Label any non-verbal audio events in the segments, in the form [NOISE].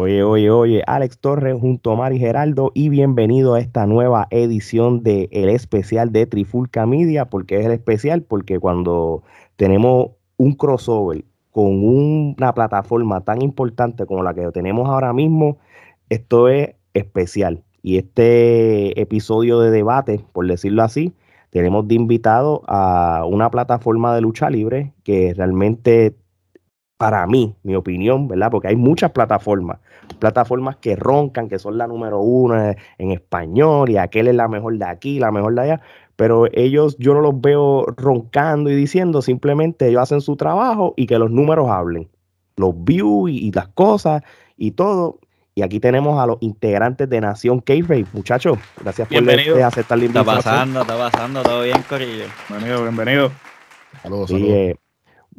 Oye, oye, oye, Alex Torres junto a Mari Geraldo y bienvenido a esta nueva edición de el especial de Trifulca Media, porque es el especial, porque cuando tenemos un crossover con una plataforma tan importante como la que tenemos ahora mismo, esto es especial. Y este episodio de debate, por decirlo así, tenemos de invitado a una plataforma de lucha libre que realmente para mí, mi opinión, ¿verdad? Porque hay muchas plataformas, plataformas que roncan, que son la número uno en español y aquel es la mejor de aquí, la mejor de allá, pero ellos yo no los veo roncando y diciendo, simplemente ellos hacen su trabajo y que los números hablen, los views y, las cosas y todo. Y aquí tenemos a los integrantes de Nación K-Ray, muchachos. Gracias por este, aceptar la invitación. Está pasando, está pasando, todo bien, Corillo. Bienvenido, bienvenido. Saludos, saludos. Eh,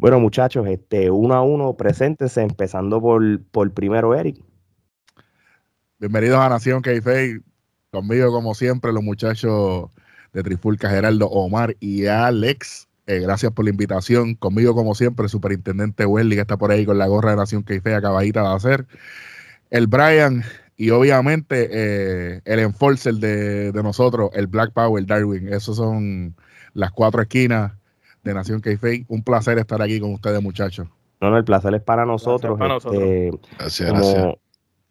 bueno, muchachos, este, uno a uno, preséntense, empezando por, por primero Eric. Bienvenidos a Nación KFA. Conmigo, como siempre, los muchachos de Trifulca, Geraldo, Omar y Alex. Eh, gracias por la invitación. Conmigo, como siempre, el superintendente Welly, que está por ahí con la gorra de Nación KFA acabadita de hacer. El Brian y obviamente eh, el enforcer de, de nosotros, el Black Power, el Darwin. Esas son las cuatro esquinas de Nación k Un placer estar aquí con ustedes, muchachos. No, no, el placer es para nosotros. Para este, nosotros. Gracias, gracias.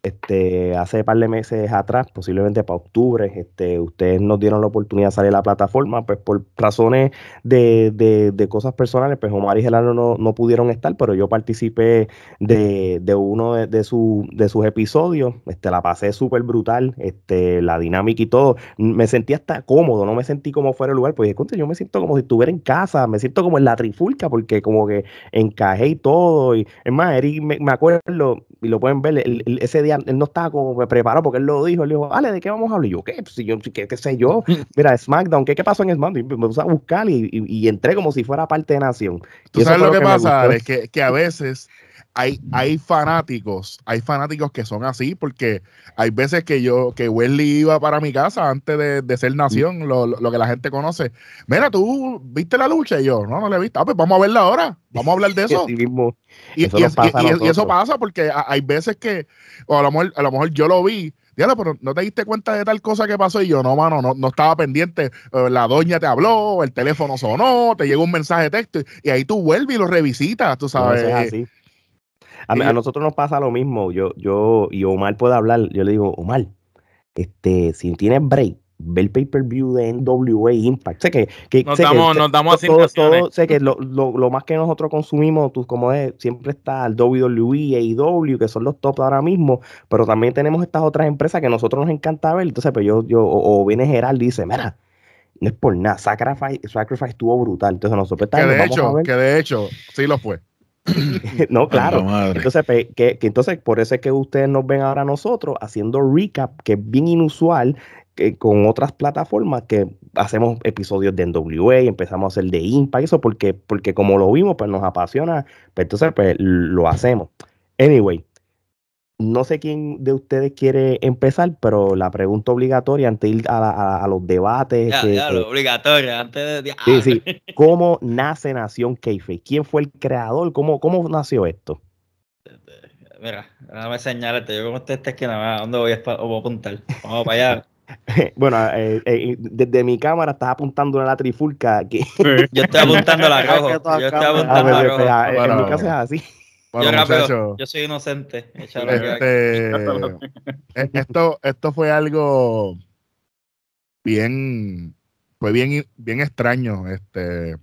Este, hace par de meses atrás, posiblemente para octubre, este, ustedes nos dieron la oportunidad de salir a la plataforma, pues por razones de, cosas personales, pues Omar y Gerardo no, pudieron estar, pero yo participé de, uno de, de sus episodios, este, la pasé súper brutal, este, la dinámica y todo, me sentí hasta cómodo, no me sentí como fuera el lugar, pues dije, yo me siento como si estuviera en casa, me siento como en la trifulca, porque como que encajé y todo, y es más, Eric, me, acuerdo, y lo pueden ver, ese día él no estaba como preparado porque él lo dijo, él dijo, vale, ¿de qué vamos a hablar? Y yo, ¿qué? Pues si yo, ¿qué, sé yo? [LAUGHS] Mira, SmackDown, ¿qué, pasó en SmackDown? me puse a buscar y, entré como si fuera parte de Nación. ¿Tú sabes lo que, pasa, es que a veces hay, hay fanáticos, hay fanáticos que son así, porque hay veces que yo, que Welly iba para mi casa antes de, ser nación, lo, lo, que la gente conoce. Mira, tú viste la lucha y yo, no, no la he visto. Ah, pues vamos a verla ahora, vamos a hablar de [LAUGHS] eso. Y, eso pasa porque hay veces que, o a lo mejor, a lo mejor yo lo vi, Diablo, pero no te diste cuenta de tal cosa que pasó y yo, no, mano, no, estaba pendiente. Eh, la doña te habló, el teléfono sonó, te llegó un mensaje de texto y, ahí tú vuelves y lo revisitas, tú sabes. Eh, a, nosotros nos pasa lo mismo. Yo, yo, y Omar puede hablar, yo le digo, Omar, este, si tienes break, ve el pay-per-view de NWA Impact. Sé que, que nos, sé damos, que, nos damos todo, Sé que lo, más que nosotros consumimos, tú, como es, siempre está el WWE, AEW, que son los top ahora mismo, pero también tenemos estas otras empresas que a nosotros nos encanta ver. Entonces, pues yo, yo, o, viene Gerald y dice, mira, no es por nada, Sacrifice, Sacrifice estuvo brutal. Entonces nosotros estamos, que de hecho, Que de hecho, sí lo fue. [LAUGHS] no, claro. Entonces, que, entonces, por eso es que ustedes nos ven ahora nosotros haciendo recap, que es bien inusual, que, con otras plataformas que hacemos episodios de NWA, empezamos a hacer de INPA eso, porque, porque como lo vimos, pues nos apasiona, pero pues, entonces, pues lo hacemos. Anyway, no sé quién de ustedes quiere empezar, pero la pregunta obligatoria antes de ir a, a, los debates. Ya, ya obligatoria, antes de. Sí, sí. [LAUGHS] ¿Cómo nace Nación Keife? ¿Quién fue el creador? ¿Cómo, cómo nació esto? Mira, me señalarte. Yo como este que nada más, ¿dónde voy a, apuntar? Vamos para allá. [LAUGHS] bueno, eh, eh, desde mi cámara estás apuntando a la trifulca. Aquí. yo estoy apuntando a la roja. Yo estoy ah, apuntando la roja. en mi caso es así yo, soy inocente. Este, [LAUGHS] esto, esto fue algo bien, fue bien, bien extraño. Este,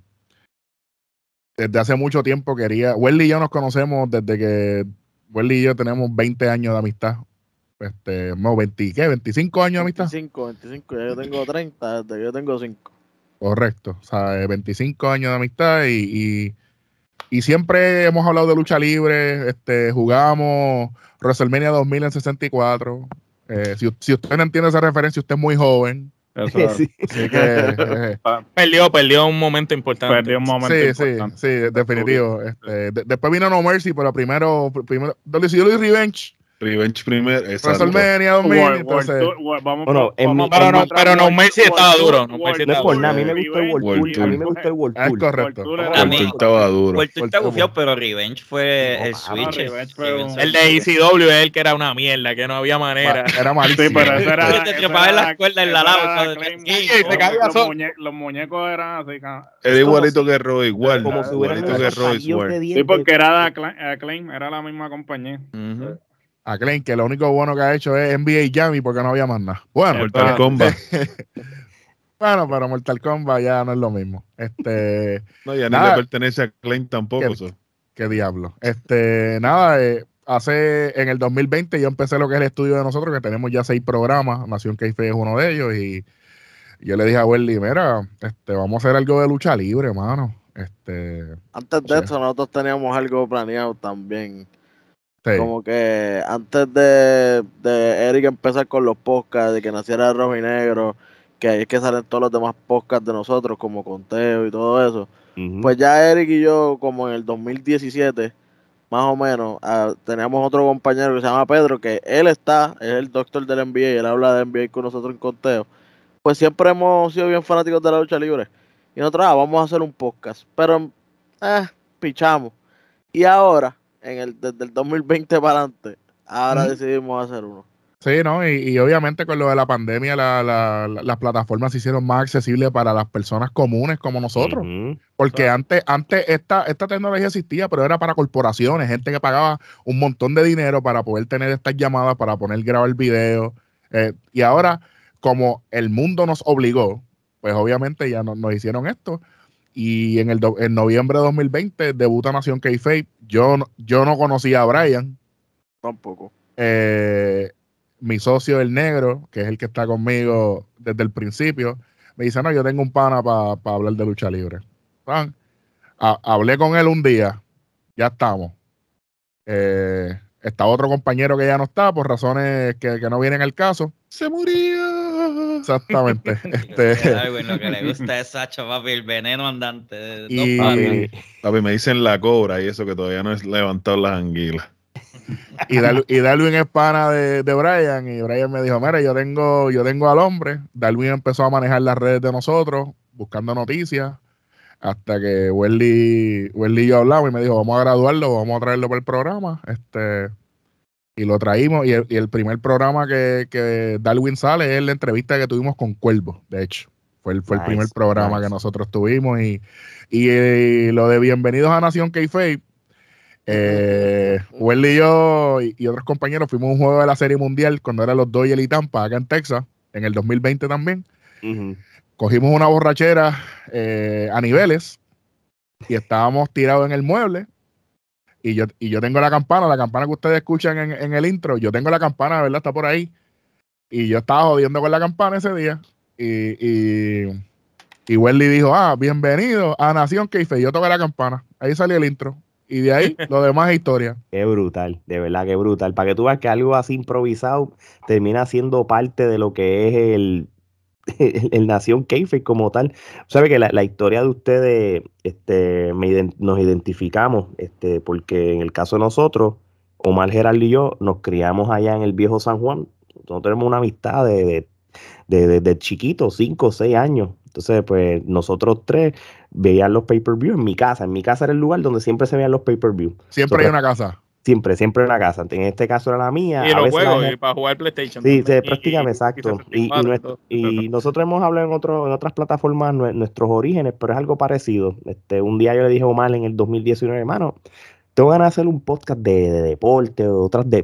desde hace mucho tiempo quería. Welly y yo nos conocemos desde que Welly y yo tenemos 20 años de amistad. Este, no, ¿qué? 25 años de amistad. 25, 25, yo tengo 30, desde que yo tengo 5. Correcto, o sea, 25 años de amistad y y siempre hemos hablado de lucha libre, este, jugamos WrestleMania 2000 en 64. Eh, si, si, usted no entiende esa referencia, usted es muy joven. [LAUGHS] sí. Eh, perdió, un momento importante. Perdió un momento sí, importante. Sí, sí, definitivo. Este, después vino No Mercy, pero primero, primero WCW Revenge Revenge primero. WrestleMania vamos, bueno, vamos, pero, no, pero no Messi estaba duro. No, Messi estaba duro. A mí me gustó el World Tour. A mí me gustó el World ah, Tour. World Tour estaba duro. World Tour está bufiado, pero Revenge fue el ah, Switch. El de ECW es el que era una mierda, que no había manera. Era malísimo. pero eso era. Te trepabas las cuerdas en la lava. Los muñecos eran así. Era igualito que Roy, igual. igualito que Roy, igual. Sí, porque era Acclaim, eh, era la misma compañía a Glenn, que lo único bueno que ha hecho es NBA Jammy porque no había más nada. Bueno, Mortal Kombat. [LAUGHS] bueno, pero Mortal Kombat ya no es lo mismo. Este, [LAUGHS] no, ya nada, ni le pertenece a Glenn tampoco. Qué, diablo. Este, nada, eh, hace en el 2020 yo empecé lo que es el estudio de nosotros, que tenemos ya seis programas. Nación Café es uno de ellos. Y yo le dije a Welly, mira, este, vamos a hacer algo de lucha libre, hermano. Este, Antes de eso, nosotros teníamos algo planeado también como que antes de, Eric empezar con los podcasts, de que naciera Rojo y Negro, que ahí es que salen todos los demás podcasts de nosotros, como Conteo y todo eso. Pues ya Eric y yo, como en el 2017, más o menos, ah, teníamos otro compañero que se llama Pedro, que él está, es el doctor del NBA, él habla de NBA con nosotros en Conteo. Pues siempre hemos sido bien fanáticos de la lucha libre. Y nosotros, ah, vamos a hacer un podcast. Pero, eh, pichamos. Y ahora, en el, desde el 2020 para adelante. Ahora decidimos hacer uno. Sí, ¿no? Y, y, obviamente con lo de la pandemia, la, la, las plataformas se hicieron más accesibles para las personas comunes como nosotros. Porque antes, antes esta, esta tecnología existía, pero era para corporaciones, gente que pagaba un montón de dinero para poder tener estas llamadas, para poner grabar video. Eh, y ahora, como el mundo nos obligó, pues obviamente ya no, nos hicieron esto. Y en, el en noviembre de 2020 debuta Nación k -Fate. Yo, yo no conocía a Brian. Tampoco. Eh, mi socio, el negro, que es el que está conmigo desde el principio, me dice, no, yo tengo un pana para hablar de lucha libre. hablé con él un día, ya estamos. Eh, está otro compañero que ya no está por razones que, que no vienen al caso. Se murió. Exactamente. [LAUGHS] este... lo que le gusta es Sacho papi, el veneno andante. Y... Papi, me dicen la cobra y eso que todavía no es levantado las anguilas. [LAUGHS] y, Darwin, es pana de, de, Brian y Brian me dijo, mira, yo tengo, yo tengo al hombre. Darwin empezó a manejar las redes de nosotros, buscando noticias, hasta que Welly, Welly y yo hablamos y me dijo, vamos a graduarlo, vamos a traerlo para el programa. Este, y lo traímos. Y el, primer programa que, Darwin sale es la entrevista que tuvimos con Cuervo, de hecho. Fue el, fue el primer programa que nosotros tuvimos. Y, eh, lo de Bienvenidos a Nación K-Fape, eh, y yo y, otros compañeros fuimos a un juego de la Serie Mundial cuando eran los Doyle y Tampa, acá en Texas, en el 2020 también. Cogimos una borrachera eh, a niveles y estábamos tirados en el mueble y yo, y yo tengo la campana, la campana que ustedes escuchan en, el intro, yo tengo la campana, ¿verdad? Está por ahí. Y yo estaba jodiendo con la campana ese día. Y, y, y Wendy dijo, ah, bienvenido a Nación Keife. Yo toqué la campana. Ahí salió el intro. Y de ahí [LAUGHS] lo demás es historia. Qué brutal, de verdad, que brutal. Para que tú veas que algo así improvisado termina siendo parte de lo que es el, el, Nación Keifer como tal. Sabe que la, historia de ustedes este, nos identificamos, este, porque en el caso de nosotros, Omar Gerald y yo nos criamos allá en el viejo San Juan. Nosotros tenemos una amistad de, de desde, de o seis años. Entonces, pues nosotros tres veíamos los pay-per-view en mi casa. En mi casa era el lugar donde siempre se veían los pay-per-view. Siempre hay pues una casa. Siempre, siempre en la casa. En este caso era la mía. Y los juegos, y para jugar PlayStation. Sí, sí prácticamente, exacto. Y, nosotros hemos hablado en, otras plataformas nuestros orígenes, pero es algo parecido. Este, un día yo le dije a Omar en el 2019, hermano, tengo van a hacer un podcast de, deporte o otras de.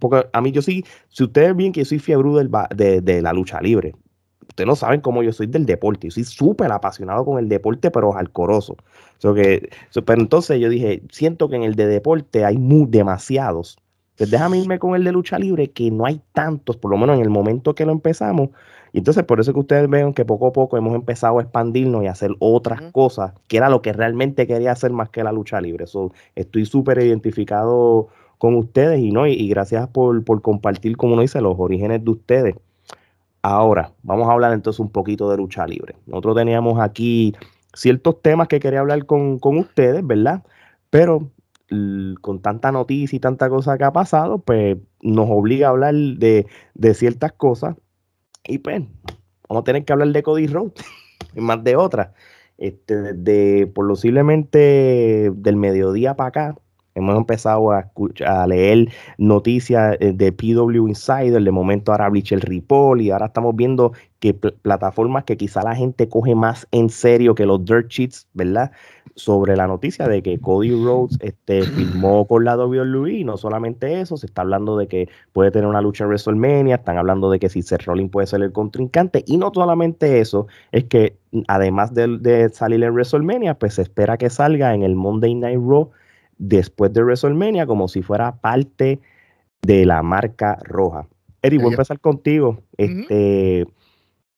porque a mí yo sí, si ustedes ven que yo soy fiebre del, de, la lucha libre ustedes no saben cómo yo soy del deporte. Yo soy súper apasionado con el deporte, pero alcoroso. pero entonces yo dije, siento que en el de deporte hay demasiados. Entonces pues déjame irme con el de lucha libre, que no hay tantos, por lo menos en el momento que lo empezamos. Y entonces por eso que ustedes ven que poco a poco hemos empezado a expandirnos y a hacer otras cosas, que era lo que realmente quería hacer más que la lucha libre. estoy súper identificado con ustedes y no y, gracias por, por compartir, como uno dice, los orígenes de ustedes Ahora, vamos a hablar entonces un poquito de lucha libre. Nosotros teníamos aquí ciertos temas que quería hablar con, ustedes, ¿verdad? Pero con tanta noticia y tanta cosa que ha pasado, pues nos obliga a hablar de, ciertas cosas. Y pues, vamos a tener que hablar de Cody Rhodes, [LAUGHS] más de otras. Este, de, de, posiblemente del mediodía para acá, Hemos empezado a, a leer noticias eh, de PW Insider, de momento ahora el Ripoll, y ahora estamos viendo que plataformas que quizá la gente coge más en serio que los dirt sheets, ¿verdad? Sobre la noticia de que Cody Rhodes este, firmó [CLEARS THROAT] con la WWE, y no solamente eso, se está hablando de que puede tener una lucha en WrestleMania, están hablando de que si Seth Rollins puede ser el contrincante, y no solamente eso, es que mm, además de, de salir en WrestleMania, pues se espera que salga en el Monday Night Raw después de WrestleMania como si fuera parte de la marca roja. Eric, voy a empezar contigo. Este,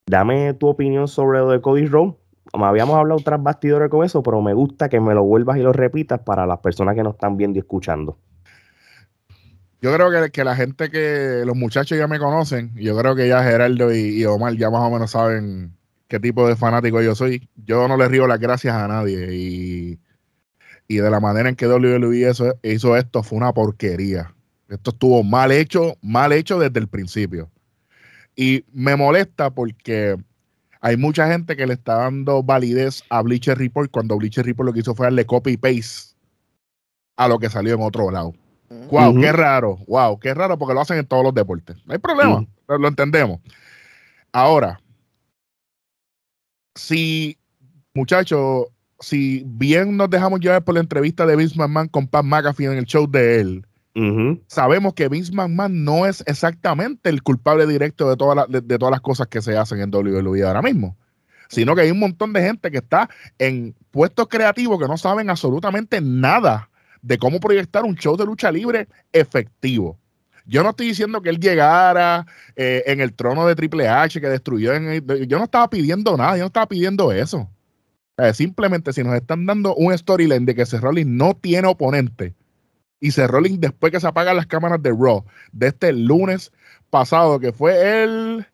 Dame tu opinión sobre lo de Cody Rhodes. habíamos hablado tras bastidores con eso, pero me gusta que me lo vuelvas y lo repitas para las personas que nos están viendo y escuchando. Yo creo que, que la gente que los muchachos ya me conocen, yo creo que ya Gerardo y, Omar ya más o menos saben qué tipo de fanático yo soy. Yo no le río las gracias a nadie y y de la manera en que WWE hizo, esto fue una porquería. Esto estuvo mal hecho, mal hecho desde el principio. Y me molesta porque hay mucha gente que le está dando validez a Bleacher Report cuando Bleacher Report lo que hizo fue darle copy paste a lo que salió en otro lado. Wow, qué raro, wow, qué raro porque lo hacen en todos los deportes. No hay problema, lo entendemos. Ahora, si muchachos, si bien nos dejamos llevar por la entrevista de Vince McMahon con Pat McAfee en el show de él, sabemos que Vince McMahon no es exactamente el culpable directo de, de, todas las cosas que se hacen en WWE ahora mismo, sino que hay un montón de gente que está en puestos creativos que no saben absolutamente nada de cómo proyectar un show de lucha libre efectivo. Yo no estoy diciendo que él llegara eh, en el trono de Triple H que destruyó. En yo no estaba pidiendo nada, yo no estaba pidiendo eso simplemente si nos están dando un storyline de que Cerroling no tiene oponente y Cerroling después que se apagan las cámaras de Raw de este lunes pasado, que fue el,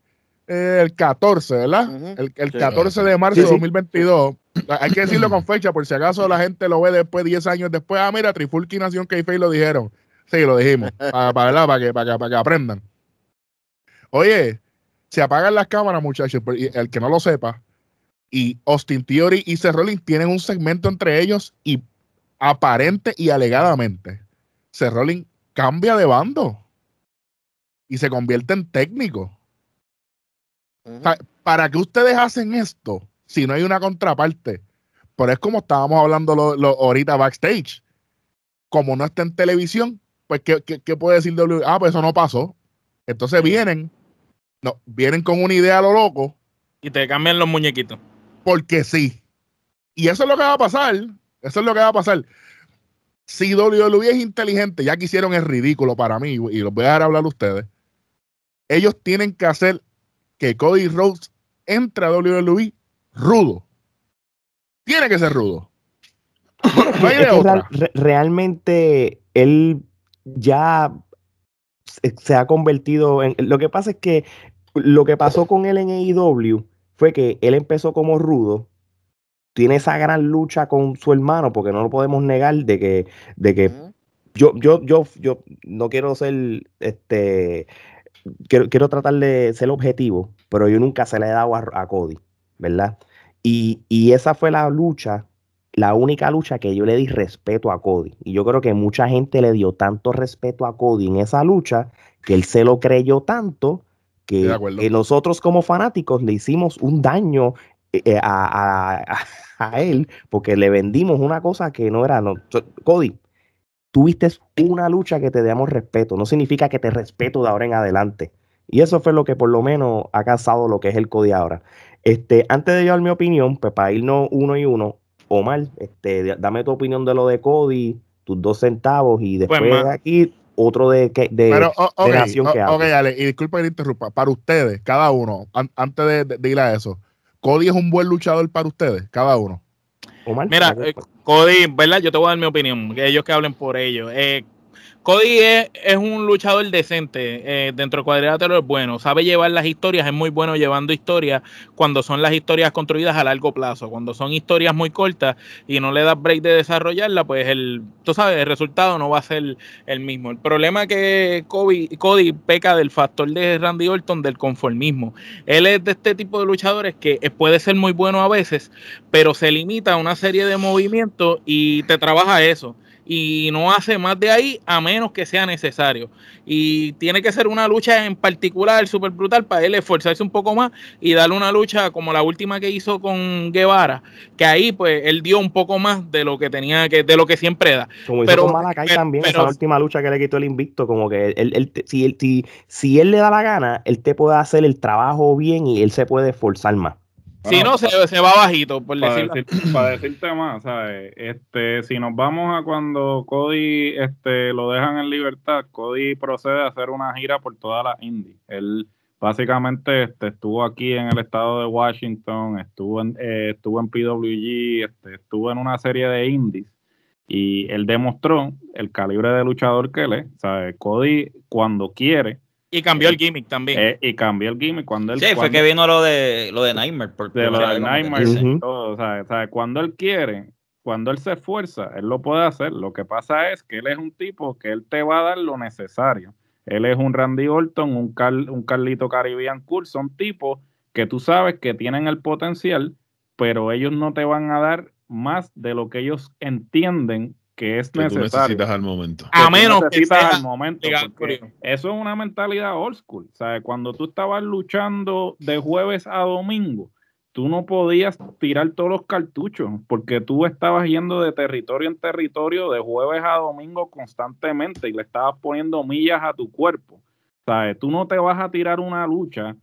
el 14, ¿verdad? el, 14 de marzo de 2022. Hay que decirlo con fecha, por si acaso la gente lo ve después, 10 años después. Ah, mira, Trifulky Nación y lo dijeron. Sí, lo dijimos. [LAUGHS] Para, para, que, para que aprendan. Oye, se apagan las cámaras, muchachos. El que no lo sepa, y Austin Theory y Seth tienen un segmento entre ellos y aparente y alegadamente Seth cambia de bando y se convierte en técnico. ¿Para qué ustedes hacen esto si no hay una contraparte? Pero es como estábamos hablando lo, ahorita backstage. Como no está en televisión, pues ¿qué, puede decir W? Ah, pues eso no pasó. Entonces vienen, no, vienen con una idea a lo loco. Y te cambian los muñequitos porque sí. Y eso es lo que va a pasar. Eso es lo que va a pasar. Si WWE es inteligente, ya que hicieron el ridículo para mí, y los voy a dejar hablar ustedes, ellos tienen que hacer que Cody Rhodes entre a WWE rudo. Tiene que ser rudo. realmente él ya se ha convertido en... Lo que pasa es que lo que pasó con él en AEW fue que él empezó como rudo, tiene esa gran lucha con su hermano, porque no lo podemos negar de que, de que yo, yo, yo, yo no quiero ser este quiero, tratar de ser objetivo, pero yo nunca se le he dado a, Cody, ¿verdad? Y, y, esa fue la lucha, la única lucha que yo le di respeto a Cody. Y yo creo que mucha gente le dio tanto respeto a Cody en esa lucha que él se lo creyó tanto que, eh, nosotros como fanáticos le hicimos un daño eh, eh, a, él porque le vendimos una cosa que no era. Cody, tuviste una lucha que te damos respeto. No significa que te respeto de ahora en adelante. Y eso fue lo que por lo menos ha causado lo que es el Cody ahora. Este, antes de llevar mi opinión, pues para irnos uno y uno, Omar, este, dame tu opinión de lo de Cody, tus dos centavos y pues, después de aquí otro de, que, de, que hace. Ok, Ale, y disculpa que interrumpa. Para ustedes, cada uno, antes de, ir a eso, ¿Cody es un buen luchador para ustedes, cada uno? Mira, eh, pues. Cody, ¿verdad? Yo te voy a dar mi opinión, que ellos que hablen por ellos. Eh, Cody es, un luchador decente, eh, dentro de cuadrilátero es bueno, sabe llevar las historias, es muy bueno llevando historias cuando son las historias construidas a largo plazo, cuando son historias muy cortas y no le das break de desarrollarla, pues el, tú sabes, el resultado no va a ser el mismo. El problema que Cody peca del factor de Randy Orton, del conformismo. Él es de este tipo de luchadores que puede ser muy bueno a veces, pero se limita a una serie de movimientos y te trabaja eso y no hace más de ahí a menos que sea necesario. Y tiene que ser una lucha en particular súper brutal para él esforzarse un poco más y darle una lucha como la última que hizo con Guevara, que ahí pues él dio un poco más de lo que tenía que, de lo que siempre da. pero, hizo con también, esa última lucha que le quitó el invicto, como que él, si, él si, si él le da la gana, él te puede hacer el trabajo bien y él se puede esforzar más si no, se, va bajito, por para Decir, para decirte más, Este, si nos vamos a cuando Cody este, lo dejan en libertad, Cody procede a hacer una gira por toda la indies. Él básicamente este, estuvo aquí en el estado de Washington, estuvo en, eh, estuvo en PWG, este, estuvo en una serie de indies y él demostró el calibre de luchador que él es. Cody, cuando quiere, y cambió el gimmick también. Eh, y cambió el gimmick cuando él. Sí, fue que vino lo de lo de Nightmare. lo de Nightmare todo. O sea, cuando él quiere, cuando él se esfuerza, él lo puede hacer. Lo que pasa es que él es un tipo que él te va a dar lo necesario. Él es un Randy Orton, un, un Carlito Caribbean Cool. Son tipos que tú sabes que tienen el potencial, pero ellos no te van a dar más de lo que ellos entienden que es necesario. necesitas al momento. A menos que necesitas al momento. Eso es una mentalidad old school. ¿sabes? Cuando tú estabas luchando de jueves a domingo, tú no podías tirar todos los cartuchos porque tú estabas yendo de territorio en territorio de jueves a domingo constantemente y le estabas poniendo millas a tu cuerpo. ¿Sabes? Tú no te vas a tirar una lucha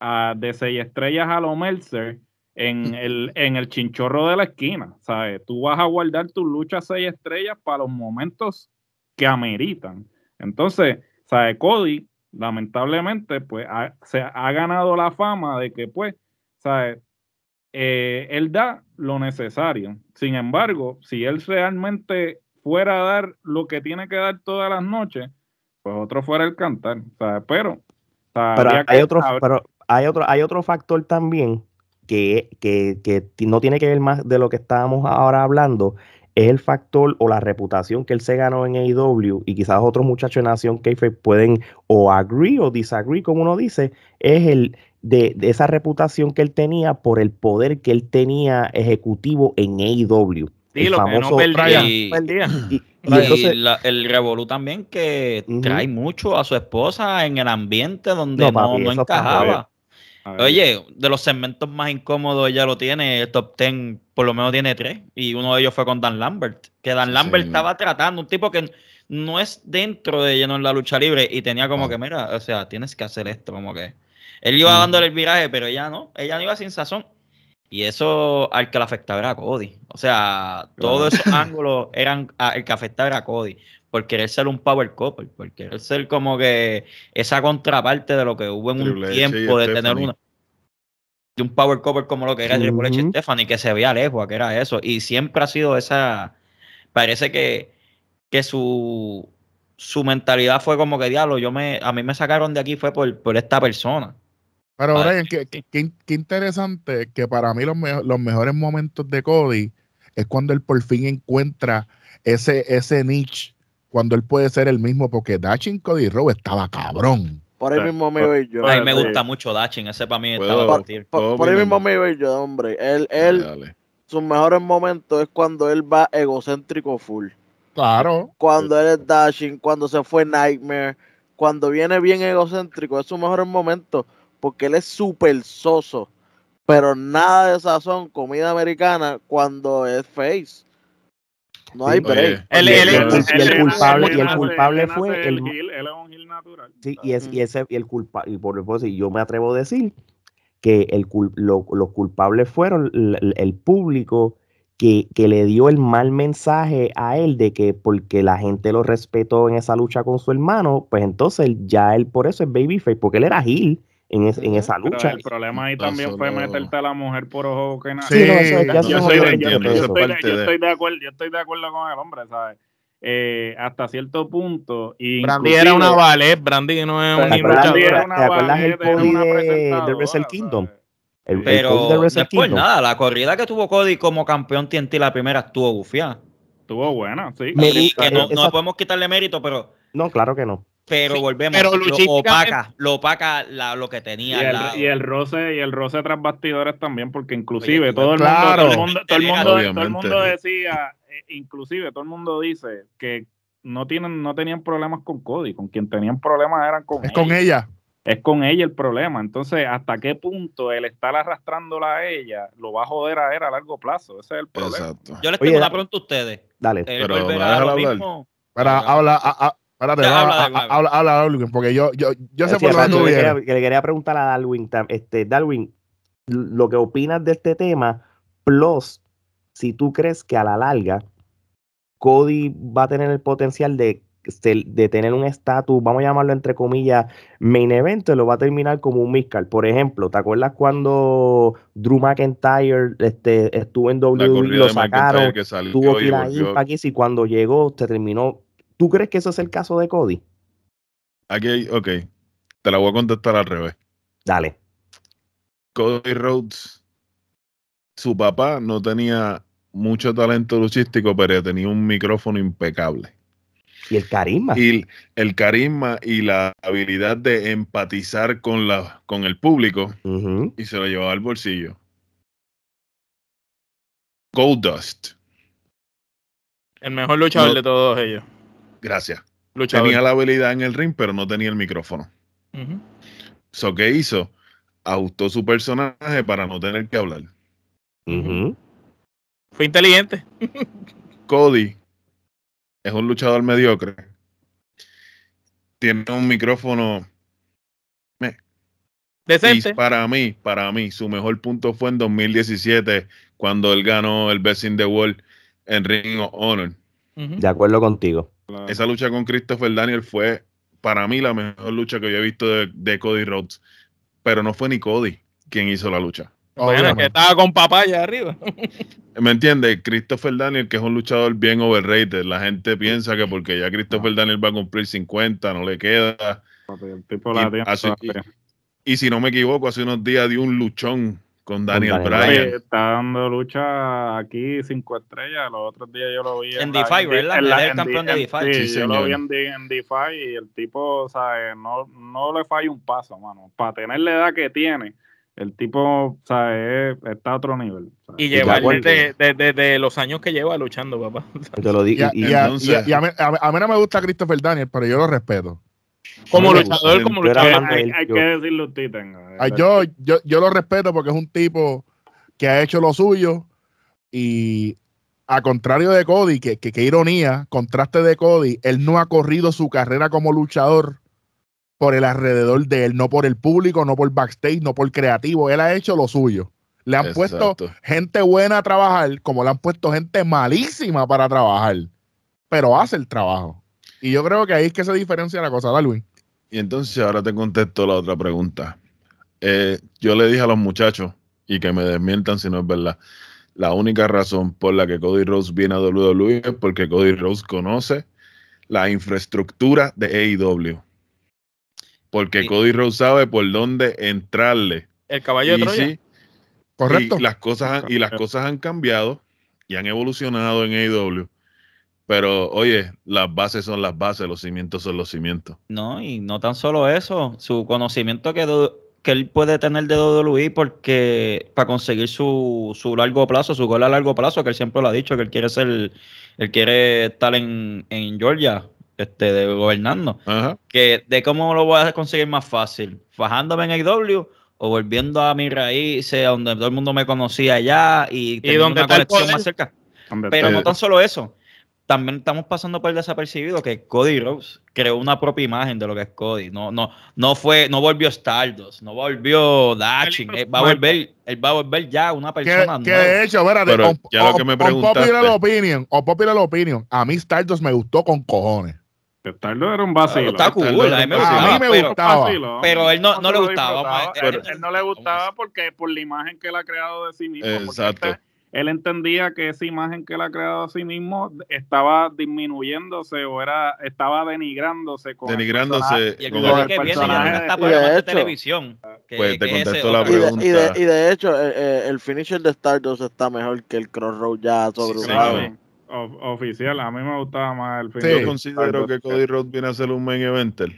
ah, de seis estrellas a lo Meltzer en mm. el, en el chinchorro de la esquina, ¿sabes? Tú vas a guardar tus luchas seis estrellas para los momentos que ameritan. Entonces, ¿sabes? Cody, lamentablemente, pues se ha ganado la fama de que, pues, sabe, eh, él da lo necesario. Sin embargo, si él realmente fuera a dar lo que tiene que dar todas las noches, pues otro fuera el cantar, ¿sabes? Pero, pero hay, pero hay, otro, hay otro factor también que, no tiene que ver más de lo que estábamos ahora hablando, es el factor o la reputación que él se ganó en AEW y quizás otros muchachos de Nación que pueden o agree o disagree, como uno dice, es el de, esa reputación que él tenía por el poder que él tenía ejecutivo en AEW. el lo famoso Y, el Revolu también que trae mucho a su esposa en el ambiente donde no, no encajaba. Oye, de los segmentos más incómodos ella lo tiene, el top 10 por lo menos tiene tres, y uno de ellos fue con Dan Lambert, que Dan Lambert estaba tratando, un tipo que no es dentro de lleno en la lucha libre, y tenía como ah. que, mira, o sea, tienes que hacer esto, como que... Él iba mm. dándole el viraje, pero ella no, ella no iba sin sazón. Y eso al que le afectaba era Cody. O sea, todos esos ángulos eran al que afectaba era Cody. Por querer ser un power couple, por querer ser como que esa contraparte de lo que hubo en un tiempo de tener una, de un power couple como lo que era Triple H Stephanie, que se veía lejos, que era eso. Y siempre ha sido esa. Parece que, que su, mentalidad fue como que diablo, yo me, a mí me sacaron de aquí fue por, por esta persona. Pero Brian, qué, interesante que para mí los, mejores momentos de Cody es cuando él por fin encuentra ese, ese niche, cuando él puede ser el mismo, porque Dachin Cody Rowe estaba cabrón. Por ahí mismo me iba yo. A me gusta mucho Dachin, ese para mí estaba por, ahí mismo me iba yo, hombre. Él, él, sus mejores momentos es cuando él va egocéntrico full. Claro. Cuando él es Dashing, cuando se fue Nightmare, cuando viene bien egocéntrico, es su mejor momento porque él es súper soso. Pero nada de sazón, comida americana, cuando es face. No hay break. y el culpable, y fue. él es un heel natural. Sí, y, el culpable, y por eso, yo me atrevo a decir que el, los culpables fueron el, público que, le dio el mal mensaje a él de que porque la gente lo respetó en esa lucha con su hermano, pues entonces ya él por eso es baby babyface, porque él era Gil en, esa lucha. el problema ahí también fue meterte a la mujer por ojo que nada. Sí, yo estoy de acuerdo, yo estoy de acuerdo con el hombre, ¿sabes? Eh, hasta cierto punto. Brandy era una ballet, Brandy no es un Brandy ¿Te acuerdas el de, Wrestle Kingdom? El, pero de después Kingdom. nada, la corrida que tuvo Cody como campeón TNT la primera estuvo bufiada Estuvo buena, sí. que no, no podemos quitarle mérito, pero... No, claro que no. Pero volvemos, pero lo opaca, lo opaca lo que tenía. Y el, roce, y el roce tras bastidores también, porque inclusive todo, el mundo, todo el mundo, decía, eh, inclusive todo el mundo dice que no tienen, no tenían problemas con Cody, con quien tenían problemas eran con ella. Es con ella el problema. Entonces, ¿hasta qué punto el estar arrastrándola a ella lo va a joder a él a largo plazo? Ese es el problema. Yo les tengo pregunta a ustedes. Dale. Pero, Para, habla, habla, habla, habla, Darwin, porque yo, yo, yo sé por le quería preguntar a Darwin, este, Darwin, lo que opinas de este tema, plus, si tú crees que a la larga Cody va a tener el potencial de, tener un estatus, vamos a llamarlo entre comillas, main event, lo va a terminar como un miscar, Por ejemplo, ¿te acuerdas cuando Drew McIntyre este, estuvo en WWE, lo sacaron, tuvo que ir a y cuando llegó te terminó ¿Tú crees que eso es el caso de Cody? Aquí ok. Te la voy a contestar al revés. Dale. Cody Rhodes, su papá no tenía mucho talento luchístico, pero tenía un micrófono impecable. Y el carisma. Y el carisma y la habilidad de empatizar con, la, con el público. Y se lo llevaba al bolsillo. Goldust. El mejor luchador de todos ellos. Gracias. Tenía la habilidad en el ring, pero no tenía el micrófono. ¿qué hizo? Ajustó su personaje para no tener que hablar. Fue inteligente. Cody es un luchador mediocre. Tiene un micrófono. Decente. para mí, para mí, su mejor punto fue en 2017, cuando él ganó el Best in the World en Ring of Honor. De acuerdo contigo. Esa lucha con Christopher Daniel fue para mí la mejor lucha que yo he visto de, Cody Rhodes. Pero no fue ni Cody quien hizo la lucha. que estaba con papá arriba. ¿Me entiendes? Christopher Daniel, que es un luchador bien overrated. La gente piensa que porque ya Christopher ah. Daniel va a cumplir 50, no le queda. y, y, si no me equivoco, hace unos días dio un luchón con Daniel, Bryan. Está dando lucha aquí cinco estrellas. Los otros días yo lo vi. En, DeFi, ¿verdad? la, el campeón de DeFi. Sí, yo lo vi en, DeFi y el tipo, sea, eh, No, no le falla un paso, mano. Para tener la edad que tiene, el tipo, sea, Está a otro nivel. Y lleva desde de, los años que lleva luchando, papá. Te lo digo. Y, a, a mí no me gusta Christopher Daniel, pero yo lo respeto. Como luchador, como Hay, que decirlo a yo, yo, lo respeto porque es un tipo que ha hecho lo suyo y a contrario de Cody, que, que, ironía, contraste de Cody, él no ha corrido su carrera como luchador por el alrededor de él, no por el público, no por backstage, no por creativo, él ha hecho lo suyo. Le han puesto gente buena a trabajar, como le han puesto gente malísima para trabajar, pero hace el trabajo. Y yo creo que ahí es que se diferencia la cosa, Darwin. Y entonces ahora te contesto la otra pregunta. Eh, yo le dije a los muchachos, y que me desmientan si no es verdad, la única razón por la que Cody Rose viene a WWE es porque Cody Rose conoce la infraestructura de AEW. Porque Cody Rose sabe por dónde entrarle. El caballo de Troya. Sí, Correcto. Y las, cosas han, y las cosas han cambiado y han evolucionado en AEW. Pero oye, las bases son las bases, los cimientos son los cimientos. No, y no tan solo eso, su conocimiento que, que él puede tener de WWE porque para conseguir su, su largo plazo, su gol a largo plazo, que él siempre lo ha dicho, que él quiere ser, él quiere estar en, Georgia, este, gobernando. Que de cómo lo voy a conseguir más fácil, fajándome en W o volviendo a mis raíces, donde todo el mundo me conocía allá y teniendo una más cerca. Pero eh, no tan solo eso, también estamos pasando por el desapercibido que Cody Rhodes creó una propia imagen de lo que es Cody. No, no, no fue, no volvió Stardust, no volvió Dashing. Él va a volver, él a volver ya una persona nueva. Que de hecho, espérate, Pero ya lo que me preguntaste. la opinion, o a mí Stardust me gustó con cojones. Stardust era un vacilo. a mí me gustaba. Pero, él no, no, le gustaba. Pues, él, no le gustaba porque por la imagen que él ha creado de sí mismo. Exacto. Este él entendía que esa imagen que él ha creado a sí mismo estaba disminuyéndose o era estaba denigrándose con denigrándose con de televisión pues te la pregunta y de, hecho eh, eh, el finisher de Stardust está mejor que el Crossroad ya sobre sí, oficial a mí me gustaba más el finisher yo considero que Cody Rhodes viene a ser un main eventer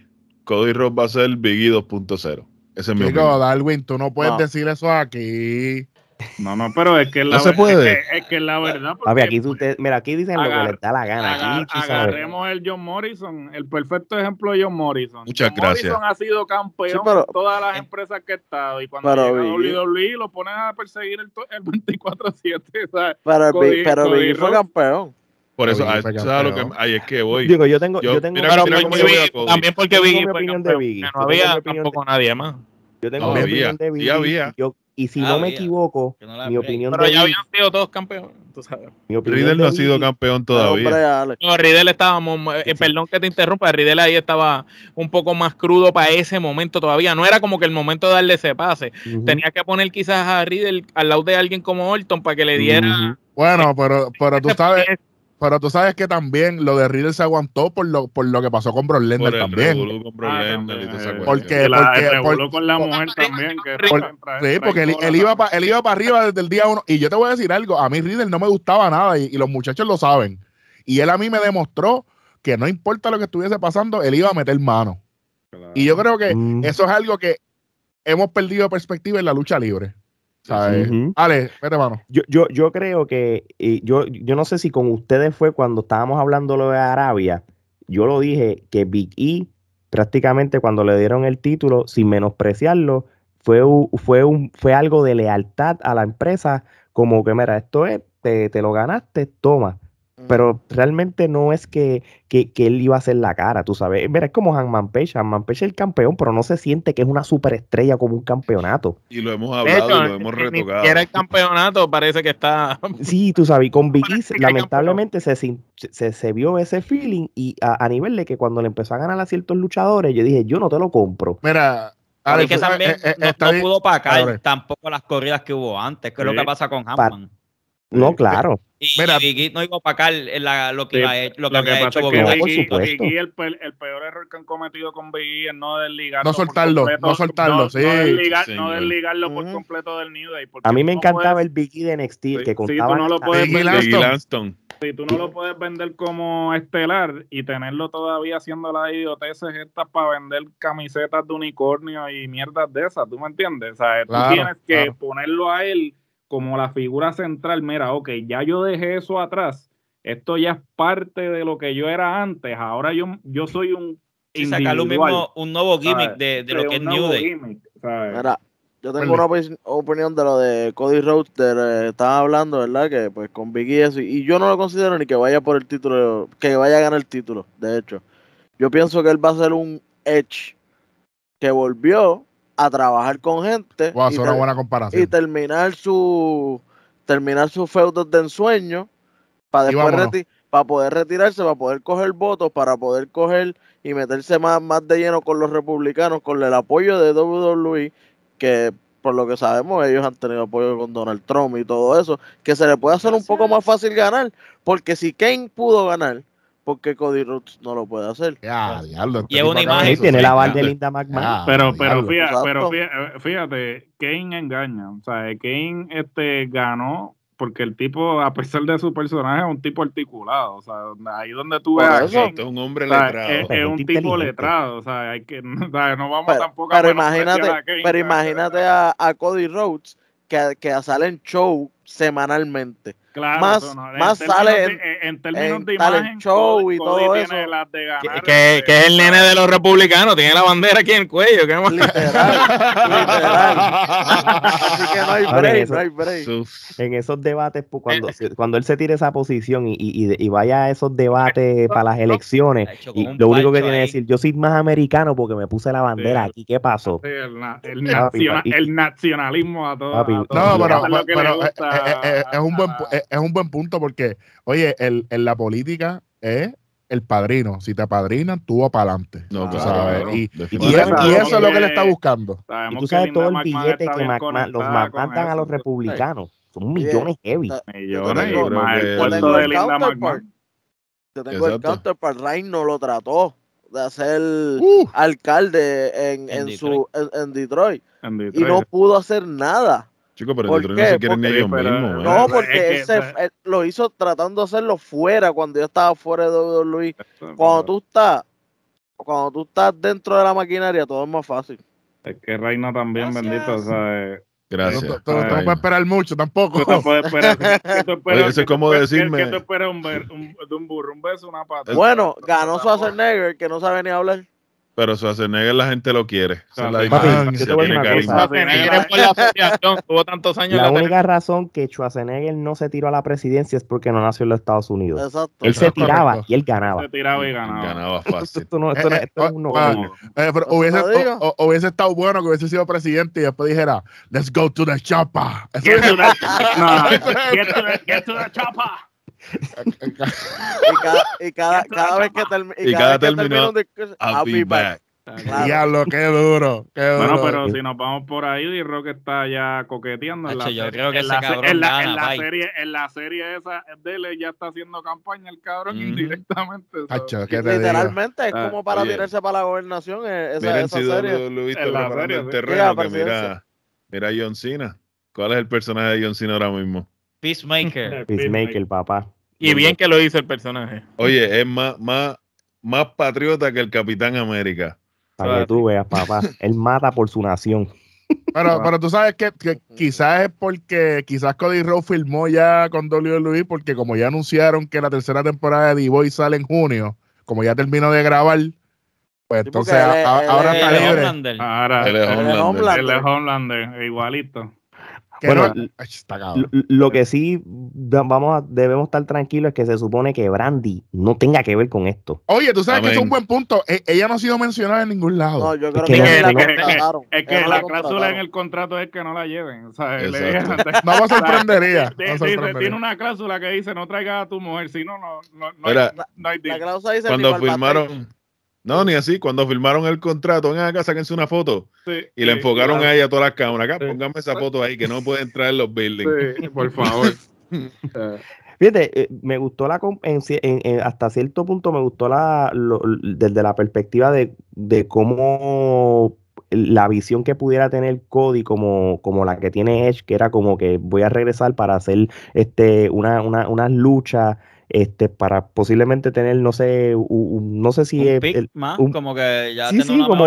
Cody Rhodes va a ser Biggie 2.0 ese es mi Chico, Darwin, tú no puedes ah. decir eso aquí. No, no, pero es que la, se puede. Es que, la verdad. aquí mira, aquí dicen lo que le da la gana. aquí, agarremos el John Morrison, el perfecto ejemplo de John Morrison. Muchas John gracias. Morrison ha sido campeón en todas las empresas que ha estado. Y cuando llega a WWE lo ponen a perseguir el, 24-7. Pero, pero Biggie fue campeón. Por eso, a, ah, lo que, ahí es que voy. Digo, yo tengo. Yo, yo tengo porque Biggie, también porque No había tampoco nadie más. Yo tengo mi de Biggie. había. Y si ah, no me equivoco, mi opinión Pero ya habían sido todos campeones, tú sabes. Riddle no ha sido campeón ah, todavía. No, Riddle estaba, eh, perdón que te interrumpa, Riddle ahí estaba un poco más crudo para ese momento todavía. No era como que el momento de darle ese pase. Tenía que poner quizás a Riddle al lado de alguien como Orton para que le diera... Bueno, pero, pero tú [LAUGHS] sabes, pero tú sabes que también lo de Riddle se aguantó por lo, por lo que pasó con Bron también. Ah, eh, porque, porque con la sí, porque él, iba para él iba para arriba desde el día uno. Y yo te voy a decir algo, a mí Riddle no me gustaba nada y, los muchachos lo saben. Y él a mí me demostró que no importa lo que estuviese pasando, él iba a meter mano. Y yo creo que mm. eso es algo que hemos perdido perspectiva en la lucha libre. Ale, vete mano. Yo, yo, yo creo que, yo, yo no sé si con ustedes fue cuando estábamos hablando lo de Arabia, yo lo dije que Big E prácticamente cuando le dieron el título, sin menospreciarlo, fue, fue, un, fue algo de lealtad a la empresa, como que mira, esto es, te, te lo ganaste, toma pero realmente no es que, que, él iba a hacer la cara, tú sabes. Eh, mira, es como Hanman Page. Hanman Page es el campeón, pero no se siente que es una superestrella como un campeonato. Y lo hemos hablado lo hemos retocado. Era el campeonato, parece que está. [LAUGHS] Sí, tú sabes. con Vicky, [LAUGHS] lamentablemente, se, vio ese feeling. Y a, nivel de que cuando le empezó a ganar a ciertos luchadores, yo dije, yo no te lo compro. Mira. que eh, también eh, no, para pudo tampoco las corridas que hubo antes, que es lo que pasa con Hanman. No, claro. Mira, no iba a opacar la, lo que, sí, iba, lo que, había hecho Porque Por supuesto. el, el, peor error que han cometido con Biggie es no desligarlo. No soltarlo, no soltarlo, no, sí. No, desligarlo por completo del New Day. A mí me encantaba el Biggie de NXT, que contaba. Sí, tú Si tú no lo puedes vender como estelar y tenerlo todavía haciendo las idioteces estas para vender camisetas de unicornio y mierdas de esas, ¿tú me entiendes? O sea, tú tienes que ponerlo a él como la figura central, mira, ok, ya yo dejé eso atrás, esto ya es parte de lo que yo era antes, ahora yo, yo soy un... Y sacar un, mismo, un nuevo gimmick de, lo que es New Day. mira, yo tengo una opinión de lo de Cody Rhodes, eh, estaba hablando, ¿verdad? Que pues con Biggie eso, y yo no lo considero ni que vaya por el título, que vaya a ganar el título, de hecho. Yo pienso que él va a ser un Edge que volvió a trabajar con gente. y, terminar su terminar sus feudos de ensueño para después para poder retirarse, para poder coger votos, para poder coger y meterse más, más de lleno con los republicanos, con el apoyo de WWE, que por lo que sabemos ellos han tenido apoyo con Donald Trump y todo eso, que se le puede hacer un poco más fácil ganar, porque si Kane pudo ganar, porque Cody Rhodes no lo puede hacer. Ya, Y una imagen. tiene la banda de Linda McMahon. pero, pero, fíjate, pero eh, fíjate, Kane engaña. O sea, Kane este, ganó porque el tipo, a pesar de su personaje, es un tipo articulado. O sea, ahí donde tú ves. es un hombre letrado. Es, un tipo letrado. O sea, hay que, [LAUGHS] no vamos tampoco pero a imagínate, a Pero imagínate a, Cody Rhodes que, que sale en show semanalmente más, sale en, términos de imagen, show y todo eso. que, es el nene de los republicanos, tiene la bandera aquí en el cuello. literal, Así que no hay [LAUGHS] break, En esos debates, cuando, eh, eh. cuando él se tire esa posición y, vaya a esos debates eh, para las elecciones, y lo único que tiene que decir, yo soy más americano porque me puse la bandera aquí. ¿Qué pasó? el, nacionalismo a todo. No, pero, es un buen es un buen punto porque, oye, el, en la política es el padrino. Si te padrinan, tú vas para adelante. No, y, eso, es lo que le está buscando. Y tú sabes todo el billete que los mandan a los republicanos. Son millones heavy. Millones. Yo tengo, el tengo counterpart. Ryan no lo trató de hacer uh. alcalde en, en, su, en Detroit. Y no pudo hacer nada. Chico, pero el otro no se quieren ni ellos mismos. No, ¿eh? porque él, lo hizo tratando de hacerlo fuera cuando yo estaba fuera de WWE. Cuando tú estás, cuando tú estás dentro de la maquinaria, todo es más fácil. Es que Reina también, bendito, o eh, Gracias. No, te, puedes esperar mucho tampoco. No te puedes [LAUGHS] esperar. eso es como decirme. ¿Qué te esperas de un burro? ¿Un beso? ¿Una pata? Bueno, ganó su el que no sabe ni hablar. Pero Schwarzenegger la gente lo quiere. tantos años. La, la única razón que Schwarzenegger no se tiró a la presidencia es porque no nació en los Estados Unidos. Exacto. Él se tiraba y él ganaba. Se tiraba y ganaba. Ganaba [LAUGHS] fácil. esto, es hubiese, estado bueno que hubiese sido presidente y después dijera, let's go to the chapa. get to the chapa. [LAUGHS] y cada, cada, vez que, y cada que termino de, back. Diablo, qué duro, qué duro. Bueno, pero si nos vamos por ahí, Rock está ya coqueteando en la serie. En la serie esa de ya está haciendo campaña el cabrón directamente indirectamente. Literalmente es ah, como para tirarse para la gobernación esa, esa serie. terreno, mira, mira, John Cena. ¿Cuál es el personaje de John Cena ahora mismo? Peacemaker. [LAUGHS] Peacemaker, papá. Y bien que lo hizo el personaje. Oye, es más, más, más patriota que el Capitán América. Para que tú veas, papá. Él mata por su nación. Pero, pero tú sabes que, quizás es porque quizás Cody Rhodes firmó ya con Luis, e porque como ya anunciaron que la tercera temporada de D-Boy sale en junio, como ya terminó de grabar, pues entonces ahora está libre. Ahora, es igualito bueno, lo, que sí vamos a, debemos estar tranquilos es que se supone que Brandy no tenga que ver con esto. Oye, tú sabes que es un buen punto. E-, ella no ha sido mencionada en ningún lado. No, yo creo es que, la, es que la, cláusula en el contrato es que no la lleven. no me sorprendería. tiene una cláusula que dice no traigas a tu mujer, si no, no, no, hay, no La cláusula dice cuando firmaron no, ni así. Cuando firmaron el contrato, ven acá, sáquense una foto. y le enfocaron ahí a todas las cámaras. Acá, pónganme esa foto ahí, que no puede entrar en los buildings. por favor. [LAUGHS] Eh. Fíjate, eh, me gustó la hasta cierto punto me gustó la desde la perspectiva de, cómo la visión que pudiera tener Cody como, como la que tiene Edge, que era como que voy a regresar para hacer este una, una, una lucha este, para posiblemente tener, no sé, no sé si es. más, como que ya sí, como, no,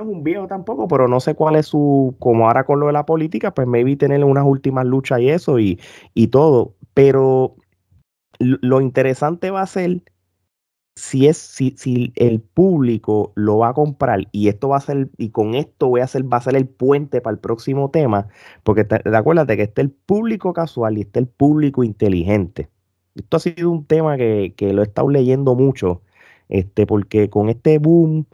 es un viejo tampoco, pero no sé cuál es su. Como ahora con lo de la política, pues maybe tener unas últimas luchas y eso y, todo. Pero lo interesante va a ser si es si, si el público lo va a comprar y esto va a ser y con esto voy a hacer va a ser el puente para el próximo tema porque te, acuérdate que está el público casual y está el público inteligente esto ha sido un tema que, lo he estado leyendo mucho, este, porque con este boom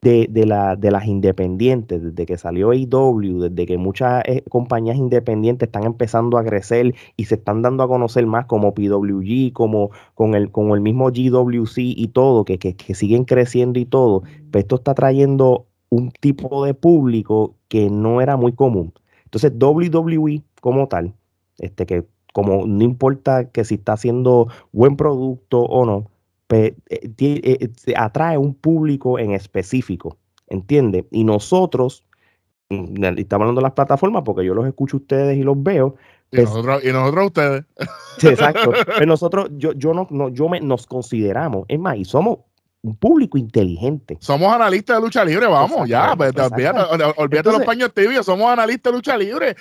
de, la, de las independientes, desde que salió e w desde que muchas eh, compañías independientes están empezando a crecer y se están dando a conocer más como PWG, como con el, con el mismo GWC y todo, que, siguen creciendo y todo, pues esto está trayendo un tipo de público que no era muy común. Entonces WWE como tal, este que como no importa que si está haciendo buen producto o no, pues, eh, eh, eh, atrae un público en específico, ¿entiendes? Y nosotros, mm, estamos hablando de las plataformas porque yo los escucho ustedes y los veo, y, pues nosotros, y nosotros ustedes. Exacto. [LAUGHS] Pero pues nosotros, yo, no, no, yo nos consideramos, es más, y somos un público inteligente. Somos analistas de lucha libre, vamos, ya, pues, olvídate, los paños tibios, somos analistas de lucha libre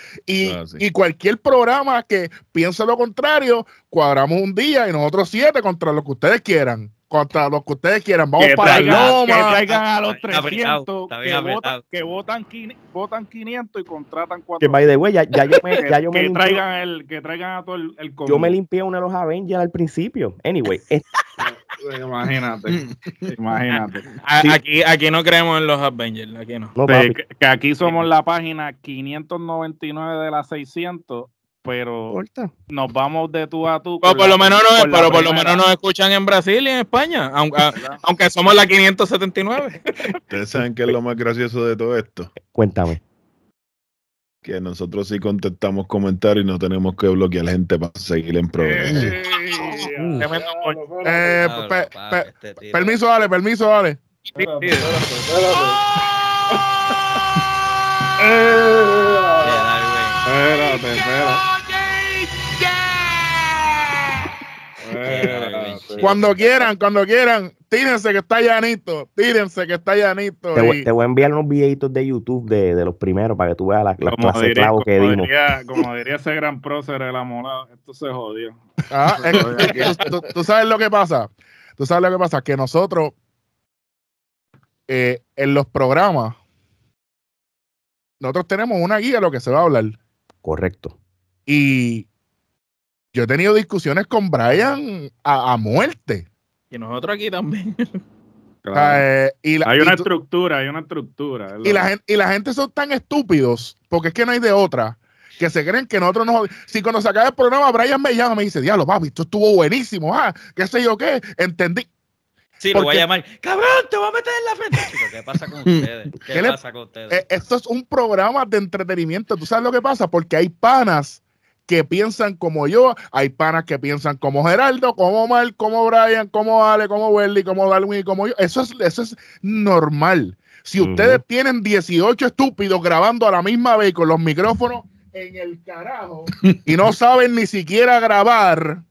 ah, y, cualquier programa que piense lo contrario, cuadramos un día y nosotros siete contra lo que ustedes quieran contra los que ustedes quieran. Vamos que para traigan, Que traigan a los 300 que, votan, que votan, 500 y contratan 400. Que ya, yo me, [LAUGHS] ya yo que, traigan el, que traigan a todo el, el Yo me limpié uno de los Avengers al principio. Anyway. [LAUGHS] imagínate, [LAUGHS] imagínate. Aquí, aquí no creemos en los Avengers, aquí no. que, aquí somos la página 599 de las 600 pero nos vamos de tu a tú. Pero por, lo menos pero por lo menos nos escuchan en Brasil y en España, aunque, somos la 579. [LAUGHS] Ustedes saben que es lo más gracioso de todo esto. Cuéntame. Que nosotros sí contestamos comentarios y no tenemos que bloquear la gente para seguir en progreso. Eh, este permiso, Ale, permiso, Ale. Espérate, espérate. [LAUGHS] Eh, Ah, cuando quieran, cuando quieran, tírense que está llanito, tírense que está llanito. Te, voy, a enviar unos videitos de YouTube de, los primeros para que tú veas la, la como clavo que dimos. como diría ese gran prócer, la morada, esto se jodió. Ah, eh, eh, tú, sabes lo que pasa, tú sabes lo que pasa, que nosotros eh, en los programas, nosotros tenemos una guía de lo que se va a hablar. Correcto. Y yo he tenido discusiones con Brian a, muerte. Y nosotros aquí también. [LAUGHS] Eh, hay una estructura, hay una estructura. Y la, gente, y la gente son tan estúpidos, porque es que no hay de otra, que se creen que nosotros no... Si cuando se acaba el programa, Brian me llama me dice, diablo, papi, esto estuvo buenísimo, ah, qué sé yo qué, entendí. Sí, lo voy a llamar. ¡Cabrón, te voy a meter en la frente! [LAUGHS] ¿Qué pasa con ustedes? ¿Qué, pasa con ustedes? Eh, esto es un programa de entretenimiento. ¿Tú sabes lo que pasa? Porque hay panas que piensan como yo, hay panas que piensan como Geraldo, como Mal, como Brian, como Ale, como Werly, como Darwin y como yo. Eso es, eso es normal. Si ustedes tienen 18 estúpidos grabando a la misma vez con los micrófonos en el carajo y no saben ni siquiera grabar,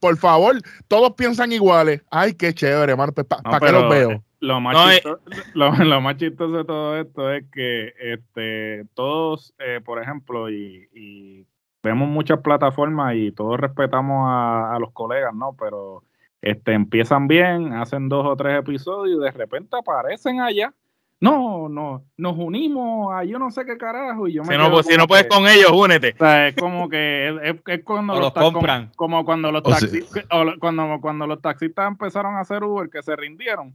por favor, todos piensan iguales. Ay, qué chévere, hermano. ¿Para pues, que los veo? Eh. Lo más, chistoso, de todo esto es que este, todos, eh, por ejemplo, y, vemos muchas plataformas y todos respetamos a, a los colegas, ¿no? Pero este, empiezan bien, hacen dos o tres episodios y de repente aparecen allá no, no, nos unimos a yo no sé qué carajo. yo me si, no, pues, puedes con ellos, únete. O es como que es, cuando los, compran. Como, cuando los taxistas, o cuando, cuando los taxistas empezaron a hacer Uber, que se rindieron.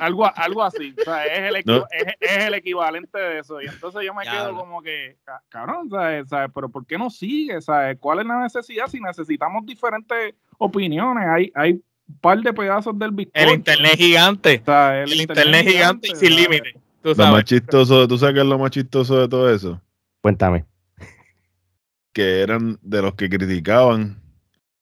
algo, algo, así. Es, el equivalente de eso. Y entonces yo me quedo como que, cabrón, ¿sabes? Pero ¿por qué no sigue? ¿Sabes? ¿Cuál es la necesidad si necesitamos diferentes opiniones? Hay, hay un par de pedazos del El internet gigante. el, internet, gigante, y sin límite. Lo más chistoso, ¿tú sabes qué es lo más chistoso de todo eso? Cuéntame. Que eran de los que criticaban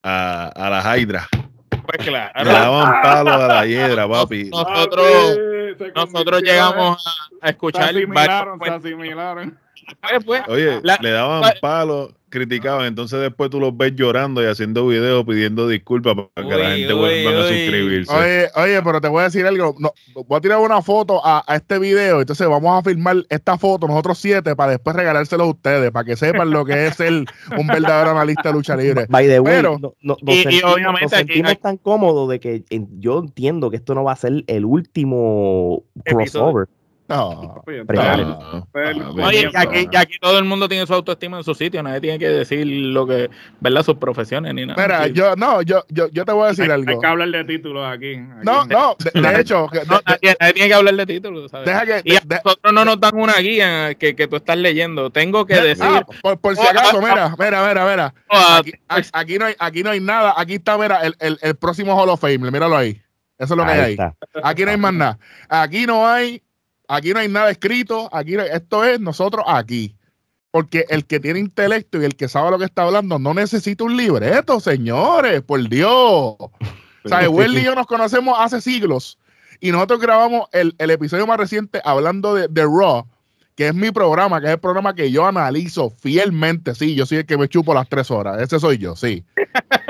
a, a las hydra pues Le daban palo a la Hydra papi. Nosotros, ah, nosotros llegamos a, escuchar. Se se asimilaron. Pues, pues, oye, le daban palos, criticaban, entonces después tú los ves llorando y haciendo videos pidiendo disculpas para que la gente vuelva a suscribirse. Oye, oye, pero te voy a decir algo. No, voy a tirar una foto a, este video, entonces vamos a filmar esta foto, nosotros siete, para después regalárselo a ustedes, para que sepan lo que es ser un verdadero analista de lucha libre. pero, y, obviamente tan cómodos de que yo entiendo que esto no va a ser el último crossover. No, ah, ah, Oye, aquí, todo el mundo tiene su autoestima en su sitio, nadie tiene que decir lo que, ¿verdad? Sus profesiones ni nada. Mira, yo no, yo, yo, yo te voy a decir algo. Hay que hablar de títulos aquí. No, no, de, hecho, nadie, tiene que hablar de títulos, Deja que, nosotros no nos dan una guía que, que tú estás leyendo. Tengo que ah, decir. por, oh, si acaso, mira, mira, mira, mira. Oh, pues. Aquí, no hay, aquí no hay nada. Aquí está, mira, el, el, el próximo Hall of Fame, míralo ahí. Eso es lo que hay ahí. Aquí no hay más nada. Aquí no hay Aquí no hay nada escrito, aquí esto es nosotros aquí. Porque el que tiene intelecto y el que sabe lo que está hablando no necesita un libreto, señores, por Dios. O sea, Wendy y yo nos conocemos hace siglos y nosotros grabamos el, episodio más reciente hablando de, de, Raw, que es mi programa, que es el programa que yo analizo fielmente. Sí, yo soy el que me chupo las tres horas, ese soy yo, sí.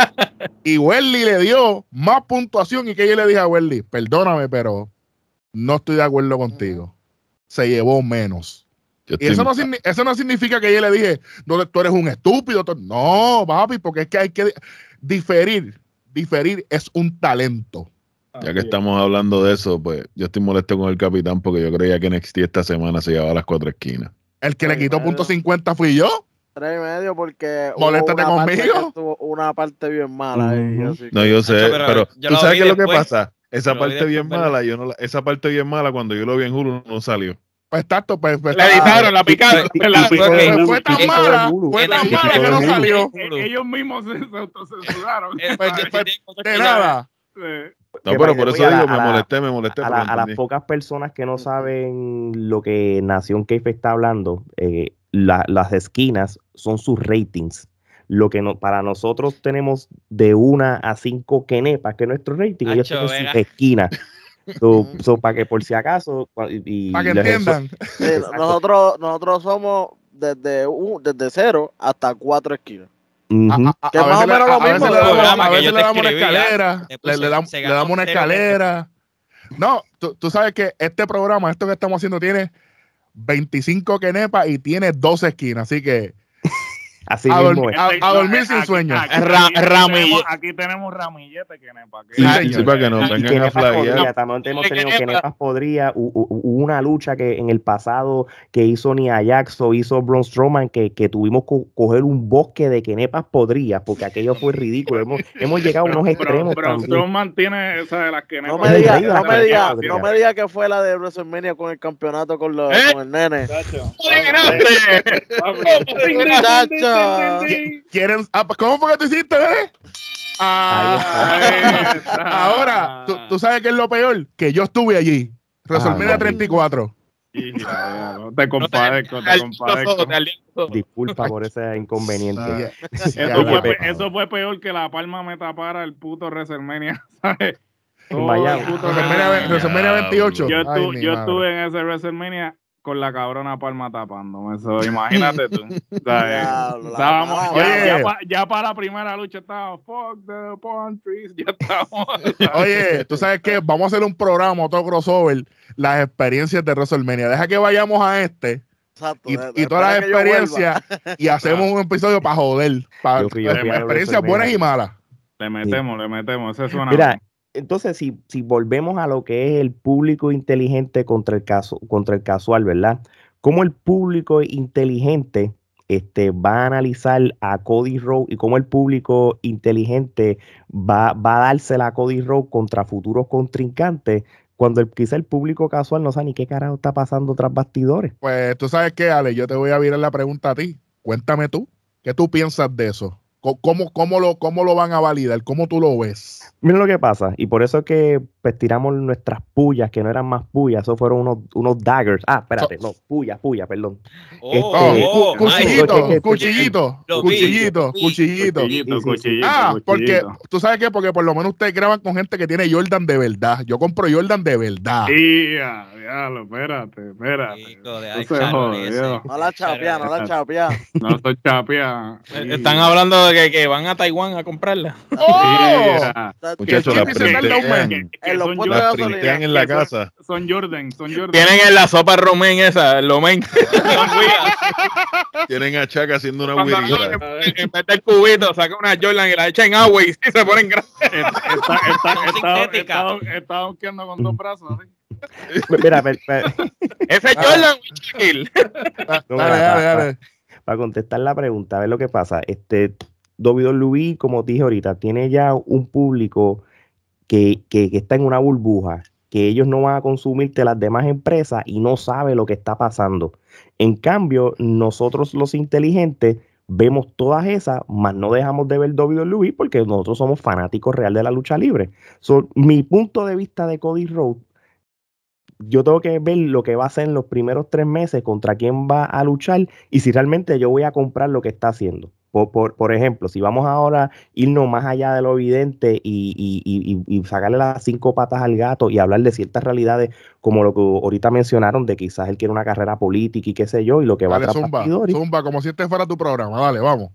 [LAUGHS] y Wendy le dio más puntuación y que yo le dije a Wendy, perdóname, pero no estoy de acuerdo contigo. Se llevó menos. y eso no, eso no, significa que yo le dije, no, tú eres un estúpido. No, papi, porque es que hay que diferir. Diferir es un talento. Ah, ya que estamos hablando de eso, pues yo estoy molesto con el capitán porque yo creía que NXT esta semana se llevaba a las cuatro esquinas. El que le quitó punto 50 fui yo. Tres y medio porque. Moléstate conmigo. una parte bien mala. no, yo sé, pero, pero tú sabes qué es lo que pasa esa parte bien mala, yo no esa parte bien mala cuando yo lo vi en Hulu no salió. Pues editaron, pues, pues, ah, la picada Fue tan mala, fue tan mala que no salió. Ellos mismos se autocensuraron. [LAUGHS] Pues, de nada. No, pero por eso digo, me molesté, me molesté. A, las pocas personas que no saben lo que Nación Kefe está hablando, eh, las esquinas son sus ratings lo que no, para nosotros tenemos de una a cinco kenepas, que es nuestro rating, ellos tienen sus esquinas. [LAUGHS] son para que por si acaso. para que entiendan. [LAUGHS] nosotros, nosotros somos desde, desde cero hasta cuatro esquinas. más o menos lo mismo. A veces le damos una escalera. Le damos una escalera. No, tú, sabes que este programa, esto que estamos haciendo, tiene 25 quenepas y tiene dos esquinas. Así que Así a A, dormir sin sueño. Aquí, tenemos ramillete que Que para que no tengan También hemos tenido podría. una lucha que en el pasado que hizo ni Ajax o hizo Braun Strowman que, que tuvimos que coger un bosque de Kenepas podría porque aquello fue ridículo. hemos, llegado a unos extremos. Braun Strowman tiene esa de las No me digas no me diga, no me que fue la de WrestleMania con el campeonato con, los, ¿Eh? con el nene. [LAUGHS] Ah, pues, ¿Cómo fue que te hiciste, eh? Ah, [LAUGHS] ahora, ¿tú, sabes qué es lo peor? Que yo estuve allí. Resolver ah, 34. te compadezco, te compadezco. Disculpa por ese inconveniente. eso, fue, peor que la palma me tapara el puto WrestleMania, [LAUGHS] ¿sabes? WrestleMania, 28. Yo, estuve, yo estuve en ese WrestleMania con la cabrona palma tapándome eso, imagínate tú. [LAUGHS] Eh, ya, para la primera lucha estábamos, fuck the palm trees, ya estamos. [LAUGHS] Oye, tú sabes que vamos a hacer un programa, otro crossover, las experiencias de WrestleMania. Deja que vayamos a este. y, todas las experiencias [LAUGHS] y hacemos un episodio para joder, para experiencias buenas y malas. Le metemos, le metemos, eso suena. Mira, entonces, si, volvemos a lo que es el público inteligente contra el, caso, contra el casual, ¿verdad? ¿Cómo el público inteligente este, va a analizar a Cody Rowe y cómo el público inteligente va, a dársela a Cody Rowe contra futuros contrincantes cuando el, quizá el público casual no sabe ni qué carajo está pasando tras bastidores? Pues tú sabes qué, Ale, yo te voy a virar la pregunta a ti. Cuéntame tú, ¿qué tú piensas de eso? ¿Cómo, cómo, lo, ¿Cómo lo van a validar? ¿Cómo tú lo ves? Mira lo que pasa, y por eso es que pues, tiramos nuestras pullas, que no eran más pullas, eso fueron unos, unos daggers. Ah, espérate, no, pullas, pullas, perdón. Oh, este, ah, oh, cuchillito, cuchillito, cuchillito, cuchillito, Ah, porque, ¿tú sabes qué? Porque por lo menos ustedes graban con gente que tiene Jordan de verdad. Yo compro Jordan de verdad. Ah diablo, espérate, espérate. Chico, de, no la chapea, no la chapea. No estoy chapea. Eh, están hablando de que, que, van a Taiwán a comprarla. ¡Oh! Muchachos, la printean. La printean en la casa. Son, Jordan, son Jordan. Tienen en la sopa romen esa, el romén. [LAUGHS] Tienen a Chaca haciendo una huirita. Eh, en vez cubito, saca una Jordan y la echa en agua y se ponen grandes. Está, está, está, está, con dos brazos así. Para ah. ah, contestar la pregunta, a ver lo que pasa. Este Luis como dije ahorita, tiene ya un público que, está en una burbuja, que ellos no van a consumirte las demás empresas y no sabe lo que está pasando. En cambio, nosotros los inteligentes vemos todas esas, mas no dejamos de ver Luis porque nosotros somos fanáticos real de la lucha libre. mi punto de vista de Cody Rhodes yo tengo que ver lo que va a hacer en los primeros tres meses, contra quién va a luchar y si realmente yo voy a comprar lo que está haciendo. Por, ejemplo, si vamos ahora a irnos más allá de lo evidente y, sacarle las cinco patas al gato y hablar de ciertas realidades como lo que ahorita mencionaron, de quizás él quiere una carrera política y qué sé yo, y lo que va a Zumba, como si este fuera tu programa, dale, vamos.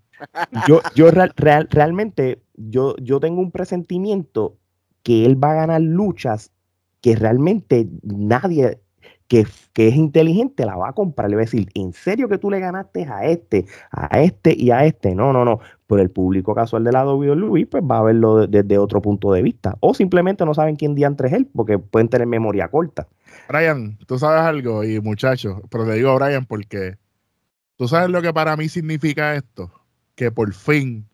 Yo, yo realmente, yo, yo tengo un presentimiento que él va a ganar luchas que realmente nadie que, es inteligente la va a comprar. Le va a decir, ¿en serio que tú le ganaste a este, a este y a este? No, no, no. Por el público casual de la WWE pues va a verlo desde, otro punto de vista. O simplemente no saben quién diantre es él porque pueden tener memoria corta. Brian, tú sabes algo y muchachos, pero te digo Brian porque tú sabes lo que para mí significa esto. Que por fin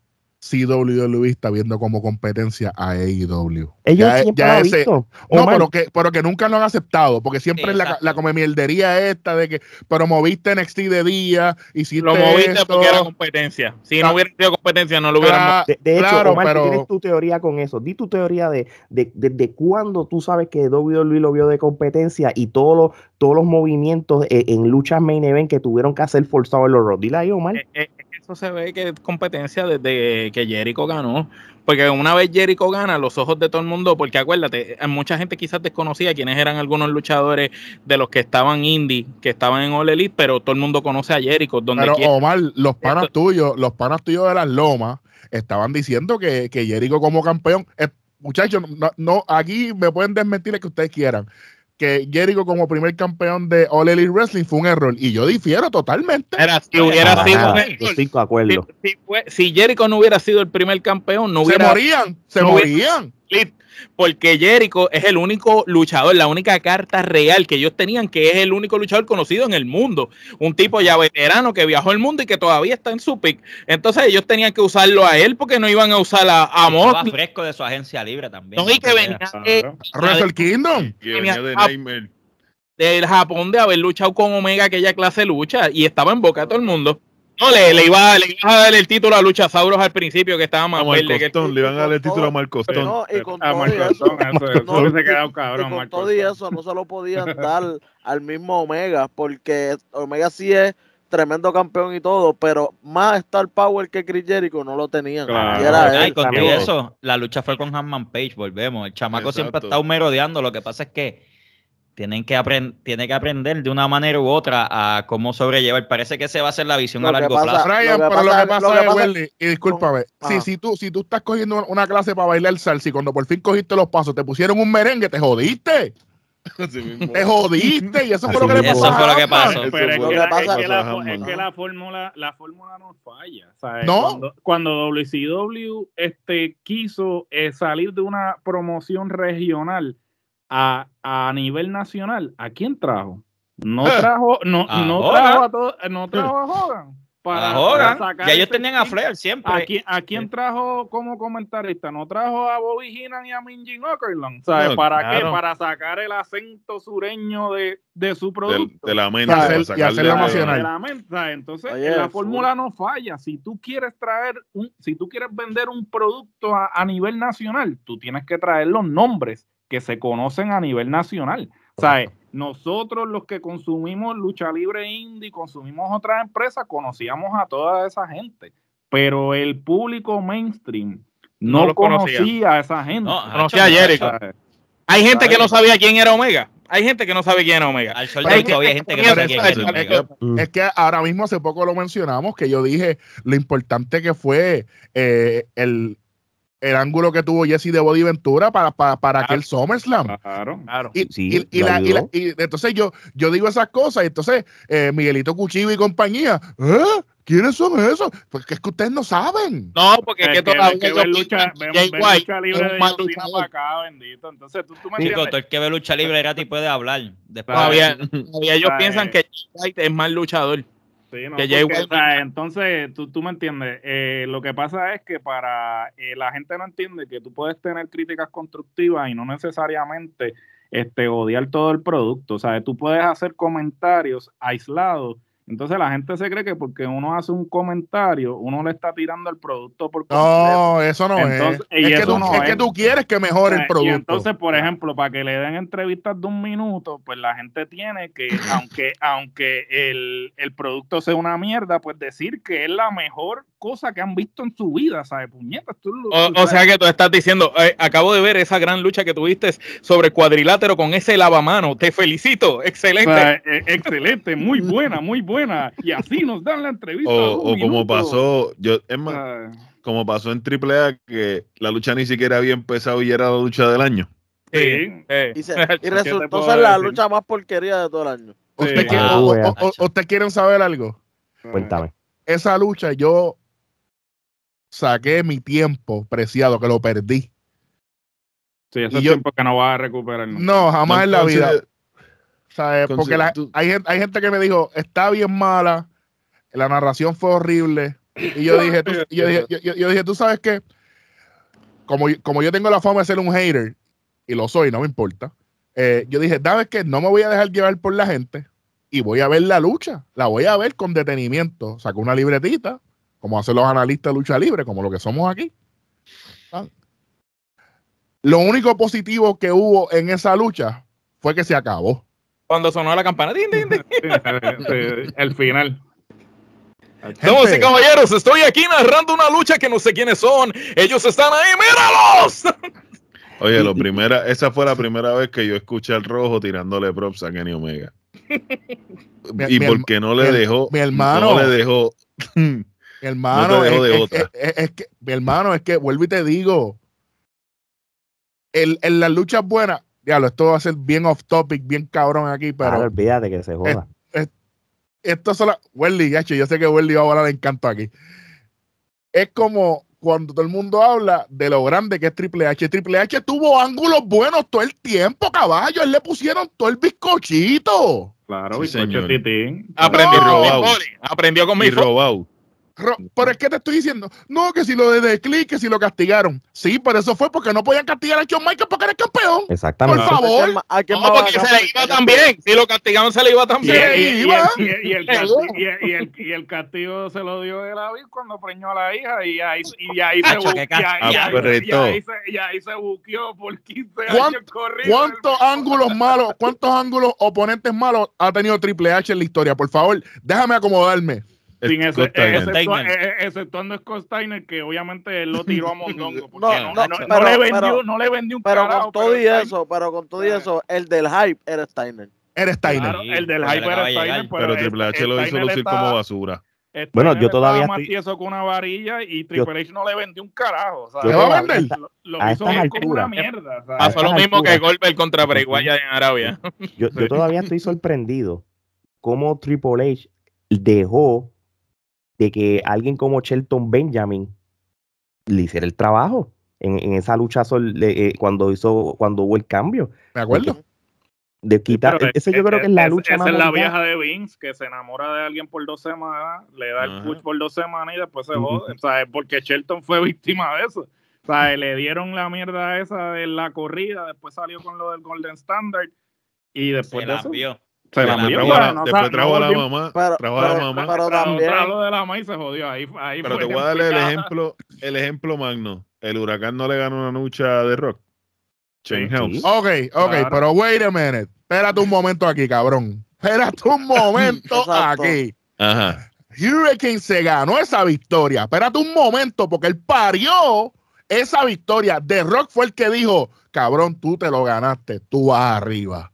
si WWE está viendo como competencia a AEW. Ellos ya, e- lo No, pero que, pero que nunca lo han aceptado, porque siempre es la, la come esta de que, promoviste NXT de día, si Lo moviste porque era competencia. Si no ah. hubiera sido competencia, no lo hubieran. Ah, de, hecho, claro, pero... tienes tu teoría con eso. Di tu teoría de, de, cuándo tú sabes que WWE lo vio de competencia y todos los, todos los movimientos eh, en, luchas main event que tuvieron que hacer forzado el horror, Dile ahí, Omar. Eh, eh, eso se ve que es competencia desde que Jericho ganó. Porque una vez Jericho gana, los ojos de todo el mundo, porque acuérdate, mucha gente quizás desconocía quiénes eran algunos luchadores de los que estaban indie, que estaban en All Elite, pero todo el mundo conoce a Jericho. Donde pero Omar, los panas tuyos, los panas tuyos de las lomas, estaban diciendo que, que Jericho como campeón... Eh, muchachos, no, no, aquí me pueden desmentir lo que ustedes quieran, que Jericho como primer campeón de All Elite Wrestling fue un error. Y yo difiero totalmente. Era, si Si, Jericho no hubiera sido el primer campeón, no hubiera... Se morían, se morían porque Jericho es el único luchador, la única carta real que ellos tenían, que es el único luchador conocido en el mundo. Un tipo ya veterano que viajó el mundo y que todavía está en su pick. Entonces ellos tenían que usarlo a él porque no iban a usar a, a fresco de su agencia libre también. No, y que venía Kingdom. Del Japón de haber luchado con Omega aquella clase lucha y estaba en boca de todo el mundo. No, le, le, iba, le iba a dar el título a Lucha Sauros al principio, que estaba más a Le iban a dar el título a Marcos No, y con eso, no, se todo eso, no se lo podían dar al mismo Omega, porque Omega sí es tremendo campeón y todo, pero más Star Power que Chris Jericho no lo tenían. Y con todo eso, la lucha fue con Hanman Page, volvemos. El chamaco siempre está merodeando, lo que pasa es que tienen que aprender, tiene que aprender de una manera u otra a cómo sobrellevar. Parece que se va a hacer la visión a largo plazo. Ryan, lo lo lo que y discúlpame, si, si, tú, estás cogiendo una clase para bailar salsa y cuando por fin cogiste los pasos te pusieron un merengue, te jodiste. [LAUGHS] te jodiste y eso fue lo que le pasó. Eso fue lo que pasó. Pero es, que la, fórmula, la fórmula no falla. ¿sabes? ¿No? Cuando, cuando, WCW este, quiso eh, salir de una promoción regional, a, nivel nacional, ¿a quién trajo? No [LAUGHS] trajo, no, a no trajo a no [LAUGHS] trajo a Hogan. Para, ellos este tenían a Flair siempre. ¿A quién, ¿A quién, trajo como comentarista? No trajo a Bobby Heenan y a Minjin Okerlund. ¿Sabes? ¿Para qué? Para sacar el acento sureño de, de su producto. De, la mente. la Entonces, la fórmula no falla. Si tú quieres traer, un, si tú quieres vender un producto a nivel nacional, tú tienes que traer los nombres que se conocen a nivel nacional. O sea, Nosotros los que consumimos lucha libre indie, consumimos otras empresas, conocíamos a toda esa gente, pero el público mainstream no, conocía. a esa gente. No, conocía a Jericho. Hay gente que no sabía quién era Omega. Hay gente que no sabe quién era Omega. gente que no sabe quién es Es que ahora mismo hace poco lo mencionamos, que yo dije lo importante que fue eh, el, el ángulo que tuvo Jesse de Body Ventura para, para, para aquel SummerSlam. Claro, claro. Y, y, la, y, entonces yo, yo digo esas cosas, y entonces eh, Miguelito Cuchillo y compañía, ¿eh? ¿Quiénes son esos? Porque pues es que ustedes no saben. No, porque es que, todavía que ver lucha, libre de acá, bendito. Entonces tú, tú me entiendes. el que ve lucha libre gratis puede hablar. Después. Todavía, ellos piensan que White es más luchador entonces, tú, tú, me entiendes. Eh, lo que pasa es que para eh, la gente no entiende que tú puedes tener críticas constructivas y no necesariamente este, odiar todo el producto. O sea, tú puedes hacer comentarios aislados entonces la gente se cree que porque uno hace un comentario, uno le está tirando el producto por No, eso no es. Es, que tú, quieres que mejore el eh, producto. entonces, por ejemplo, para que le den entrevistas de un minuto, pues la gente tiene que, [CLEARS THROAT] aunque, aunque el, el producto sea una mierda, pues decir que es la mejor cosas que han visto en su vida, ¿sabes? Puñetas. o, sea que tú estás diciendo, acabo de ver esa gran lucha que tuviste sobre cuadrilátero con ese lavamano. Te felicito, excelente. Ah, e, excelente, muy buena, muy buena. Y así nos dan la entrevista. O, como pasó, yo, ah. como pasó en AAA, que la lucha ni siquiera había empezado y era la lucha del año. Y, [LAUGHS] resultó ser la lucha más porquería de todo el año. Ah, ¿Ustedes quieren, saber algo? Cuéntame. Esa lucha yo saqué mi tiempo preciado, que lo perdí. Sí, ese tiempo que no vas a recuperar. No, jamás en la vida. Porque hay, gente que me dijo, está bien mala, la narración fue horrible. Y yo dije, tú, yo, dije yo, tú sabes que, como, como yo tengo la fama de ser un hater, y lo soy, no me importa, eh, yo dije, ¿sabes qué? No me voy a dejar llevar por la gente y voy a ver la lucha, la voy a ver con detenimiento. Saco una libretita, como hacen los analistas de lucha libre, como lo que somos aquí. Ah. Lo único positivo que hubo en esa lucha fue que se acabó. Cuando sonó la campana, el final. No, caballeros, estoy aquí narrando una lucha que no sé quiénes son. Ellos están ahí, míralos. Oye, lo primera, esa fue la primera vez que yo escuché al rojo tirándole props a Kenny Omega. y porque no le dejó, mi hermano, no le dejó [LAUGHS] Hermano, es, que, mi hermano, es que vuelvo y te digo. en las luchas buenas, diablo, esto va a ser bien off topic, bien cabrón aquí, ah, pero. olvídate que se joda. esto es las. Welly, yo sé que Welly va a volar encanto aquí. Es como cuando todo el mundo habla de lo grande que es Triple H. Triple H tuvo ángulos buenos todo el tiempo, caballo. Él le pusieron todo el bizcochito. Claro, sí, bizcocho Aprendió, con mi Aprendió con mi pero es que te estoy diciendo, no, que si lo de clic, que si lo castigaron. Sí, pero eso fue porque no podían castigar a John Michael porque era el campeón. Exactamente. Por favor. No, porque se le iba también. Si lo castigaron, se le iba también. Y el castigo se lo dio el David cuando preñó a la hija y ahí, y ahí se y ahí se buqueó por 15 años ¿Cuántos ángulos malos, cuántos ángulos oponentes malos ha tenido Triple H en la historia? Por favor, déjame acomodarme. Sin eso e- e- e- exceptuando Scott Steiner, que obviamente él lo tiró a [LAUGHS] Mondongo. No, no, le vendió, no, le vendió, un Pero carajo, con todo pero y eso, pero con todo y eso, el del hype era Steiner. Era Steiner. el del hype era Steiner. Pero, Triple H lo hizo lucir como basura. bueno, yo todavía estoy... con una varilla y Triple H no le vendió un carajo. Lo, lo a hizo como una mierda. Pasó ah, lo mismo que que el contra Breguaya en Arabia. Yo, yo, [LAUGHS] todavía estoy sorprendido cómo Triple H dejó de que alguien como Shelton Benjamin le hiciera el trabajo en, esa lucha eh, eh, cuando hizo cuando hubo el cambio. Me acuerdo. De, quitar, creo la lucha esa es la vieja de Vince que se enamora de alguien por dos semanas, le da el push por dos semanas y después se jode, ¿sabes? porque Shelton fue víctima de eso. O le dieron la mierda esa de la corrida, después salió con lo del Golden Standard y después de eso, después trajo a la mamá. trajo a la mamá. Pero, también. de la mamá y se jodió. Ahí, pero te voy a dar el ejemplo, el ejemplo magno. El huracán no le ganó una lucha de rock. Chain House. Ok, ok, pero wait a minute. Espérate un momento aquí, cabrón. Espérate un momento [LAUGHS] aquí. Ajá. Hurricane se ganó esa victoria. Espérate un momento, porque él parió esa victoria. de Rock fue el que dijo, cabrón, tú te lo ganaste, tú vas arriba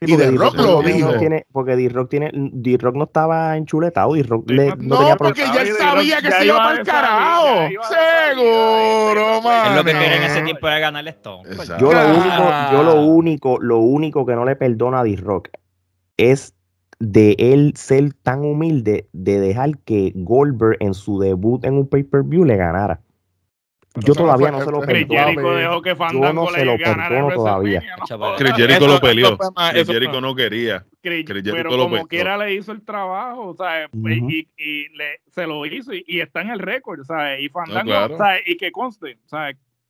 y Rock, lo tiene, porque D-Rock tiene, D-Rock no estaba enchuletado, D-Rock no, no tenía porque ya él sabía que se iba para el carajo. Seguro, man. Es lo que quieren en ese tiempo de ganar esto. Yo lo único, yo lo único, lo único que no le perdona a D-Rock es de él ser tan humilde de dejar que Goldberg en su debut en un pay-per-view le ganara. Yo todavía no se lo que Yo no se lo perdono todavía. Chris lo peleó. Chris no quería. pero como quiera le hizo el trabajo, sea eh, pues, Y, se lo hizo y, está en el récord, sea Y Fandango, Y que conste,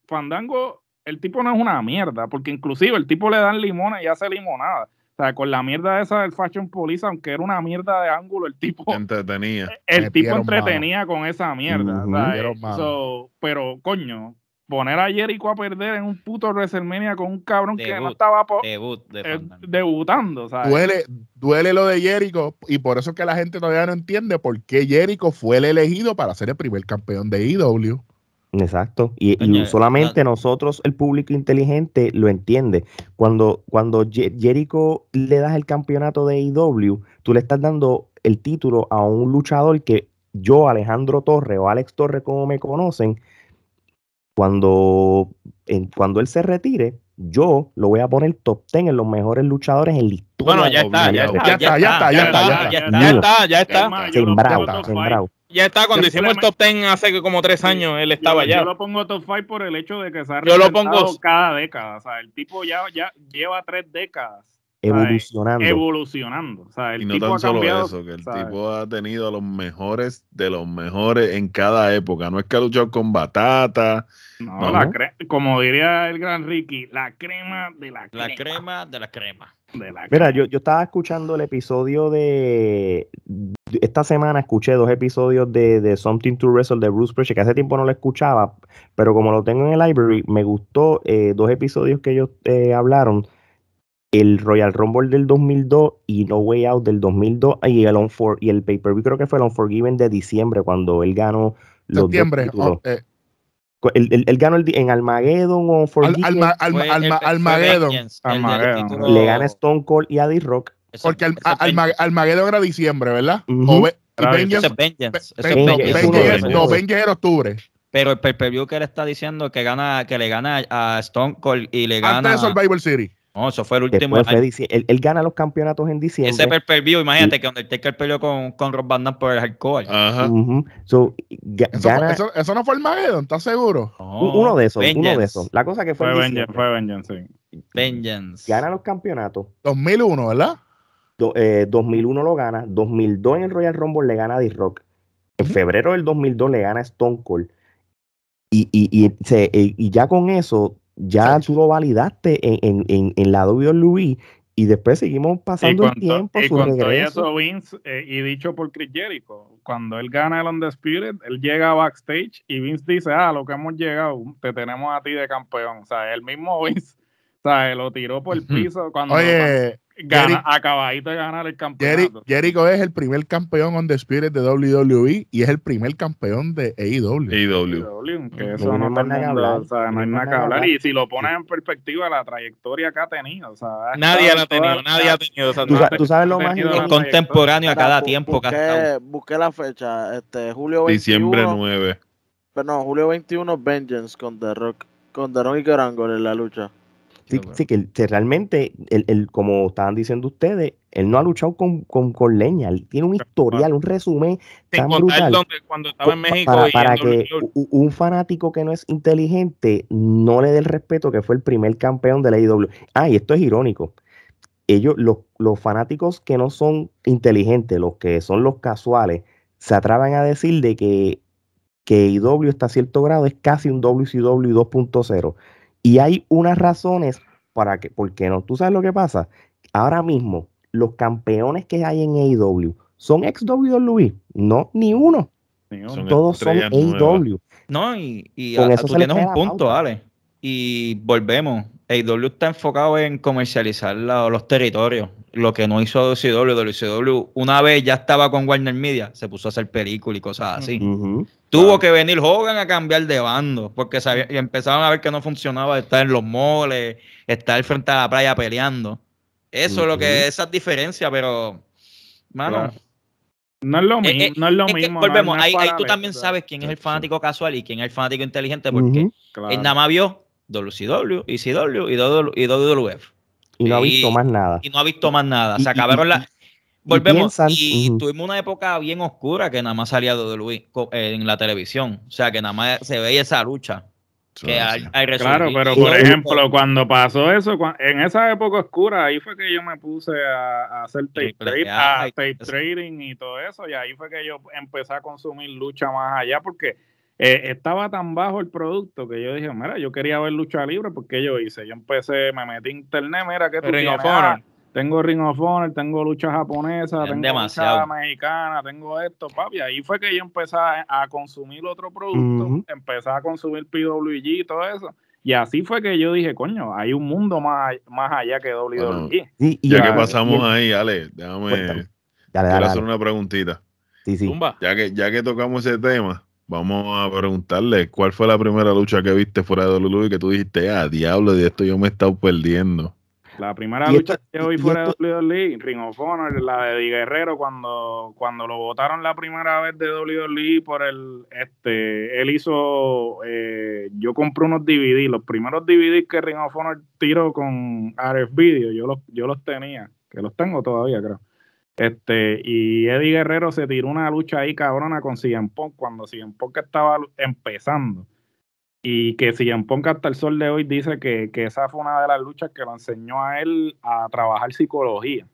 Fandango, el tipo no es una mierda, porque inclusive el tipo le dan limones y hace limonada. O sea, con la mierda esa del Fashion Police, aunque era una mierda de ángulo, el tipo. [LAUGHS] Entretenía. El tipo entretenía con esa mierda. pero, coño, poner a Jericho a perder en un puto WrestleMania con un cabrón que no estaba debut, eh, debutando. Duele, duele lo de Jericho y por eso es que la gente todavía no entiende por qué Jericho fue el elegido para ser el primer campeón de IW. E Exacto. Y, solamente nosotros, el público inteligente, lo entiende. Cuando, cuando Jericho le das el campeonato de IW e tú le estás dando el título a un luchador que yo, Alejandro Torre o Alex Torre, como me conocen, cuando, cuando él se retire, yo lo voy a poner top 10 en los mejores luchadores en la historia. Bueno, ya está, ya está, ya está, ya está, ya está. Ya está, ya está ya está, cuando hicimos el top 10 hace como tres años, él estaba ya. allá. Yo lo pongo top 5 por el hecho de que se ha yo lo pongo cada década. O sea, el tipo ya, ya lleva tres décadas. Evolucionando. Evolucionando. y no tipo tan ha solo eso, que el tipo ha tenido los mejores de los mejores en cada época. No es que ha luchado con batata. como diría el gran Ricky, la crema de la, crema. La crema de la crema. Mira, yo, yo estaba escuchando el episodio de. Esta semana escuché dos episodios de, Something to Wrestle de Bruce Prichard, que hace tiempo no lo escuchaba, pero como lo tengo en el library, me gustó eh, dos episodios que ellos eh, hablaron: el Royal Rumble del 2002 y No Way Out del 2002, y el, y el Pay Per View, creo que fue el Unforgiven de diciembre, cuando él ganó. Los dos oh, eh, el, el, el ganó el, en Armageddon o en Al, alma, alma, Le gana Stone Cold y Adi Rock. Porque Armageddon era diciembre, ¿verdad? o No, Vengeance era octubre. Pero el pay-per-view que él está diciendo que gana, que le gana a Stone Cold y le gana. Antes de Survivor City. No, eso fue el último. Fue él, gana los campeonatos en diciembre. Ese per, view, imagínate que que el peleó con, con Rob Van por el alcohol eso, eso, no fue el Magedon, ¿estás seguro? uno de esos, uno de esos. La cosa que fue. Fue Vengeance, fue Vengeance, Gana los campeonatos. 2001, ¿verdad? 2001 eh, lo gana. 2002 en el Royal Rumble le gana a D-Rock. En febrero del 2002 le gana a Stone Cold. Y, y, y, se, y ya con eso ya tú lo validaste en, en, en, en la y después seguimos pasando el tiempo. Y eso, Vince, eh, y dicho por Chris Jericho, cuando él gana el On Spirit él llega backstage y Vince dice, ah, lo que hemos llegado, te tenemos a ti de campeón. O sea, el mismo [LAUGHS] Vince, o sea, lo tiró por el piso cuando... Gana, acabadito de ganar el campeonato. Jericho es el primer campeón on the spirit de WWE y es el primer campeón de AEW. AEW. E que eso no, no, hay nada que hablar. O sea, no hay nada que hablar. Y si lo pones en perspectiva, la trayectoria que ha tenido. O sea, nadie la ha tenido, nadie ha tenido. O sea, tú, sabes lo más contemporáneo a cada tiempo. Busqué, estado. busqué la fecha, este, julio 21. Diciembre 9. Pero no, julio 21, Vengeance con The Rock, con The Rock y Garangol en la lucha. Sí, que, realmente, él, como estaban diciendo ustedes, él no ha luchado con, con, leña. Él tiene un historial, un resumen tan brutal. cuando estaba en México. Para, que un, fanático que no es inteligente no le dé el respeto que fue el primer campeón de la IW. Ah, y esto es irónico. Ellos, los, fanáticos que no son inteligentes, los que son los casuales, se atreven a decir de que que está a cierto grado es casi un WCW 2.0. Y hay unas razones para que, porque no? ¿Tú sabes lo que pasa? Ahora mismo, los campeones que hay en AEW son ex WWE, no, ni uno. Todos son AEW. E no, y, y a, tú tienes un punto, Ale. Y volvemos. AEW está enfocado en comercializar los territorios, lo que no hizo WCW. WCW una vez ya estaba con Warner Media, se puso a hacer películas y cosas así. Tuvo que venir Hogan a cambiar de bando, porque empezaban empezaron a ver que no funcionaba estar en los moles, estar frente a la playa peleando. Eso es lo que esas diferencias, pero, mano. No es lo eh, eh, mismo. no es lo volvemos, ahí, tú también sabes quién es el fanático casual y quién es el fanático inteligente, porque nada más vio WCW, ECW y WWF. Y no ha visto más nada. Y no ha visto más nada. Se acabaron la Volvemos. Y, tuvimos una época bien oscura que nada más salía Luis eh, en la televisión. O sea, que nada más se veía esa lucha. claro, pero por ejemplo, cuando pasó eso, en esa época oscura, ahí fue que yo me puse a, hacer tape pues, pues, trading y todo eso, y ahí fue que yo empecé a consumir lucha más allá, porque eh, estaba tan bajo el producto que yo dije, mira, yo quería ver lucha libre porque yo hice. Yo empecé, me metí en internet, mira, que tengo ah, tengo Ring of Honor, tengo lucha japonesa, tengo lucha mexicana, tengo esto, papi. Ahí fue que yo empecé a, consumir otro producto, empecé a consumir PWG y todo eso. Y así fue que yo dije, coño, hay un mundo más, más allá que WWE. y, ya que pasamos ahí, Ale, déjame dale, hacer una preguntita. Ya, que, ya que tocamos ese tema, Vamos a preguntarle, ¿cuál fue la primera lucha que viste fuera de WWE que tú dijiste, ah, diablo, de esto yo me he estado perdiendo? La primera lucha que vi fuera de WWE, Ring of Honor, la de Di Guerrero, cuando, cuando lo votaron la primera vez de WWE por el, este, él hizo, eh, yo compré unos DVD, los primeros DVD que Ring of Honor tiró con Ares Video, yo los, yo los tenía, que los tengo todavía creo. Este, y Eddie Guerrero se tiró una lucha ahí cabrona con Cien cuando Cien estaba empezando. Y que Cien que hasta el sol de hoy dice que, esa fue una de las luchas que lo enseñó a él a trabajar psicología.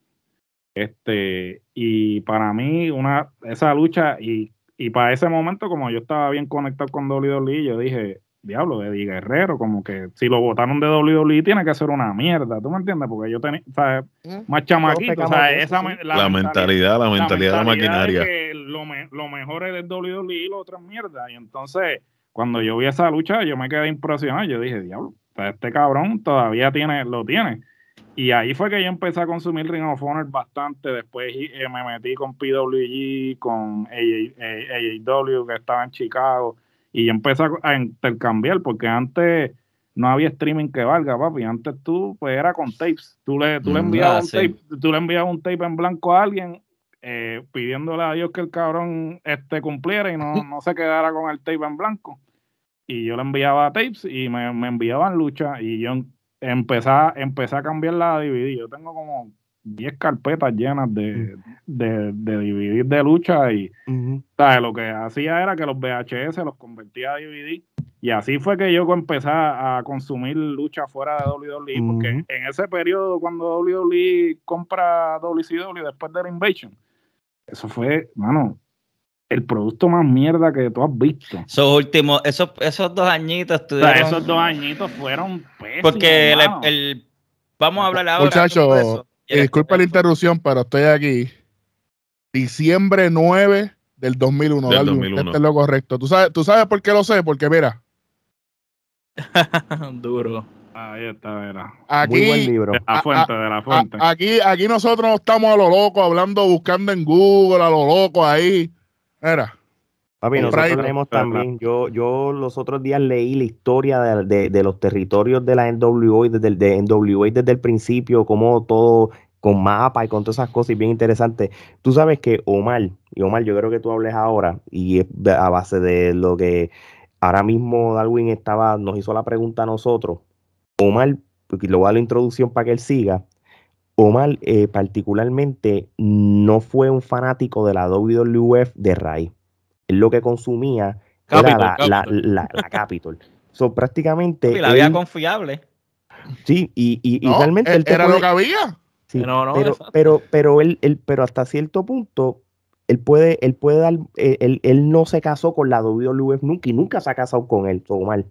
Este, y para mí, una, esa lucha, y, y para ese momento, como yo estaba bien conectado con WWE, yo dije, diablo, de Guerrero, como que si lo botaron de WWE tiene que ser una mierda, ¿tú me entiendes? Porque yo tenía, mm. Más chamaquito, o sea, esa, la, mentalidad, la, mentalidad, la maquinaria. lo, mejor es WWE e y lo otro es mierda. Y entonces, cuando yo vi esa lucha, yo me quedé impresionado, yo dije, diablo, este cabrón todavía tiene, lo tiene. Y ahí fue que yo empecé a consumir Ring of Honor bastante. Después eh, me metí con PWG, con AAW, que estaba en Chicago y yo empecé a, intercambiar, porque antes no había streaming que valga, papi. Antes tú, pues era con tapes. Tú le, tú le, mm, enviabas, ah, un tape, tú le enviabas un tape en blanco a alguien eh, pidiéndole a Dios que el cabrón este, cumpliera y no, [LAUGHS] no, se quedara con el tape en blanco. Y yo le enviaba tapes y me, me enviaban lucha y yo em, empecé, empecé a cambiar la DVD. Yo tengo como 10 carpetas llenas de, de, de de lucha y lo que hacía era que los VHS los convertía a DVD y así fue que yo empecé a consumir lucha fuera de WWE porque en ese periodo cuando WWE compra WCW después de la Invasion eso fue, mano, el producto más mierda que tú has visto. Esos últimos, esos, dos añitos esos dos añitos fueron Porque el, vamos a hablar ahora. eso eh, disculpa la interrupción, pero estoy aquí. Diciembre 9 del 2001. Este es lo correcto. ¿Tú sabes, ¿Tú sabes por qué lo sé? Porque mira. [LAUGHS] Duro. Ahí está, mira. Muy buen libro. fuente, de la fuente. aquí, aquí nosotros no estamos a lo loco, hablando, buscando en Google, a lo loco ahí. Mira. Papi, nosotros tenemos también, yo, yo los otros días leí la historia de, los territorios de la NWA desde, el, de desde el principio, como todo con mapa y con todas esas cosas, y bien interesante. Tú sabes que Omar, y Omar, yo creo que tú hables ahora, y a base de lo que ahora mismo Darwin estaba, nos hizo la pregunta a nosotros. Omar, lo voy a la introducción para que él siga. Omar, eh, particularmente, no fue un fanático de la WWF de raíz lo que consumía era la, Capitol. La, la, Capitol. So, prácticamente. Y la había confiable. Sí, y, y, realmente. E- él era lo que había. Sí, no, no, pero, pero, pero, él, él, pero hasta cierto punto, él puede, él puede dar, eh, él, él, no se casó con la WWF nunca y nunca se ha casado con él, todo mal.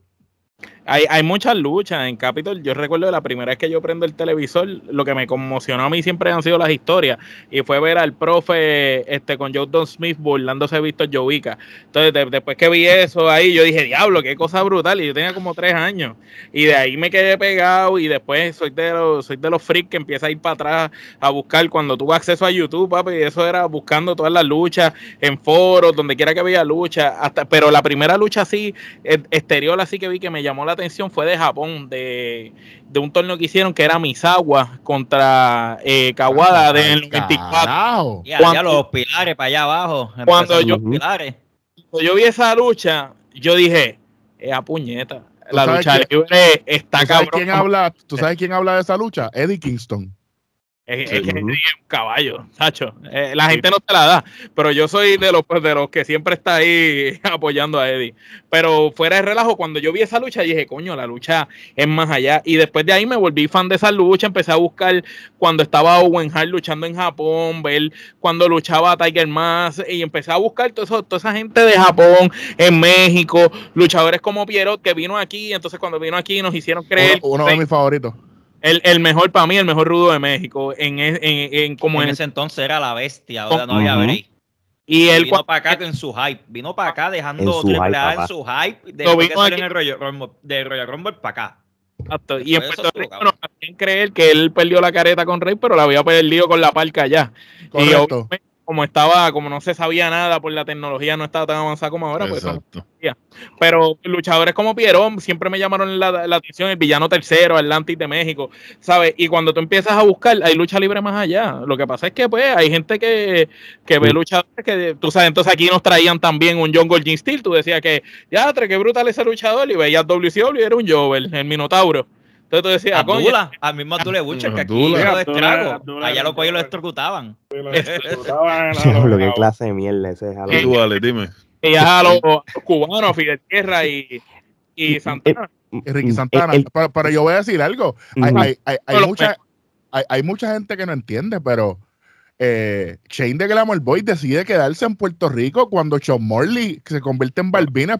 Hay, muchas luchas en Capitol. Yo recuerdo la primera vez que yo prendo el televisor, lo que me conmocionó a mí siempre han sido las historias. Y fue ver al profe este, con Jordan Smith burlándose de Víctor Jovica. Entonces, después que vi eso ahí, yo dije, diablo, qué cosa brutal. Y yo tenía como tres años. Y de ahí me quedé pegado. Y después soy de los, soy freaks que empieza a ir para atrás a buscar. Cuando tuve acceso a YouTube, papi, eso era buscando todas las luchas en foros, donde quiera que había lucha. Hasta, pero la primera lucha así, eh, exterior así que vi que me llamó la atención fue de Japón, de, un torneo que hicieron que era Misawa contra eh, Kawada ah, del 94. Y los pilares para allá abajo. Cuando yo, yo vi esa lucha, yo dije, eh, a puñeta, la lucha libre está cabrón. Quién habla, ¿Tú sabes quién habla de esa lucha? Eddie Kingston. Es, es, es un caballo, Sacho. Eh, la gente no te la da, pero yo soy de los, pues, de los que siempre está ahí [LAUGHS] apoyando a Eddie. Pero fuera de relajo, cuando yo vi esa lucha, dije, coño, la lucha es más allá. Y después de ahí me volví fan de esa lucha, empecé a buscar cuando estaba Owen Hart luchando en Japón, ver cuando luchaba Tiger Mask, y empecé a buscar todo eso, toda esa gente de Japón, en México, luchadores como Pierrot que vino aquí, entonces cuando vino aquí nos hicieron creer... uno de mis favoritos. El, el mejor para mí, el mejor rudo de México. En, en, en como en, ese entonces era la bestia, ahora no había a Y él vino para acá en su hype, vino para acá dejando Triple A en su hype de el Royal Rumble, de Rumble para acá. Y en Puerto Rico creer que él perdió la careta con Rey, pero la había perdido con la parca allá. Correcto. Y como estaba, como no se sabía nada por pues la tecnología, no estaba tan avanzada como ahora. Pues, Pero luchadores como Pierón siempre me llamaron la, atención, el villano tercero, Atlantis de México, ¿sabes? Y cuando tú empiezas a buscar, hay lucha libre más allá. Lo que pasa es que, pues, hay gente que, ve luchadores que, tú sabes, entonces aquí nos traían también un John Golden Steel, tú decías que, ya, qué brutal ese luchador, y veías WCW y era un Jover, el Minotauro. Entonces tú decías, a al mismo le Butcher que aquí lo destrago. Allá los pollos lo estrocutaban. Lo que [LAUGHS] qué clase de mierda ese es. Tú, dale dime. Y a los cubanos, Fidel Tierra y, eh, eh, Santana. Eh, Enrique Santana. pero, yo voy a decir algo. Hay, hay, mucha, hay, mucha gente que no entiende, pero eh, Shane de Glamour Boy decide quedarse en Puerto Rico cuando Sean Morley se convierte en Balbina.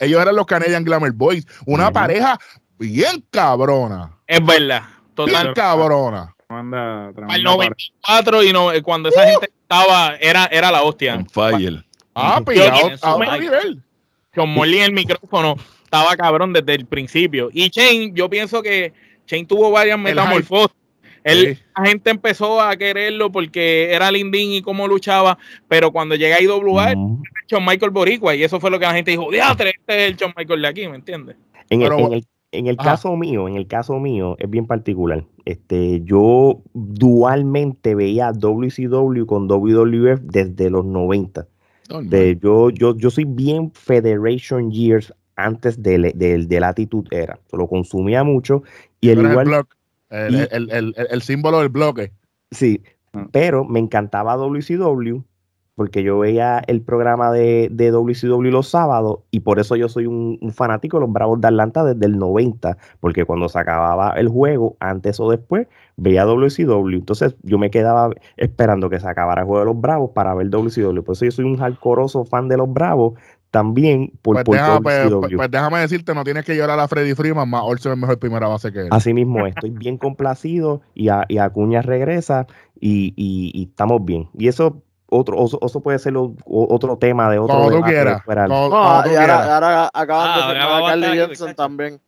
Ellos eran los Canadian Glamour Boys. Una pareja bien cabrona. Es verdad. Total. cabrona. Al 94 y no, cuando esa uh. gente estaba, era, era la hostia. Un fire. Ah, pero pues, a en el micrófono estaba cabrón desde el principio. Y Shane, yo pienso que Shane tuvo varias metamorfosis. La gente empezó a quererlo porque era lindín y cómo luchaba, pero cuando llega a IWA, el John Michael Boricua, y eso fue lo que la gente dijo, diatre, este es el John Michael de aquí, ¿me entiendes? en, el, en el caso mío, en el caso mío, es bien particular. Este, yo dualmente veía WCW con WWF desde los 90. yo, yo, yo soy bien Federation Years antes de, de, de actitud Era. Lo consumía mucho. Y el, igual, el, el símbolo del bloque. Sí, ah. pero me encantaba WCW porque yo veía el programa de, WCW los sábados y por eso yo soy un, fanático de los Bravos de Atlanta desde el 90, porque cuando se acababa el juego, antes o después, veía WCW. Entonces yo me quedaba esperando que se acabara el juego de los Bravos para ver WCW. Por eso yo soy un hardcoreoso fan de los Bravos también por, pues por pues, pues, pues, déjame decirte, no tienes que llorar a Freddy Freeman, más Orson es mejor primera base que él. Así mismo, [LAUGHS] estoy bien complacido y, y Acuña regresa y, y estamos bien. Y eso otro, eso puede ser otro tema de otro. Como tú No, ahora, ahora, ah, de a Carly también.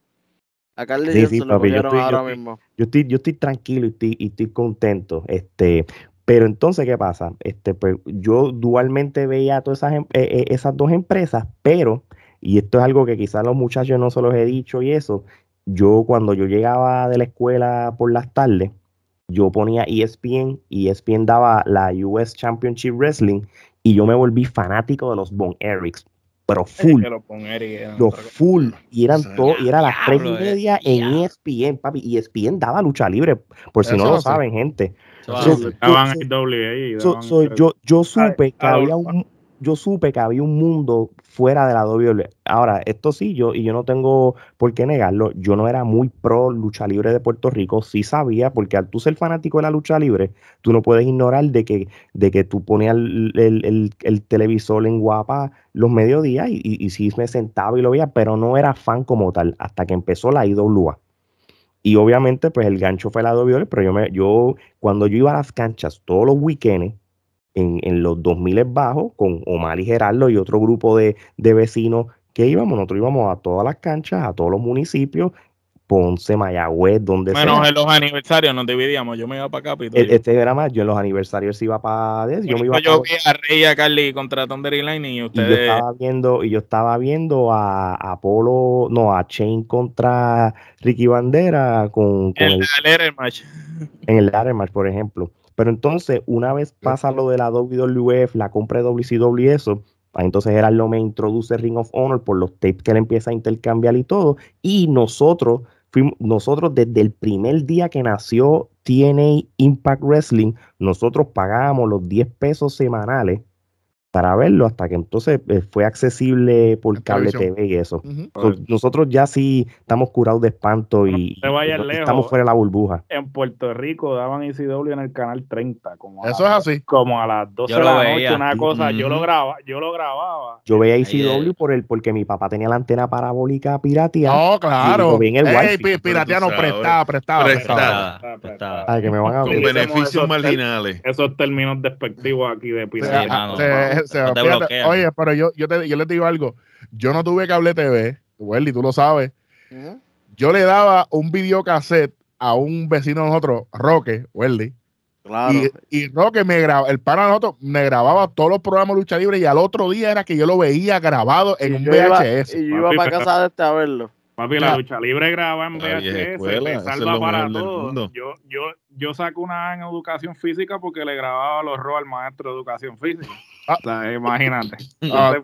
A yo estoy, ahora mismo. Yo estoy, yo estoy tranquilo y estoy, contento. Este, pero entonces, ¿qué pasa? Este, pues, yo dualmente veía todas esas, em, eh, eh, esas dos empresas, pero, y esto es algo que quizás los muchachos no se los he dicho y eso, yo cuando yo llegaba de la escuela por las tardes, yo ponía ESPN, ESPN daba la US Championship Wrestling y yo me volví fanático de los Bon Erics, pero full. los, full. Y eran todo, y era las tres y eh. media en ESPN, papi. y e ESPN daba lucha libre, por si no lo saben, gente. yo, yo supe que había un, yo supe que había un mundo fuera de la WWE. Ahora, esto sí, yo, y yo no tengo por qué negarlo, yo no era muy pro lucha libre de Puerto Rico, sí sabía, porque al tú ser fanático de la lucha libre, tú no puedes ignorar de que, de que tú ponías el, televisor en guapa los mediodías y, y, sí me sentaba y lo veía, pero no era fan como tal, hasta que empezó la IWA. Y obviamente, pues el gancho fue la WWE, pero yo, me, yo cuando yo iba a las canchas todos los weekends, en, en los 2000 bajos con Omar y Gerardo y otro grupo de, vecinos que íbamos. Nosotros íbamos a todas las canchas, a todos los municipios Ponce, Mayagüez, donde Menos en los aniversarios nos dividíamos. Yo me iba para acá. E, este era más. Yo en los aniversarios iba para. yo me iba yo vi a Rey y a Carly contra Thunder y ustedes. Y yo estaba viendo, y yo estaba viendo a Apolo, no, a Chain contra Ricky Bandera con. en el, el, En el Match, por ejemplo. Pero entonces, una vez pasa lo de la WWF, la compra de WCW eso, ah, entonces lo me introduce Ring of Honor por los tapes que él empieza a intercambiar y todo. Y nosotros, fuimos, nosotros desde el primer día que nació TNA Impact Wrestling, nosotros pagábamos los 10 pesos semanales para verlo hasta que entonces eh, fue accesible por cable TV y eso. nosotros ya sí estamos curados de espanto y, estamos fuera de la burbuja. En Puerto Rico daban ICW en el canal 30. Como eso es así. Como a las 12 de la noche, una cosa. Yo lo grababa. Yo lo grababa. Yo veía ICW por el, porque mi papá tenía la antena parabólica pirateada No, claro. Y el no, prestaba Con beneficios marginales. Esos términos despectivos aquí de piratia. Ah, ah, [LAUGHS] oye, pero yo, yo, te, yo les digo algo. Yo no tuve cable TV, Welly, tú lo sabes. Yo le daba un videocassette a un vecino de nosotros, Roque, Welly. Claro. Y, Roque me grababa, el pana de nosotros me grababa todos los programas de lucha libre y al otro día era que yo lo veía grabado en un VHS. y yo iba para casa de este a verlo. Papi, la lucha libre graba en VHS, le salva para todo. Yo, yo, yo saco una en educación física porque le grababa los roles al maestro de educación física. Ah, imagínate. [LAUGHS]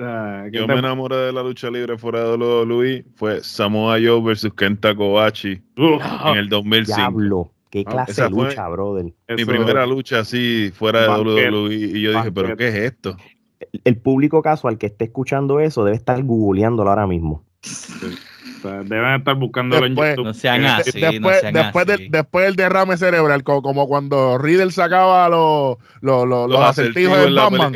Ah, yo, me enamoré de la lucha libre fuera de lo Luis. E, fue Samoa Joe versus Kenta Kobachi en el 2005. Diablo. Qué ah, clase de lucha, Mi primera lucha así fuera de WWE e y yo dije, pero ¿qué es esto? El, público, público casual que esté escuchando eso debe estar googleándolo ahora mismo deben estar buscando después, en YouTube. No sean así. Este, después, del derrame cerebral, como, cuando Riddle sacaba los, los, los, de Batman.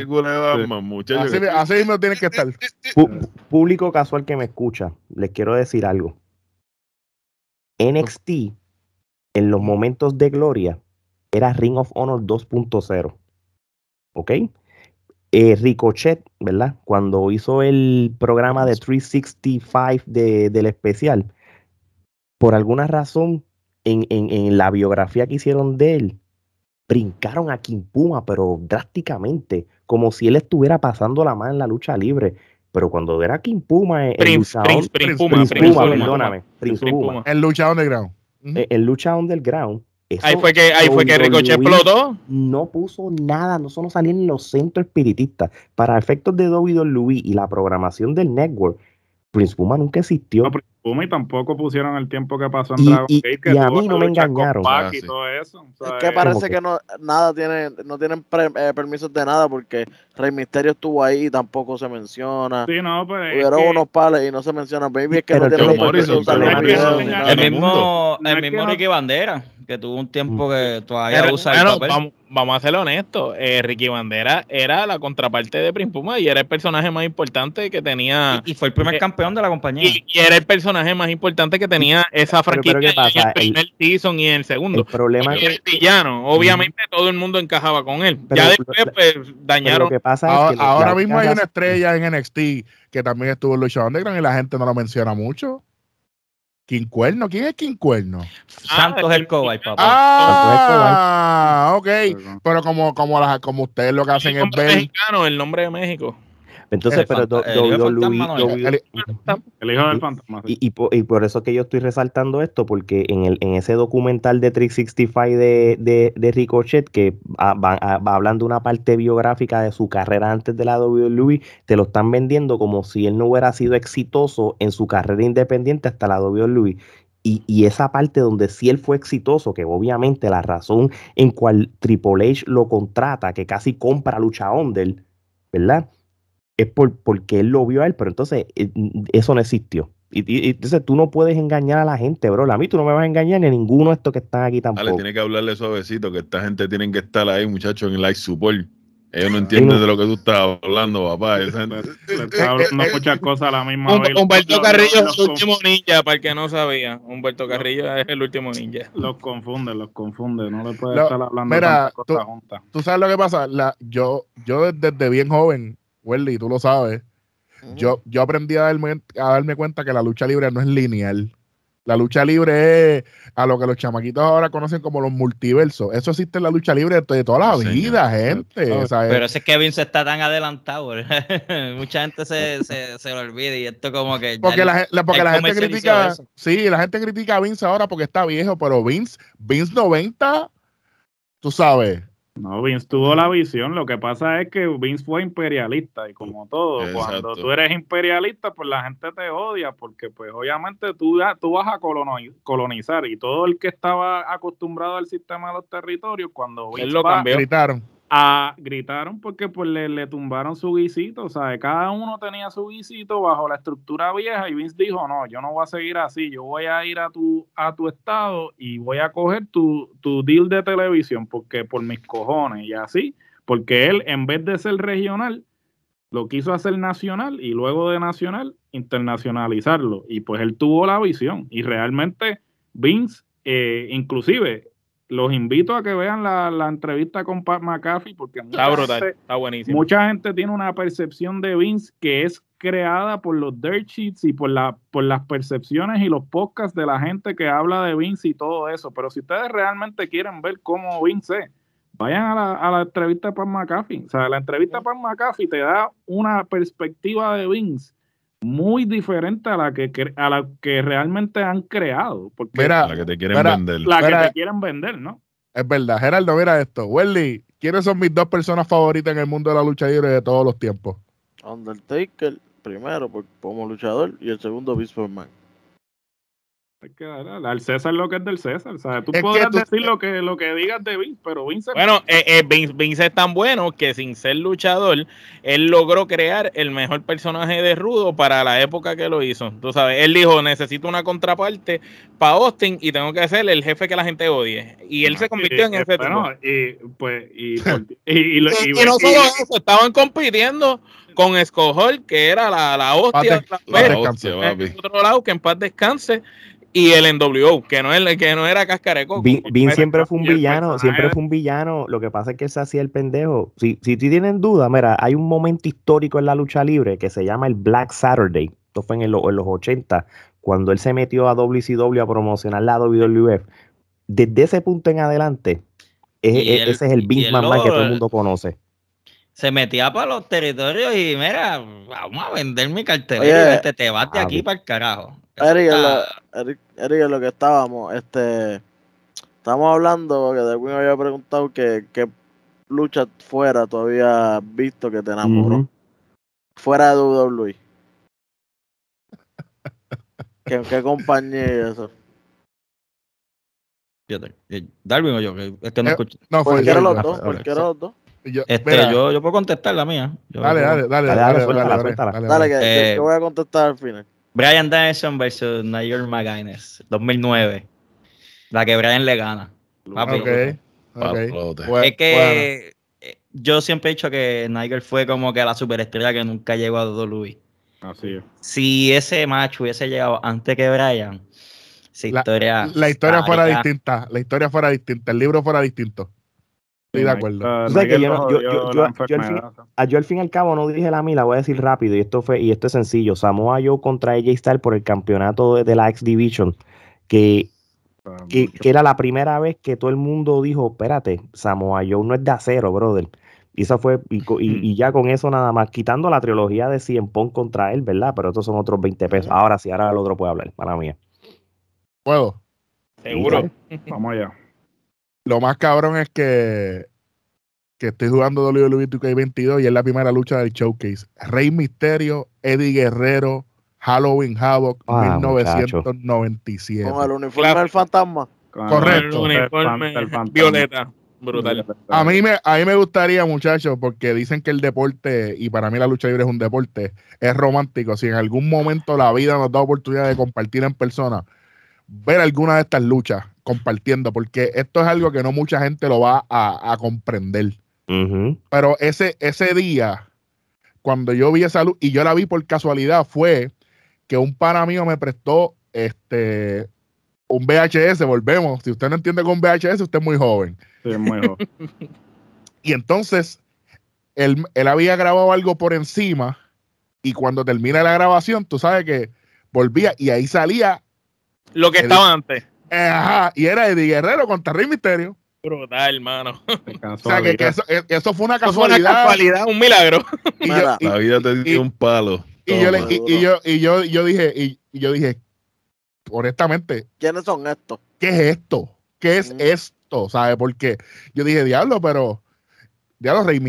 así, mismo tiene que estar. [LAUGHS] público casual que me escucha, les quiero decir algo. NXT, en los momentos de gloria, era Ring of Honor 2.0. ¿Ok? Eh, Ricochet, ¿verdad? Cuando hizo el programa de 365 de, del especial, por alguna razón, en, la biografía que hicieron de él, brincaron a Kim Puma, pero drásticamente, como si él estuviera pasando la mano en la lucha libre. Pero cuando era Kim Puma, el, luchador, El lucha underground. El ahí fue que, ahí fue que Ricochet explotó. No puso nada, no solo en los centros espiritistas. Para efectos de Dovido Louis y la programación del network, Prince Puma nunca existió. Puma y tampoco pusieron el tiempo que pasó en Dragon Gate. Que y a mí no me engañaron. Ah, es que parece que, no, nada tiene, no tienen eh, permisos de nada porque Rey Misterio estuvo ahí y tampoco se menciona. Sí, no, pues. Hubieron unos pales y no se menciona. Baby, es que no tiene permisos El mismo, el mismo Ricky Bandera, que tuvo un tiempo mm. que todavía usa el papel vamos a ser honestos, eh, Ricky Bandera era la contraparte de Prince Puma y era el personaje más importante que tenía. Y, fue el primer eh, campeón de la compañía. Y, era el personaje más importante que tenía esa franquicia el primer season y el segundo. El problema es villano. Obviamente todo el mundo encajaba con él. ya después dañaron. que ahora, mismo hay una estrella en NXT que también estuvo en Lucha Underground y la gente no lo menciona mucho. Quincuerno, ¿quién es Quincuerno? Ah, Santos Cobay, papá. Ah, ok. Pero como, como, las, como ustedes lo que hacen es ver. mexicano, el nombre de México. Entonces, pero El hijo del fantasma. Y, y, y, por, eso que yo estoy resaltando esto, porque en, el, en ese documental de 365 de, de, Ricochet, que ah, va, ah, va, hablando una parte biográfica de su carrera antes de la WWE, te lo están vendiendo como si él no hubiera sido exitoso en su carrera independiente hasta la WWE. Y, y, esa parte donde sí él fue exitoso, que obviamente la razón en cual Triple H lo contrata, que casi compra Lucha ondel ¿verdad? es por, porque él lo vio a él, pero entonces eh, mm, eso no existió. Y, entonces tú no puedes engañar a la gente, bro. A mí tú no me vas a engañar ni a ninguno de estos que están aquí tampoco. Dale, tiene que hablarle suavecito, que esta gente tiene que estar ahí, muchachos, en live support. Ellos no entienden de lo que tú estás hablando, papá. [LAUGHS] Esa está hablando muchas cosas a la misma vez. Humberto Carrillo es el último ninja, para el que no sabía. Humberto Carrillo es el último ninja. Los confunde, los confunde. No le puedes estar hablando mira, cosas juntas. Tú sabes lo que pasa. La, yo, yo desde bien joven Welly, tú lo sabes. Yo, yo aprendí a darme, cuenta que la lucha libre no es lineal. La lucha libre es a lo que los chamaquitos ahora conocen como los multiversos. Eso existe en la lucha libre de toda la vida, gente. Pero, pero ese Kevin se está tan adelantado. [LAUGHS] Mucha gente se, se, se, lo olvida y esto como que... Porque, la, porque la gente critica... Sí, la gente critica a Vince ahora porque está viejo, pero Vince, Vince 90, tú sabes, no, Vince tuvo la visión. Lo que pasa es que Vince fue imperialista y como todo, cuando tú eres imperialista, pues la gente te odia porque pues obviamente tú, tú vas a colonizar y todo el que estaba acostumbrado al sistema de los territorios, cuando Vince... Él lo va, cambió gritaron porque pues, le, tumbaron su guisito, O sea, Cada uno tenía su guisito bajo la estructura vieja y Vince dijo, no, yo no voy a seguir así, yo voy a ir a tu, a tu estado y voy a coger tu, tu deal de televisión porque por mis cojones y así, porque él en vez de ser regional, lo quiso hacer nacional y luego de nacional, internacionalizarlo. Y pues él tuvo la visión y realmente Vince, eh, inclusive los invito a que vean la, entrevista con Pat McAfee porque mucha gente tiene una percepción de Vince que es creada por los dirt sheets y por, la, por las percepciones y los podcasts de la gente que habla de Vince y todo eso. Pero si ustedes realmente quieren ver cómo Vince es, vayan a la, a la entrevista de Pat McAfee. O sea, la entrevista de Pat McAfee te da una perspectiva de Vince muy diferente a la que, a la que realmente han creado. Porque la que te quieren vender. La te quieren vender, ¿no? Es verdad, Gerardo, mira esto. Welly, ¿quiénes son mis dos personas favoritas en el mundo de la lucha libre de todos los tiempos? Undertaker, primero, como luchador, y el segundo, Vince Man este, al César lo que es del César. tú podrías decir lo que, lo que digas de Vince, pero Vince. Bueno, eh, eh, Vince, es tan bueno que sin ser luchador, él logró crear el mejor personaje de Rudo para la época que lo hizo. Tú sabes, él dijo: Necesito una contraparte para Austin y tengo que ser el jefe que la gente odie. Y él se ah, convirtió en ese jefe Y, pues, y, [LAUGHS] no solo eso, estaban compitiendo con Escojol, que era la, la hostia. otro lado, que en paz descanse y el NWO, que no, el, que no era cascareco. Vin, siempre fue un villano, siempre fue un villano. Lo que pasa es que él se hacía el pendejo. Si, si tienen duda, mira, hay un momento histórico en la lucha libre que se llama el Black Saturday. Esto fue en, los 80, cuando él se metió a WCW a promocionar la WWF. Desde ese punto en adelante, ese es el Vince McMahon que todo el mundo conoce se metía para los territorios y mira, vamos a vender mi cartelera este, te bate aquí para el carajo. Erick, lo que estábamos, este, estamos hablando, que Darwin había preguntado que, lucha fuera todavía visto que te enamoró. Fuera de WWE. ¿Qué, ¿Qué compañía eso? Eh, Darwin o yo, es que este no eh, cualquiera de los dos. Este, yo, yo, puedo contestar la mía. dale, dale, dale, dale, dale, dale, que, yo voy a contestar al final. Brian Dennison vs. Nigel McGuinness, 2009. La que Brian le gana. ok. es que eh, yo siempre he dicho que Nigel fue como que la superestrella que nunca llegó a Luis. E. Así Si ese macho hubiese llegado antes que Brian, la historia. la historia fuera distinta, la historia fuera distinta, el libro fuera distinto de acuerdo. Yo al fin y al cabo no dije la mía, la voy a decir rápido, y esto fue, y esto es sencillo. Samoa Joe contra AJ Styles por el campeonato de, la X Division, que, era la primera vez que todo el mundo dijo, espérate, Samoa Joe no es de acero, brother. Y esa fue, y, mm. ya con eso nada más, quitando la trilogía de 100 Pong contra él, ¿verdad? Pero estos son otros 20 pesos. Ahora sí, ahora el otro puede hablar, para mí. Puedo. Seguro. Vamos allá. Lo más cabrón es que, que estoy jugando WWE 2K22 y es la primera lucha del showcase. Rey Misterio, Eddie Guerrero, Halloween Havoc, 1997. Ah, Con el uniforme del fantasma. Con Correcto. El uniforme del fantasma. violeta. Brutal. A mí, me, a mí me gustaría, muchachos, porque dicen que el deporte, y para mí la lucha libre es un deporte, es romántico. Si en algún momento la vida nos da oportunidad de compartir en persona, ver alguna de estas luchas compartiendo, porque esto es algo que no mucha gente lo va a, comprender. Pero ese, ese día, cuando yo vi esa luz, y yo la vi por casualidad, fue que un pana mío me prestó este un VHS, volvemos. Si usted no entiende con VHS, usted es muy joven. Sí, muy joven. [LAUGHS] y entonces, él, había grabado algo por encima, y cuando termina la grabación, tú sabes que volvía y ahí salía lo que estaba antes y era Eddie Guerrero contra Rey Misterio. Brutal, hermano. O sea, que, eso, eh, eso, fue una casualidad. Fue una casualidad, un milagro. la vida te dio un palo. Y, yo, y, yo, y, yo, dije, y, yo dije, honestamente. ¿Quiénes son estos? ¿Qué es esto? ¿Qué es mm. esto? esto? ¿Sabes? Porque yo dije, diablo, pero. Diablo, Rey,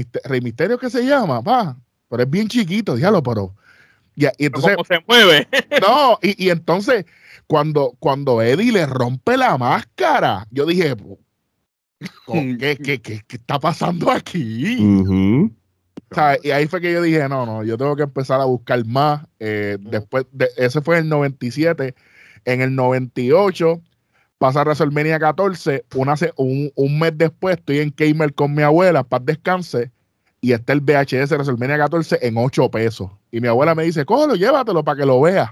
Misterio, ¿qué se llama, va. Pero es bien chiquito, diablo, pero. Y, entonces. ¿Cómo se mueve? no, y, y entonces cuando, cuando Eddie le rompe la máscara, yo dije, ¿qué, [LAUGHS] está pasando aquí? y ahí fue que yo dije, no, no, yo tengo que empezar a buscar más. Eh, después de, ese fue en el 97. En el 98 pasa WrestleMania 14. Una, un, un, mes después estoy en Keimer con mi abuela, paz descanse. Y está el VHS de WrestleMania 14 en 8 pesos. Y mi abuela me dice, cógelo, llévatelo para que lo veas.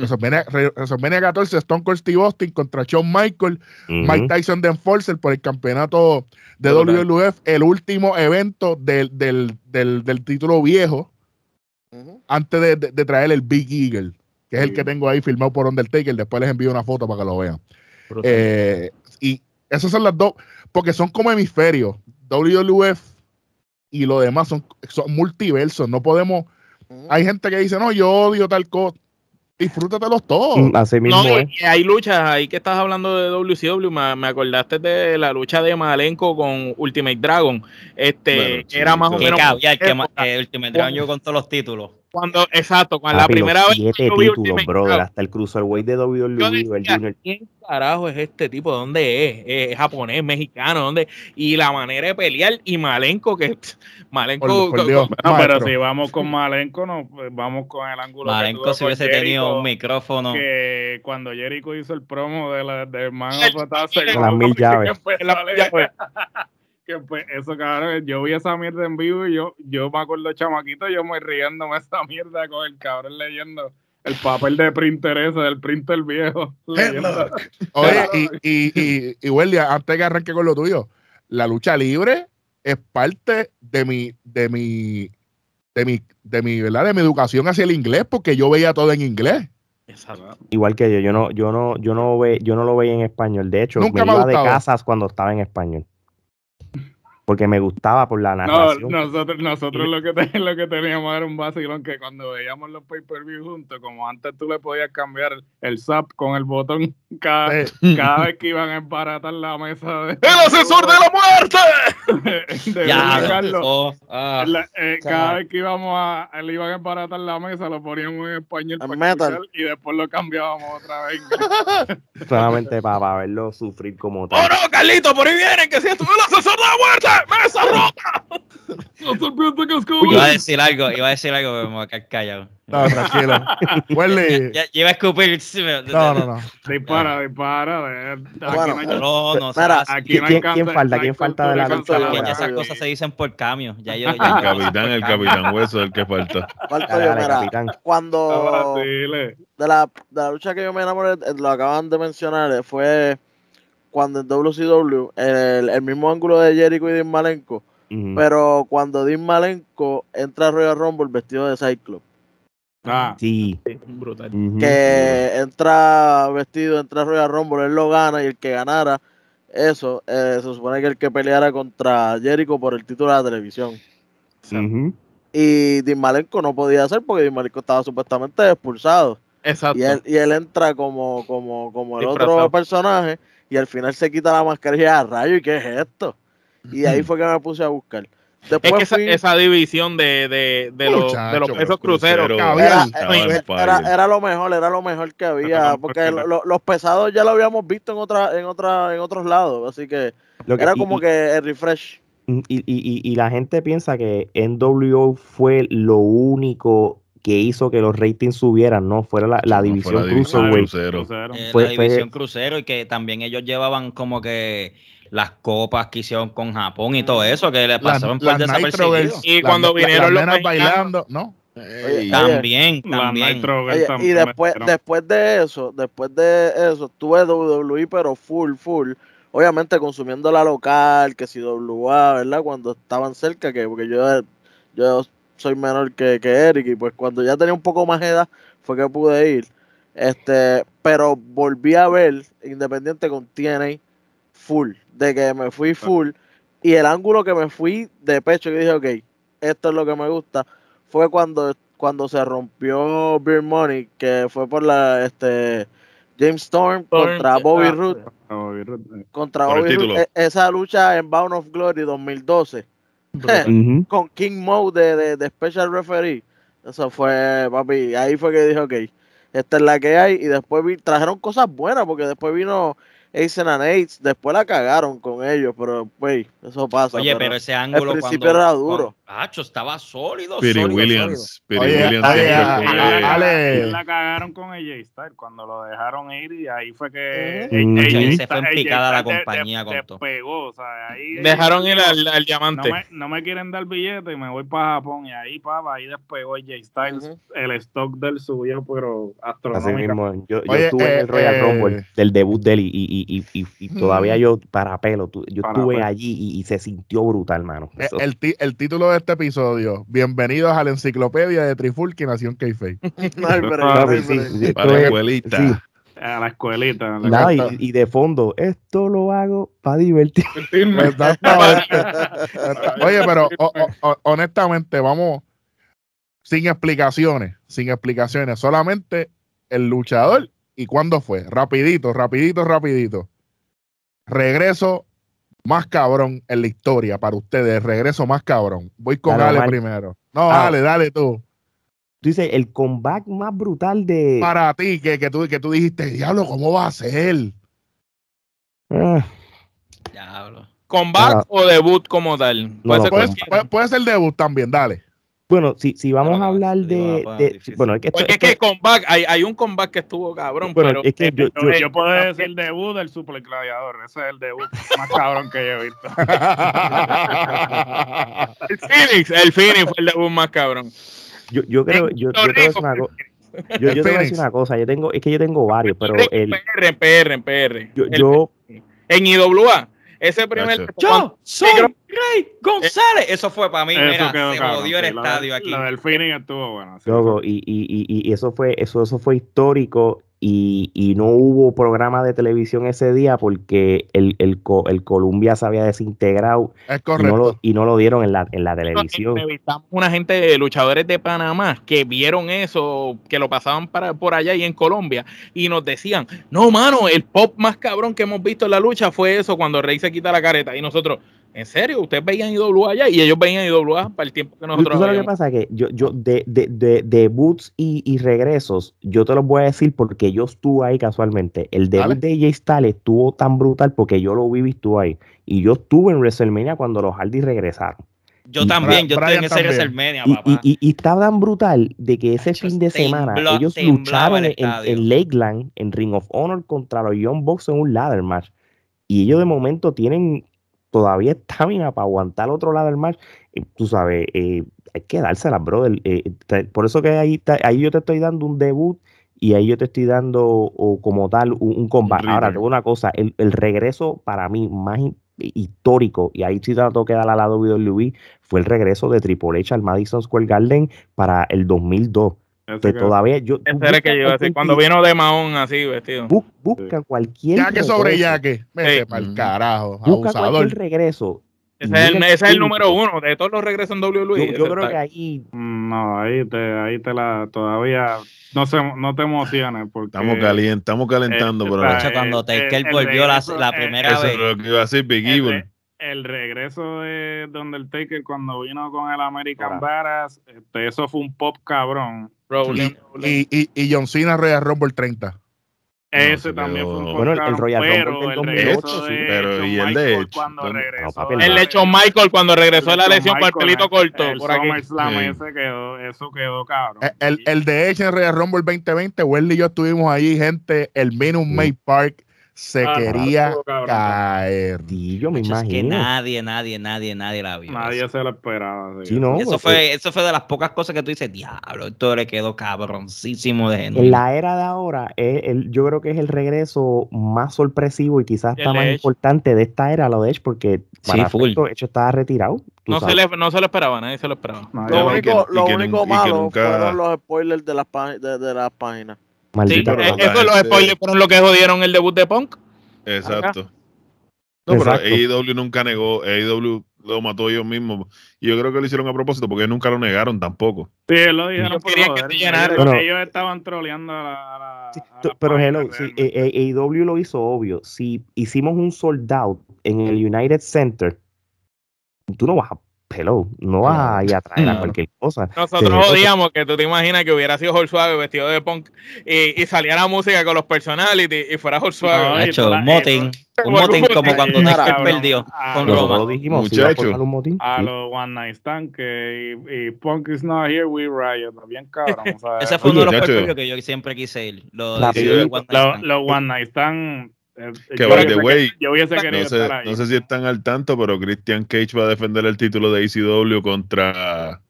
WrestleMania, 14, Stone Cold Steve Austin contra Shawn Michael, Mike Tyson de Enforcer por el campeonato de WWF, el último evento del, título viejo, antes de, traer el Big Eagle, que es el que tengo ahí firmado por Undertaker. Después les envío una foto para que lo vean. Eh, y esas son las dos, porque son como hemisferios. WWF y lo demás son, multiversos. No podemos. Hay gente que dice, no, yo odio tal cosa disfrútatelos todos. Mm, no, Hay luchas, ahí que estás hablando de WCW, me, acordaste de la lucha de Malenko con Ultimate Dragon. Este era más o menos. que, Ultimate Dragon yo con todos los títulos. Cuando, exacto, cuando la primera vez. Siete títulos, hasta el cruiserweight de WWE, el Junior. ¿Quién carajo es este tipo? ¿Dónde es? ¿Es japonés, mexicano? ¿Dónde? Y la manera de pelear y Malenko, que. [LAUGHS] Malenko. no, pero si vamos con Malenko, no, pues, vamos con el ángulo. Malenko, si hubiese tenido un micrófono. cuando Jericho hizo el promo de la de Man Las mil llaves que pues eso, cabrón, yo vi esa mierda en vivo y yo, yo me acuerdo chamaquito, yo me riéndome esa mierda con el cabrón leyendo el papel de printer ese, del printer viejo. [LAUGHS] Oye, [LAUGHS] y, y, y, y antes que arranque con lo tuyo, la lucha libre es parte de mi, de mi, de mi, de mi, ¿verdad? De mi educación hacia el inglés, porque yo veía todo en inglés. Igual que yo, yo no, yo no, yo no ve, yo no lo veía en español. De hecho, me iba de casas cuando estaba en español porque me gustaba por la narración. nosotros, nosotros lo, que que teníamos era un vacilón que cuando veíamos los pay-per-view juntos, como antes tú le podías cambiar el zap con el botón [LAUGHS] cada, vez que iban a embaratar la mesa. [LAUGHS] ¡El asesor de la muerte! [LAUGHS] ya, Carlos. Ah, eh, cada vez que íbamos a, él iban a embaratar la mesa, lo poníamos en español y después lo cambiábamos otra vez. Solamente para, verlo sufrir como ¡Oh, tal. ¡Oh no, Carlito, por ahí vienen! ¡Que si el asesor de la muerte! ¡Me esa roca! ¡No que es Iba a decir algo, iba a decir algo, pero me voy a quedar callado. No, tranquilo. Welly. iba a escupir. No, no, no. Dispara, dispara. Bueno, aquí no, no, no. aquí ¿quién, falta? ¿Quién falta de la Ya esas cosas se dicen por cambio. el [LAUGHS] capitán, el capitán hueso es el que falta. Falta yo, capitán. Cuando... De la, de la lucha que yo me enamoré, eh, lo acaban de mencionar, eh, fue cuando en WCW, el, el mismo ángulo de Jericho y Dean Malenko, pero cuando Dean Malenko entra a Royal Rumble vestido de Cyclops. Ah, sí. Que entra vestido, entra a Royal Rumble, él lo gana y el que ganara eso, eh, se supone que el que peleara contra Jericho por el título de la televisión. Y Dean Malenko no podía hacer porque Dean Malenko estaba supuestamente expulsado. Exacto. Y él, entra como, como, como el otro personaje y al final se quita la mascarilla a ah, rayo y qué es esto. Y ahí fue que me puse a buscar. esa, división de, de, de, los, esos cruceros, era, era, lo mejor, era lo mejor que había, porque los pesados ya lo habíamos visto en otra, en otra, en otros lados, así que, era como que el refresh. Mm, y, y, y, la gente piensa que NWO fue lo único que hizo que los ratings subieran, ¿no? Fuera la, división, la división crucero. Eh, la división crucero y que también ellos llevaban como que las copas que hicieron con Japón y todo eso, que le pasaron por desapercibidos. Y cuando vinieron los bailando, ¿no? también, también. y después, después de eso, después de eso, tuve WWE pero full, full. Obviamente consumiendo la local, que si WA, ¿verdad? Cuando estaban cerca, que porque yo, yo soy menor que, que Eric y pues cuando ya tenía un poco más edad fue que pude ir. Este, pero volví a ver Independiente con TNA full, de que me fui full y el ángulo que me fui de pecho y dije, ok, esto es lo que me gusta, fue cuando, cuando se rompió Beer Money, que fue por la este James Storm ah, contra Bobby Roode. Contra Bobby e-, Esa lucha en Bound of Glory 2012 [LAUGHS] con King Mo de, de, Special Referee. Eso fue, papi, ahí fue que dije, ok, esta es la que hay. Y después trajeron cosas buenas, porque después vino Ace and Aids, después la cagaron con ellos, pero, eso pasa. Oye, pero, ese ángulo. Al principio era duro. Hacho, estaba sólido. Piri Williams. Sólido. Williams. Oye, La cagaron con AJ Styles cuando lo dejaron ir y ahí fue que. Eh. AJ, se fue en picada la compañía. con todo. pegó, o sea, ahí, dejaron ir al, diamante. No me, quieren dar billete y me voy para Japón. Y ahí, papá, ahí despegó AJ j Uh El stock del subió, pero astronómico. Yo, yo, estuve en eh, el Royal eh. Rumble del debut de él y, y, y, y todavía yo, para pelo, yo estuve allí y, se sintió brutal, hermano. El, el, el título de este episodio. Bienvenidos a la enciclopedia de Triful y Nación k face [LAUGHS] Para la escuelita. A la escuelita. y, de fondo, esto lo hago para divertirme. Pues, [LAUGHS] Oye, pero honestamente, vamos sin explicaciones, sin explicaciones, solamente el luchador y cuándo fue. Rapidito, rapidito, rapidito. Regreso más cabrón en la historia para ustedes? regreso más cabrón. Voy con dale, Ale primero. No, dale, ah. dale tú. Tú dices, el comeback más brutal de. Para ti, que, tú, que tú dijiste, diablo, ¿cómo va a ser? Ah. Diablo. ¿Comeback ah. o debut como tal? puede, puede ser debut también, dale. Bueno, si, si vamos a hablar de. bueno, es que, Porque es que comeback, hay, hay, un comeback que estuvo cabrón, pero. yo, yo, este, puedo decir el debut del Super Gladiador. Ese es el debut más cabrón que yo he visto. [LAUGHS] el Phoenix, el Phoenix fue el debut más cabrón. Yo, yo creo, yo, yo es una cosa. Yo, te voy a decir una cosa, yo tengo, es que yo tengo varios, pero el. PR, en PR, en PR. Yo, yo, en IWA ese primer. Yo soy Rey eh, González. Eso fue para mí. mira, se jodió el estadio aquí. La del feeling estuvo bueno. y, y, y, y, eso fue, eso, eso fue histórico y, no hubo programa de televisión ese día porque el, el, se había desintegrado y, no lo, dieron en la, en la televisión. una gente de luchadores de Panamá que vieron eso, que lo pasaban para, por allá y en Colombia y nos decían, no, mano, el pop más cabrón que hemos visto en la lucha fue eso cuando Rey se quita la careta y nosotros... En serio, ustedes veían IWA allá y ellos veían doblaban para el tiempo que nosotros. Eso lo que pasa que yo, yo de, de, de, debuts y, y, regresos, yo te lo voy a decir porque yo estuve ahí casualmente. El debut de Jay Styles estuvo tan brutal porque yo lo y estuve ahí. Y yo estuve en WrestleMania cuando los Hardy regresaron. Yo también, yo estuve en ese WrestleMania, papá. Y, y, estaba tan brutal de que ese fin de semana ellos luchaban en, en, Lakeland, en Ring of Honor, contra los Young Bucks en un ladder match. Y ellos de momento tienen todavía está estamina para aguantar al otro lado del mar, eh, tú sabes, eh, hay que dársela, brother. Eh, por eso que ahí, ahí yo te estoy dando un debut y ahí yo te estoy dando o, como tal un, combate. Ahora, tengo una cosa, el, regreso para mí más histórico, y ahí sí te que dar al lado de WWE, fue el regreso de Triple H al Madison Square Garden para el 2002 pues todavía yo. que yo cuando vino de Mahón así vestido. Bu, busca cualquier. Yaque sobre yaque. que para el carajo. Busca abusador. cualquier regreso. Ese es, el, ese el, número uno de todos los regresos en WWE. Yo, yo creo que ahí. Mm, no, ahí te, ahí te la. Todavía. No, se, no te emociones. Porque, estamos, calient estamos calentando, pero. Este cuando Taker volvió eh, el la, la, primera vez. Eso es lo que iba a decir Big Evil el regreso de Undertaker cuando vino con el American Varas, este, eso fue un pop cabrón y, John Cena Royal Rumble 30. Ese también fue un Bueno, el Royal Rumble en 2008, sí. Pero y el de hecho. el de hecho Michael cuando regresó a la lesión Michael, corto. por aquí. Slam, ese quedó, eso quedó cabrón. El, el, de hecho en Royal Rumble 2020, Wendy y yo estuvimos ahí, gente, el Minimum sí. Park se ah, quería caer. Y yo me imagino. que nadie, nadie, nadie, nadie la vio. Nadie se la esperaba. Sí, eso, pues, fue, eh. eso fue de las pocas cosas que tú dices, diablo, esto le quedó cabroncísimo de gente. En la era de ahora, es el, yo creo que es el regreso más sorpresivo y quizás hasta más importante de esta era, lo de Edge, porque para sí, estaba retirado. No se, le, no se, lo esperaba, nadie se lo esperaba. Lo único, lo único malo fueron los spoilers de la de, de las páginas sí, eh, eso los este- spoilers fueron lo que jodieron el debut de Punk. Exacto. No, pero AEW nunca negó, AEW lo mató ellos mismos. Y yo creo que lo hicieron a propósito porque nunca lo negaron tampoco. Sí, lo dijeron por Ellos, ellos estaban troleando a la. A pero hello, eh, AEW eh, e lo hizo obvio. Si hicimos un sold out en el United Center, tú no vas a Hello, no vas a ir a traer a cualquier cosa. Nosotros eh, odiamos que tú te imaginas que hubiera sido Jorge Suave vestido de punk y, y saliera la música con los personalities y fuera Jorge Suave. un motín. Un motín como cuando Nick perdió ah, con Roma. Dijimos, Muchacho. a, los One Night Stand que y, Punk is not here, we riot. Bien cabrón. Ese fue uno de los perfiles que yo siempre quise ir. Los One Night Stand eh, eh, que by the way, no, sé, si están al tanto, pero Christian Cage va a defender el título de ECW contra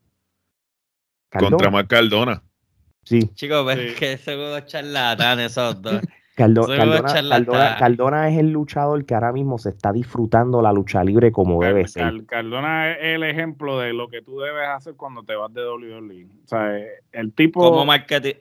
contra Mark Sí. Chicos, pero es que son charlatanes esos dos. Caldo, Caldona, Caldona, es el luchador que ahora mismo se está disfrutando la lucha libre como debe ser. Caldona es el ejemplo de lo que tú debes hacer cuando te vas de WWE. O sea, eh, el tipo. Como marketing,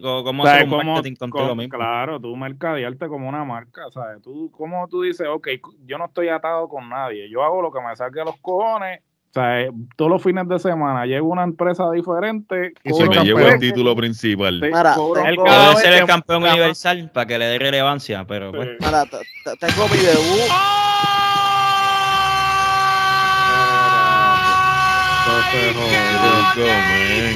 como mismo. Claro, tú mercadearte como una marca. ¿sabes? Tú, como tú dices, ok, yo no estoy atado con nadie. Yo hago lo que me salga a los cojones o sea, eh, todos los fines de semana llega una empresa diferente. Y se me lleva el título principal. Para el ser el campeón universal para que le dé relevancia, pero sí. bueno. Pues. tengo mi debut. Eh,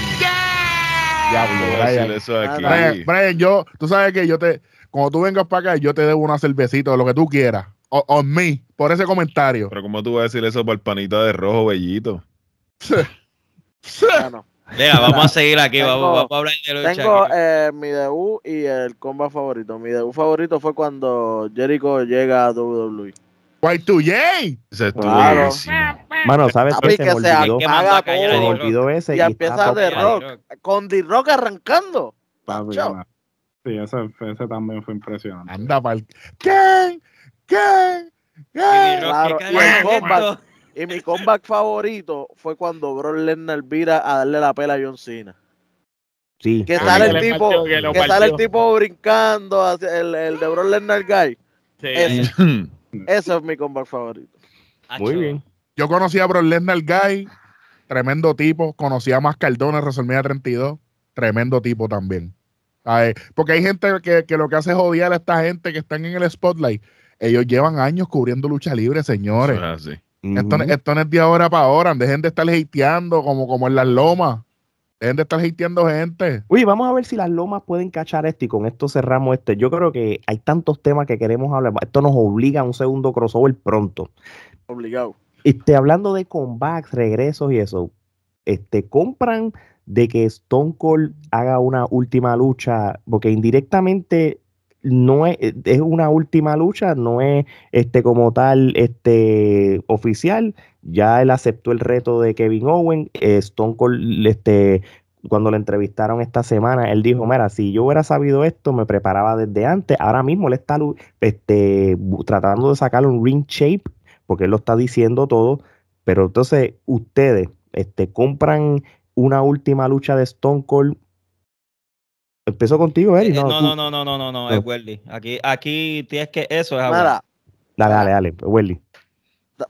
Diablo, aquí. Brian, yo, tú sabes que yo te, cuando tú vengas para acá, yo te debo una cervecita o lo que tú quieras on, me por ese comentario. Pero ¿cómo tú vas a decir eso para el panita de rojo, bellito? Venga, vamos a seguir aquí, tengo, vamos, a hablar de Tengo eh, mi debut y el combo favorito. Mi debut favorito fue cuando Jericho llega a WWE. y 2 se Mano, ¿sabes Se que Se ese. Y, empieza de rock, Con The rock arrancando. sí, ese, también fue impresionante. Anda, ¿Qué? ¿Qué? y, mi comeback favorito fue cuando Bro Lesnar vira a darle la pela a John Cena. Sí. Que ah, sale el tipo, que, sale el tipo brincando, el, de Bro Lesnar guy. Sí. Eh. [LAUGHS] Ese, es mi comeback favorito. Muy bien. Yo conocí a Bro Lesnar guy, tremendo tipo. Conocí a Mascardona en 32, tremendo tipo también. porque hay gente que, que, lo que hace es odiar a esta gente que están en el spotlight. Ellos llevan años cubriendo lucha libre, señores. esto, no es de ahora para ahora. Dejen de estar hateando como, como en las lomas. Dejen de estar hateando gente. Uy, vamos a ver si las lomas pueden cachar esto y con esto cerramos este. Yo creo que hay tantos temas que queremos hablar. Esto nos obliga a un segundo crossover pronto. Obligado. Este, hablando de combats, regresos y eso, este, compran de que Stone Cold haga una última lucha, porque indirectamente no eh, es, una última lucha, no es este, como tal este, oficial. Ya él aceptó el reto de Kevin Owen. Eh, Stone Cold, este, cuando le entrevistaron esta semana, él dijo, mira, si yo hubiera sabido esto, me preparaba desde antes. Ahora mismo él está este, tratando de sacar un ring shape, porque él lo está diciendo todo. Pero entonces ustedes este, compran una última lucha de Stone Cold Empiezo contigo, eh No, no, no, no, no, no, no, es Welly. Aquí, aquí tienes que. Eso es Nada. Dale, dale, dale, pues, Welly.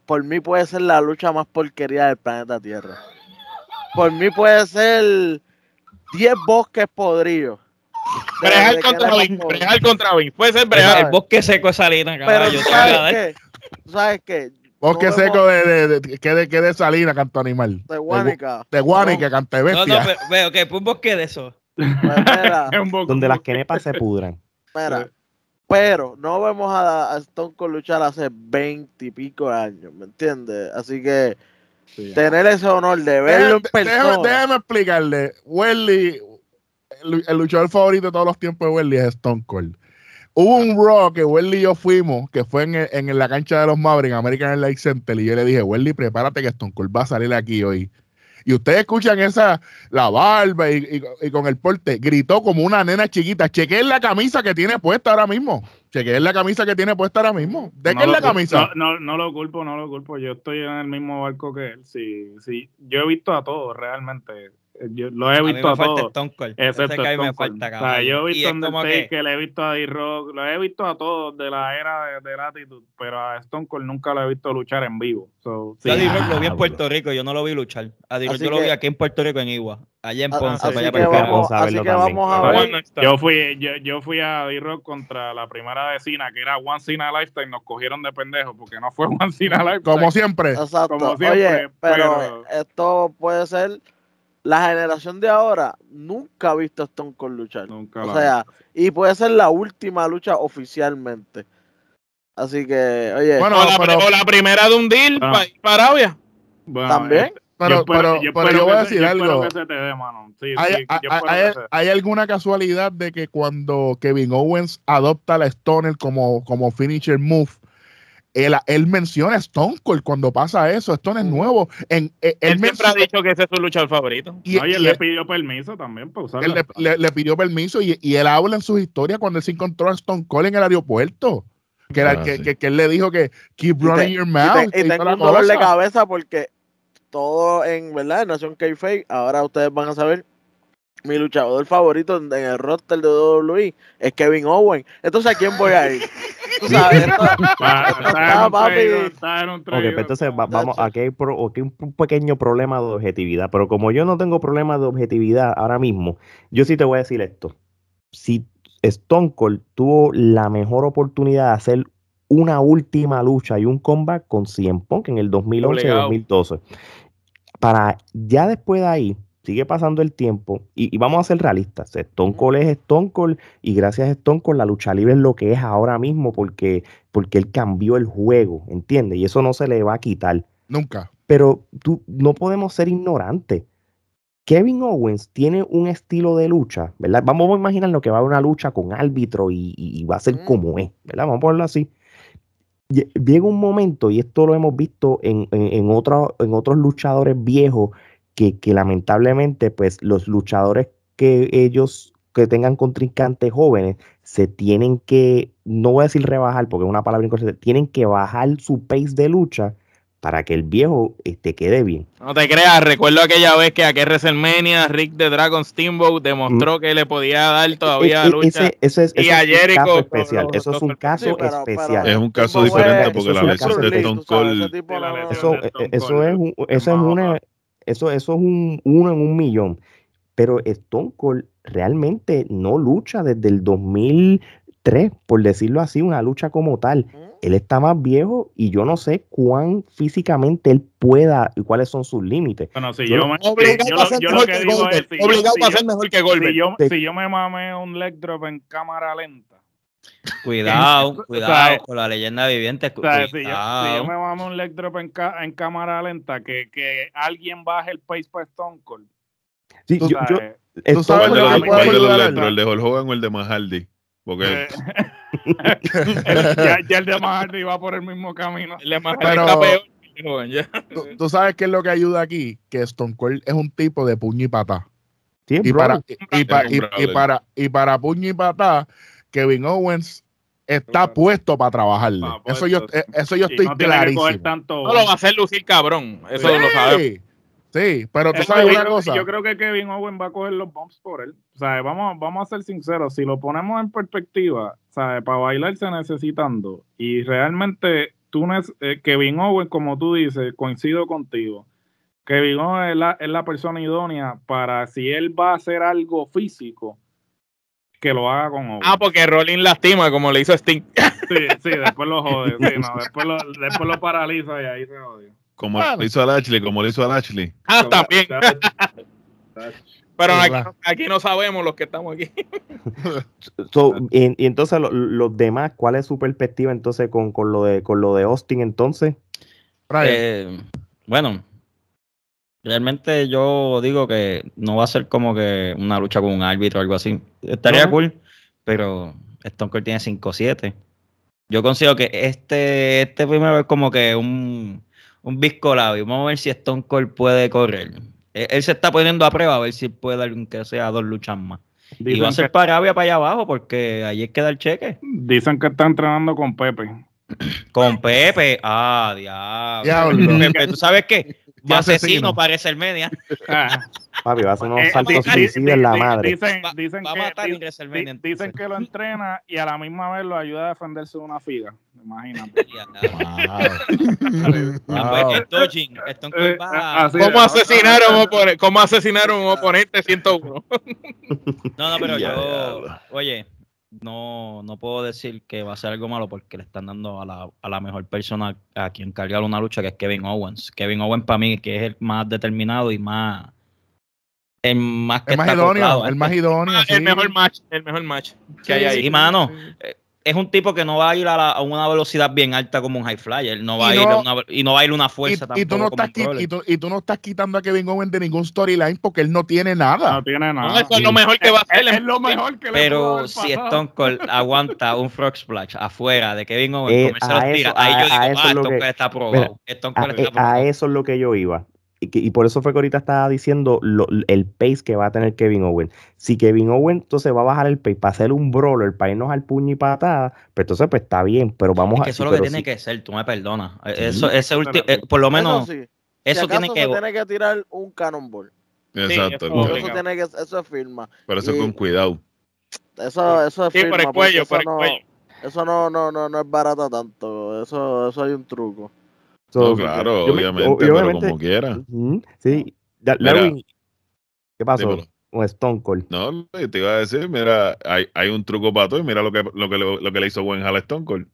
Por mí puede ser la lucha más porquería del planeta Tierra. Por mí puede ser 10 bosques podridos. Brejar contra Vin, brejar contra Vin. Puede ser brejar. El bosque seco es Salina, caballo. ¿sabes qué? ¿Sabes qué? Bosque seco de, de, que de, Salina, canto animal. De Guánica. De Guánica, no. bestia. No, no, pero, veo que pues un bosque de eso. Pues [LAUGHS] donde las quenepas se pudran. pero no vemos a, Stone Cold luchar hace 20 años, ¿me entiendes? Así que tener ese honor de verlo en Déjame, explicarle. Welly, el, luchador favorito de todos los tiempos de Welly es Stone Cold. Hubo un Raw que Welly y yo fuimos, que fue en, la cancha de los Mavericks, American Light Center, y yo le dije, Welly, prepárate que Stone Cold va a salir aquí hoy y ustedes escuchan esa, la barba y, con el porte, gritó como una nena chiquita. Chequeen la camisa que tiene puesta ahora mismo. Chequeen la camisa que tiene puesta ahora mismo. ¿De qué es la camisa? No, no, no, lo culpo, no lo culpo. Yo estoy en el mismo barco que él. Sí, sí. Yo he visto a todos realmente yo lo he visto a, todos. Cold. Excepto yo que me falta, o yo he visto a que... le he visto a D-Rock, lo he visto a todos de la era de, de la pero a Stone Cold nunca lo he visto luchar en vivo. So, a D-Rock lo vi en ah, Puerto Rico, yo no lo vi luchar. A d yo lo vi aquí en Puerto Rico, en Igua, allá en ah, Ponce, así que vamos a ver. Yo fui, yo, fui a D-Rock contra la primera vecina, que era One Cena Lifetime, nos cogieron de pendejo porque no fue [LAUGHS] One Cena Lifetime. Como siempre. Exacto. Como siempre Oye, pero esto puede ser la generación de ahora nunca ha visto a Stone Cold luchar. Nunca o sea, y puede ser la última lucha oficialmente. Así que, oye. Bueno, o la, primera de un deal para, También. Este, pero, yo, voy a decir algo. ¿Hay alguna casualidad de que cuando Kevin Owens adopta la Stoner como, como finisher move, él, menciona a Stone Cold cuando pasa eso. Stone es mm. nuevo. Eh, él, siempre ha dicho que ese es su luchador favorito. Y, él le pidió permiso también le, pidió permiso y, él habla en sus historias cuando él se encontró a Stone Cold en el aeropuerto. Ah, que, que, él le dijo que keep running your mouth. Y, tengo un dolor de cabeza porque todo en, ¿verdad? En Nación k ahora ustedes van a saber mi luchador favorito en el roster de WWE es Kevin Owen. Entonces, ¿a quién voy a ir? Tú sabes, esto, [LAUGHS] entonces vamos, aquí hay, hay, un pequeño problema de objetividad, pero como yo no tengo problema de objetividad ahora mismo, yo sí te voy a decir esto. Si Stone Cold tuvo la mejor oportunidad de hacer una última lucha y un comeback con CM Punk en el 2011-2012, para ya después de ahí sigue pasando el tiempo y, vamos a ser realistas. Stone Cold es Stone Cold y gracias a Stone Cold la lucha libre es lo que es ahora mismo porque, porque él cambió el juego, ¿entiendes? Y eso no se le va a quitar. Nunca. Pero tú, no podemos ser ignorantes. Kevin Owens tiene un estilo de lucha, ¿verdad? Vamos a imaginar lo que va a una lucha con árbitro y, va a ser mm. como es, ¿verdad? Vamos a ponerlo así llega un momento, y esto lo hemos visto en, en, en otros luchadores viejos que, lamentablemente pues los luchadores que ellos que tengan contrincantes jóvenes se tienen que, no voy a decir rebajar porque es una palabra incorrecta, tienen que bajar su pace de lucha para que el viejo este, quede bien. No te creas, recuerdo aquella vez que aquel WrestleMania Rick de Dragon Steamboat demostró que le podía dar todavía a lucha. eso es un caso especial. Eso es un caso especial. es un caso diferente porque la es de Stone Cold. Eso es una. Eso, eso es un uno en un millón. Pero Stone Cold realmente no lucha desde el 2003, por decirlo así, una lucha como tal. Él está más viejo y yo no sé cuán físicamente él pueda y cuáles son sus límites. si yo, me, mamé un leg en cámara lenta Cuidado, [LAUGHS] cuidado con la leyenda viviente. Si, yo, me mamo un leg drop en, ca en cámara lenta, que, que, alguien baje el pace para Stone Cold. Sí, yo, yo, ¿Tú sabes ¿Cuál ¿El de Hulk Hogan o el de Mahaldi? Porque... Eh, [LAUGHS] ya, el de Mahaldi va por el mismo camino. El de Pero... está peor. ¿Tú, sabes qué es lo que ayuda aquí? Que Stone Cold es un tipo de puño y pata y, para, y, y, para, y, para, y, para, puño y pata Kevin Owens está puesto para trabajarle. eso, yo, eh, estoy clarísimo. No lo va a hacer lucir cabrón, eso lo sabemos. Sí, pero tú sabes una cosa. Yo creo que Kevin Owens va a coger los bumps por él. vamos, vamos a ser sinceros, si lo ponemos en perspectiva, para bailarse se Y realmente tú, eh, Kevin Owens como tú dices, coincido contigo. Kevin Owens es la, es la persona idónea para si él va a hacer algo físico, que lo haga con Ah, porque Rollins lastima como le hizo Sting. Sí, sí, después lo jode. Sí, no, [LAUGHS] después, lo, después lo paraliza y ahí se odia Como lo le hizo a Lashley, como le hizo a Lashley. Ah, también. Pero aquí, no sabemos los que estamos aquí. [LAUGHS] y, entonces los demás, ¿cuál es su perspectiva entonces con, con, lo, de, con lo de Austin entonces? Eh, bueno, Realmente yo digo que no va a ser como que una lucha con un árbitro o algo así. Estaría cool, pero Stone Cold tiene 5-7. Yo considero que este, este primero es como que un, un Vamos a ver si Stone Cold puede correr. E, él, se está poniendo a prueba a ver si puede dar que sea dos luchas más. y va a ser para para allá abajo porque ahí es que da el cheque. Dicen que está entrenando con Pepe. Con Pepe, ah, diablo. diablo. ¿tú sabes qué? De asesino, parece el media. [LAUGHS] Papi, va a hacer unos eh, saltos suicidas en la madre. Dicen, dicen va, que, dicen que lo entrena y a la misma vez lo ayuda a defenderse de una figa. Imagínate. ¿Cómo asesinaron un oponente, cómo asesinaron un oponente 101? no, no, pero yo. Oye no, no puedo decir que va a ser algo malo porque le están dando a la, a la mejor persona a quien cargar una lucha, que es Kevin Owens. Kevin Owens para mí, que es el más determinado y más... El más, que está idóneo, el más idóneo. Ah, el, mejor match, el mejor match que sí, hay ahí. mano, es un tipo que no va a ir a, una velocidad bien alta como un high flyer, no va, y a, ir a una, y no va a ir una fuerza y, tampoco. Y tú, no estás y, tú, no estás quitando a Kevin Owens de ningún storyline porque él no tiene nada. No tiene nada. eso es lo mejor que va a hacer. Es, lo mejor que Pero si Stone Cold [LAUGHS] aguanta un Frog Splash afuera de Kevin Owens, eh, a ahí yo digo, ah, Stone está probado. Eh, a eso es lo que yo iba y, por eso fue que ahorita estaba diciendo el pace que va a tener Kevin Owen. Si Kevin Owen entonces va a bajar el pace para hacer un brawler, para irnos al puño y patada, pues entonces pues está bien, pero vamos a... Eso es lo que tiene que ser, tú me perdonas. E, eso, ese eh, por lo menos... Eso, tiene que... tiene que tirar un cannonball. Exacto. eso, tiene que, eso es firma. Pero eso con cuidado. Eso, eso es firma. por el cuello, por cuello. eso no, no, no, no es barata tanto. Eso, eso hay un truco claro, obviamente, pero como quiera. sí, Darwin, ¿qué pasó? Dímelo. Un Stone Cold. No, te iba a decir, mira, hay, hay un truco para todo y mira lo que, lo que, lo, que le hizo Wenja Hall a Stone Cold.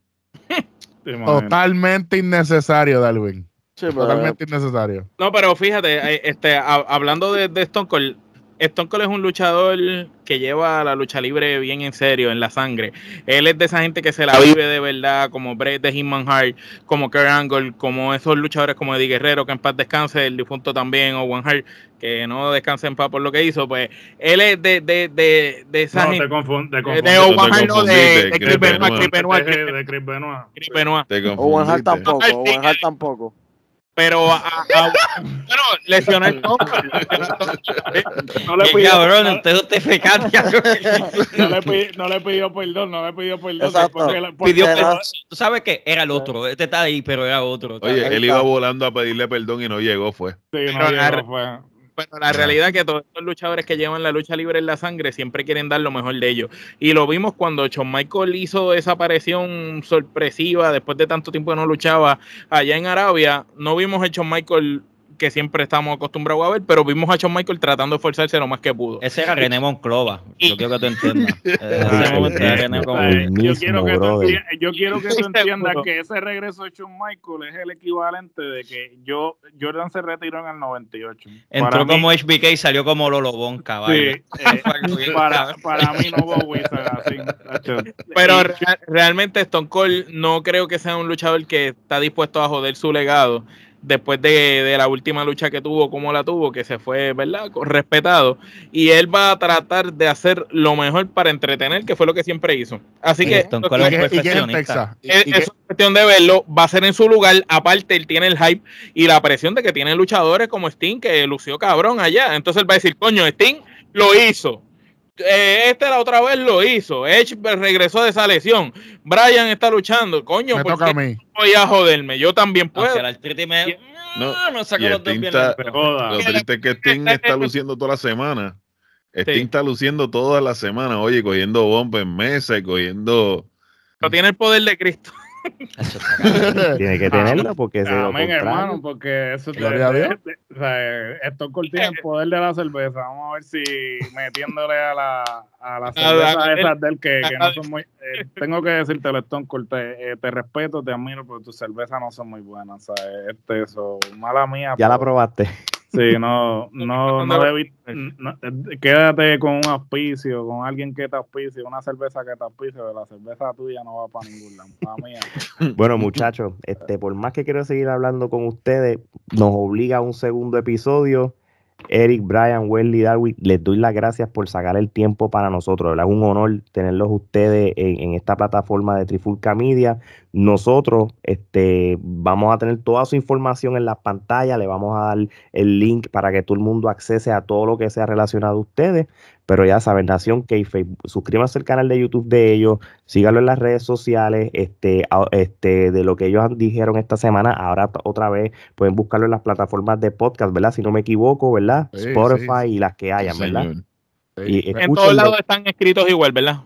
[LAUGHS] Totalmente innecesario, Darwin. Sí, Totalmente innecesario. No, pero fíjate, eh, este, hablando de, de Stone Cold, Stone Cold es un luchador que lleva la lucha libre bien en serio, en la sangre. Él es de esa gente que se la vive de verdad, como Bret de Hitman Hart, como Kerr Angle, como esos luchadores como Eddie Guerrero, que en paz descanse, el difunto también, o One Hart, que no descanse en paz por lo que hizo. Pues él es de, de, de, de esa gente. No te de Owen Hart, no, de, Chris Benoit. De Chris Benoit. Owen Hart tampoco, Hart tampoco. Pero [LAUGHS] bueno, el No le pidió, cabrón, usted no, [LAUGHS] No, le pidió, no le pidió perdón, no le pidió perdón. pidió perdón. Tú sabes que era el otro. Este está ahí, pero era otro. Oye, él iba volando a pedirle perdón y no llegó, fue. Sí, no, no llegó, fue. Pero la realidad es que todos los luchadores que llevan la lucha libre en la sangre siempre quieren dar lo mejor de ellos. Y lo vimos cuando Shawn Michael hizo esa aparición sorpresiva después de tanto tiempo que no luchaba allá en Arabia. No vimos a Shawn Michael que siempre estamos acostumbrados a ver, pero vimos a Shawn Michael tratando de forzarse lo más que pudo. Ese era René Monclova, yo quiero que tú entiendas. [LAUGHS] yo, quiero que tú [LAUGHS] entiendas que ese regreso de Shawn Michael es el equivalente de que yo Jordan se retiró en el 98. Entró como HBK y salió como Lolo Bonca, sí, eh, [LAUGHS] para, mí no Wizard así. Pero realmente Stone Cold no creo que sea un luchador que está dispuesto a joder su legado después de, la última lucha que tuvo, como la tuvo, que se fue, ¿verdad? Respetado. Y él va a tratar de hacer lo mejor para entretener, que fue lo que siempre hizo. Así que... E-, es, cuestión de verlo. Va a ser en su lugar. Aparte, él tiene el hype y la presión de que tienen luchadores como Sting, que lució cabrón allá. Entonces él va a decir, coño, Sting lo hizo este la otra vez lo hizo. Edge regresó de esa lesión. Brian está luchando. Coño, me mí. voy a joderme. Yo también puedo. No No, no los dos Lo triste es que Sting [LAUGHS] está luciendo toda la semana. Sting está luciendo toda la semana. Oye, cogiendo bombas en mesa y cogiendo. tiene el poder de Cristo. [LAUGHS] Tiene que tenerlo porque se hermano, porque eso te, o sea, esto el poder de la cerveza. Vamos a ver si metiéndole a la, a la cerveza esas del que, que no son muy. Eh, tengo que decirte, Lestón Corte, eh, te respeto, te admiro, pero tus cervezas no son muy buenas. sea Este, eso, mala mía. Ya la probaste. Sí, no, no, no eh, quédate con un auspicio, con alguien que te auspicie, una cerveza que te auspicie, pero la cerveza tuya no va para ningún lado. [LAUGHS] bueno, muchachos, este, por más que quiero seguir hablando con ustedes, nos obliga a un segundo episodio Eric, Brian, Wendy, Darwin, les doy las gracias por sacar el tiempo para nosotros. Es un honor tenerlos ustedes en, esta plataforma de Trifulca Media. Nosotros este, vamos a tener toda su información en la pantalla. le vamos a dar el link para que todo el mundo accese a todo lo que sea relacionado a ustedes. Pero ya saben, Nación que suscríbanse al canal de YouTube de ellos, síganlo en las redes sociales, este, este, de lo que ellos dijeron esta semana, ahora otra vez pueden buscarlo en las plataformas de podcast, ¿verdad? Si no me equivoco, ¿verdad? Spotify y las que hayan, ¿verdad? en todos lados están escritos igual, ¿verdad?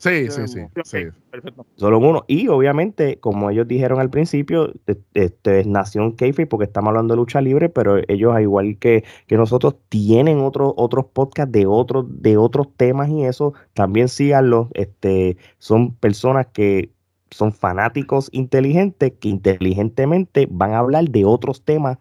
Sí, sí, sí, sí. Perfecto. Solo uno. Y obviamente, como ellos dijeron al principio, e-, este es Nación Keife, porque estamos hablando de lucha libre, pero ellos, al igual que, nosotros, tienen otros otros podcasts de otros, de otros temas y eso. También síganlo, Este, son personas que son fanáticos inteligentes que inteligentemente van a hablar de otros temas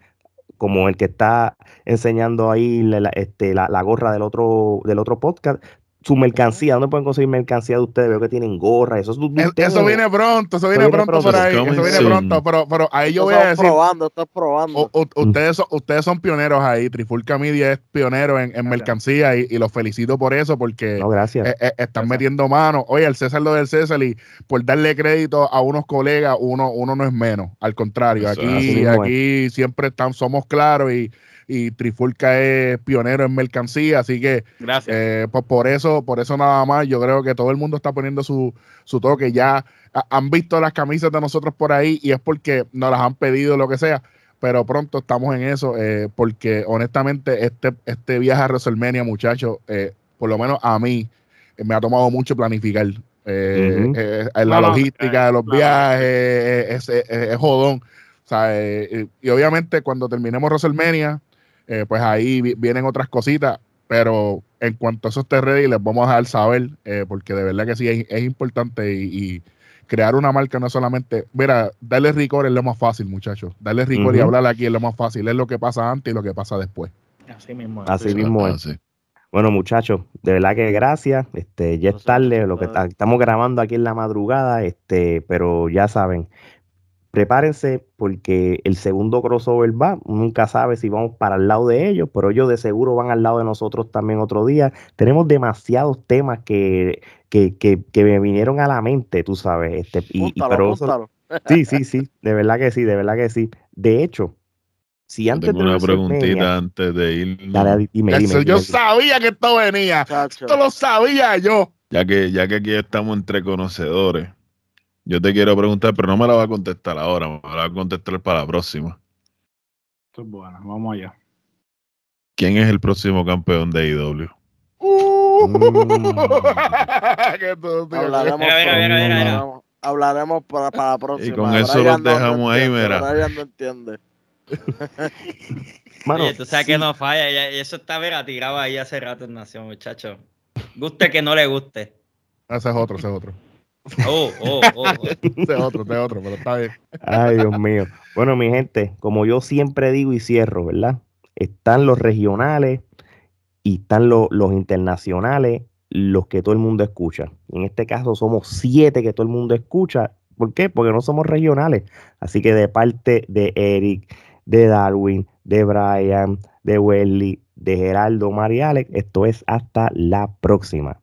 como el que está enseñando ahí la, la, este, la gorra del otro, del otro podcast, su mercancía, ¿dónde pueden conseguir mercancía de ustedes? Veo que tienen gorra, eso Eso viene pronto, eso viene, pronto, por ahí, eso viene pronto, pero, pero ahí yo voy a decir. probando, están probando. ustedes, son, ustedes son pioneros ahí, Trifulca Media es pionero en, mercancía y, los felicito por eso porque e, e, están metiendo mano. Oye, el César lo del César y por darle crédito a unos colegas, uno, uno no es menos, al contrario, aquí, siempre están, somos claros y y Trifulca es pionero en mercancía, así que eh, pues por eso, por eso nada más, yo creo que todo el mundo está poniendo su, su toque, ya han visto las camisas de nosotros por ahí y es porque nos las han pedido, lo que sea, pero pronto estamos en eso, eh, porque honestamente este, este viaje a WrestleMania, muchachos, eh, por lo menos a mí, me ha tomado mucho planificar. la logística de los viajes, es, jodón. y obviamente cuando terminemos WrestleMania, eh, pues ahí vienen otras cositas, pero en cuanto a esos ready les vamos a dejar saber, eh, porque de verdad que sí es, importante y, crear una marca no solamente, mira, darle record es lo más fácil, muchachos, darle record y hablar aquí es lo más fácil, es lo que pasa antes y lo que pasa después. Así mismo Así mismo Bueno, muchachos, de verdad que gracias. Este, ya es tarde, lo que estamos grabando aquí en la madrugada, este, pero ya saben, prepárense porque el segundo crossover va, nunca sabe si vamos para el lado de ellos, pero ellos de seguro van al lado de nosotros también otro día. Tenemos demasiados temas que, me vinieron a la mente, tú sabes. Este, y, sí, sí, sí, de verdad que sí, de verdad que sí. De hecho, si antes tengo una preguntita antes de ir. Dale, a dime, yo sabía que esto venía. Esto lo sabía yo. ya que aquí estamos entre conocedores. Yo te quiero preguntar, pero no me la va a contestar ahora, me la va a contestar para la próxima. Bueno, vamos allá. ¿Quién es el próximo campeón de IW? E mm. [LAUGHS] hablaremos, hablaremos para, para, la próxima. Y con eso los dejamos ahí, mira. Nadie no entiende. [LAUGHS] Mano, Oye, tú sabes que no falla. Y eso está vera tirado ahí hace rato en Nación, muchacho. Guste que no le guste. Ah, ese es otro, ese es otro. Oh, oh, oh. este [LAUGHS] otro, este otro, pero está bien. Ay, Dios mío. Bueno, mi gente, como yo siempre digo y cierro, ¿verdad? Están los regionales y están los, internacionales, los que todo el mundo escucha. En este caso somos siete que todo el mundo escucha. ¿Por qué? Porque no somos regionales. Así que de parte de Eric, de Darwin, de Brian, de Welly, de Geraldo Mariales, esto es hasta la próxima.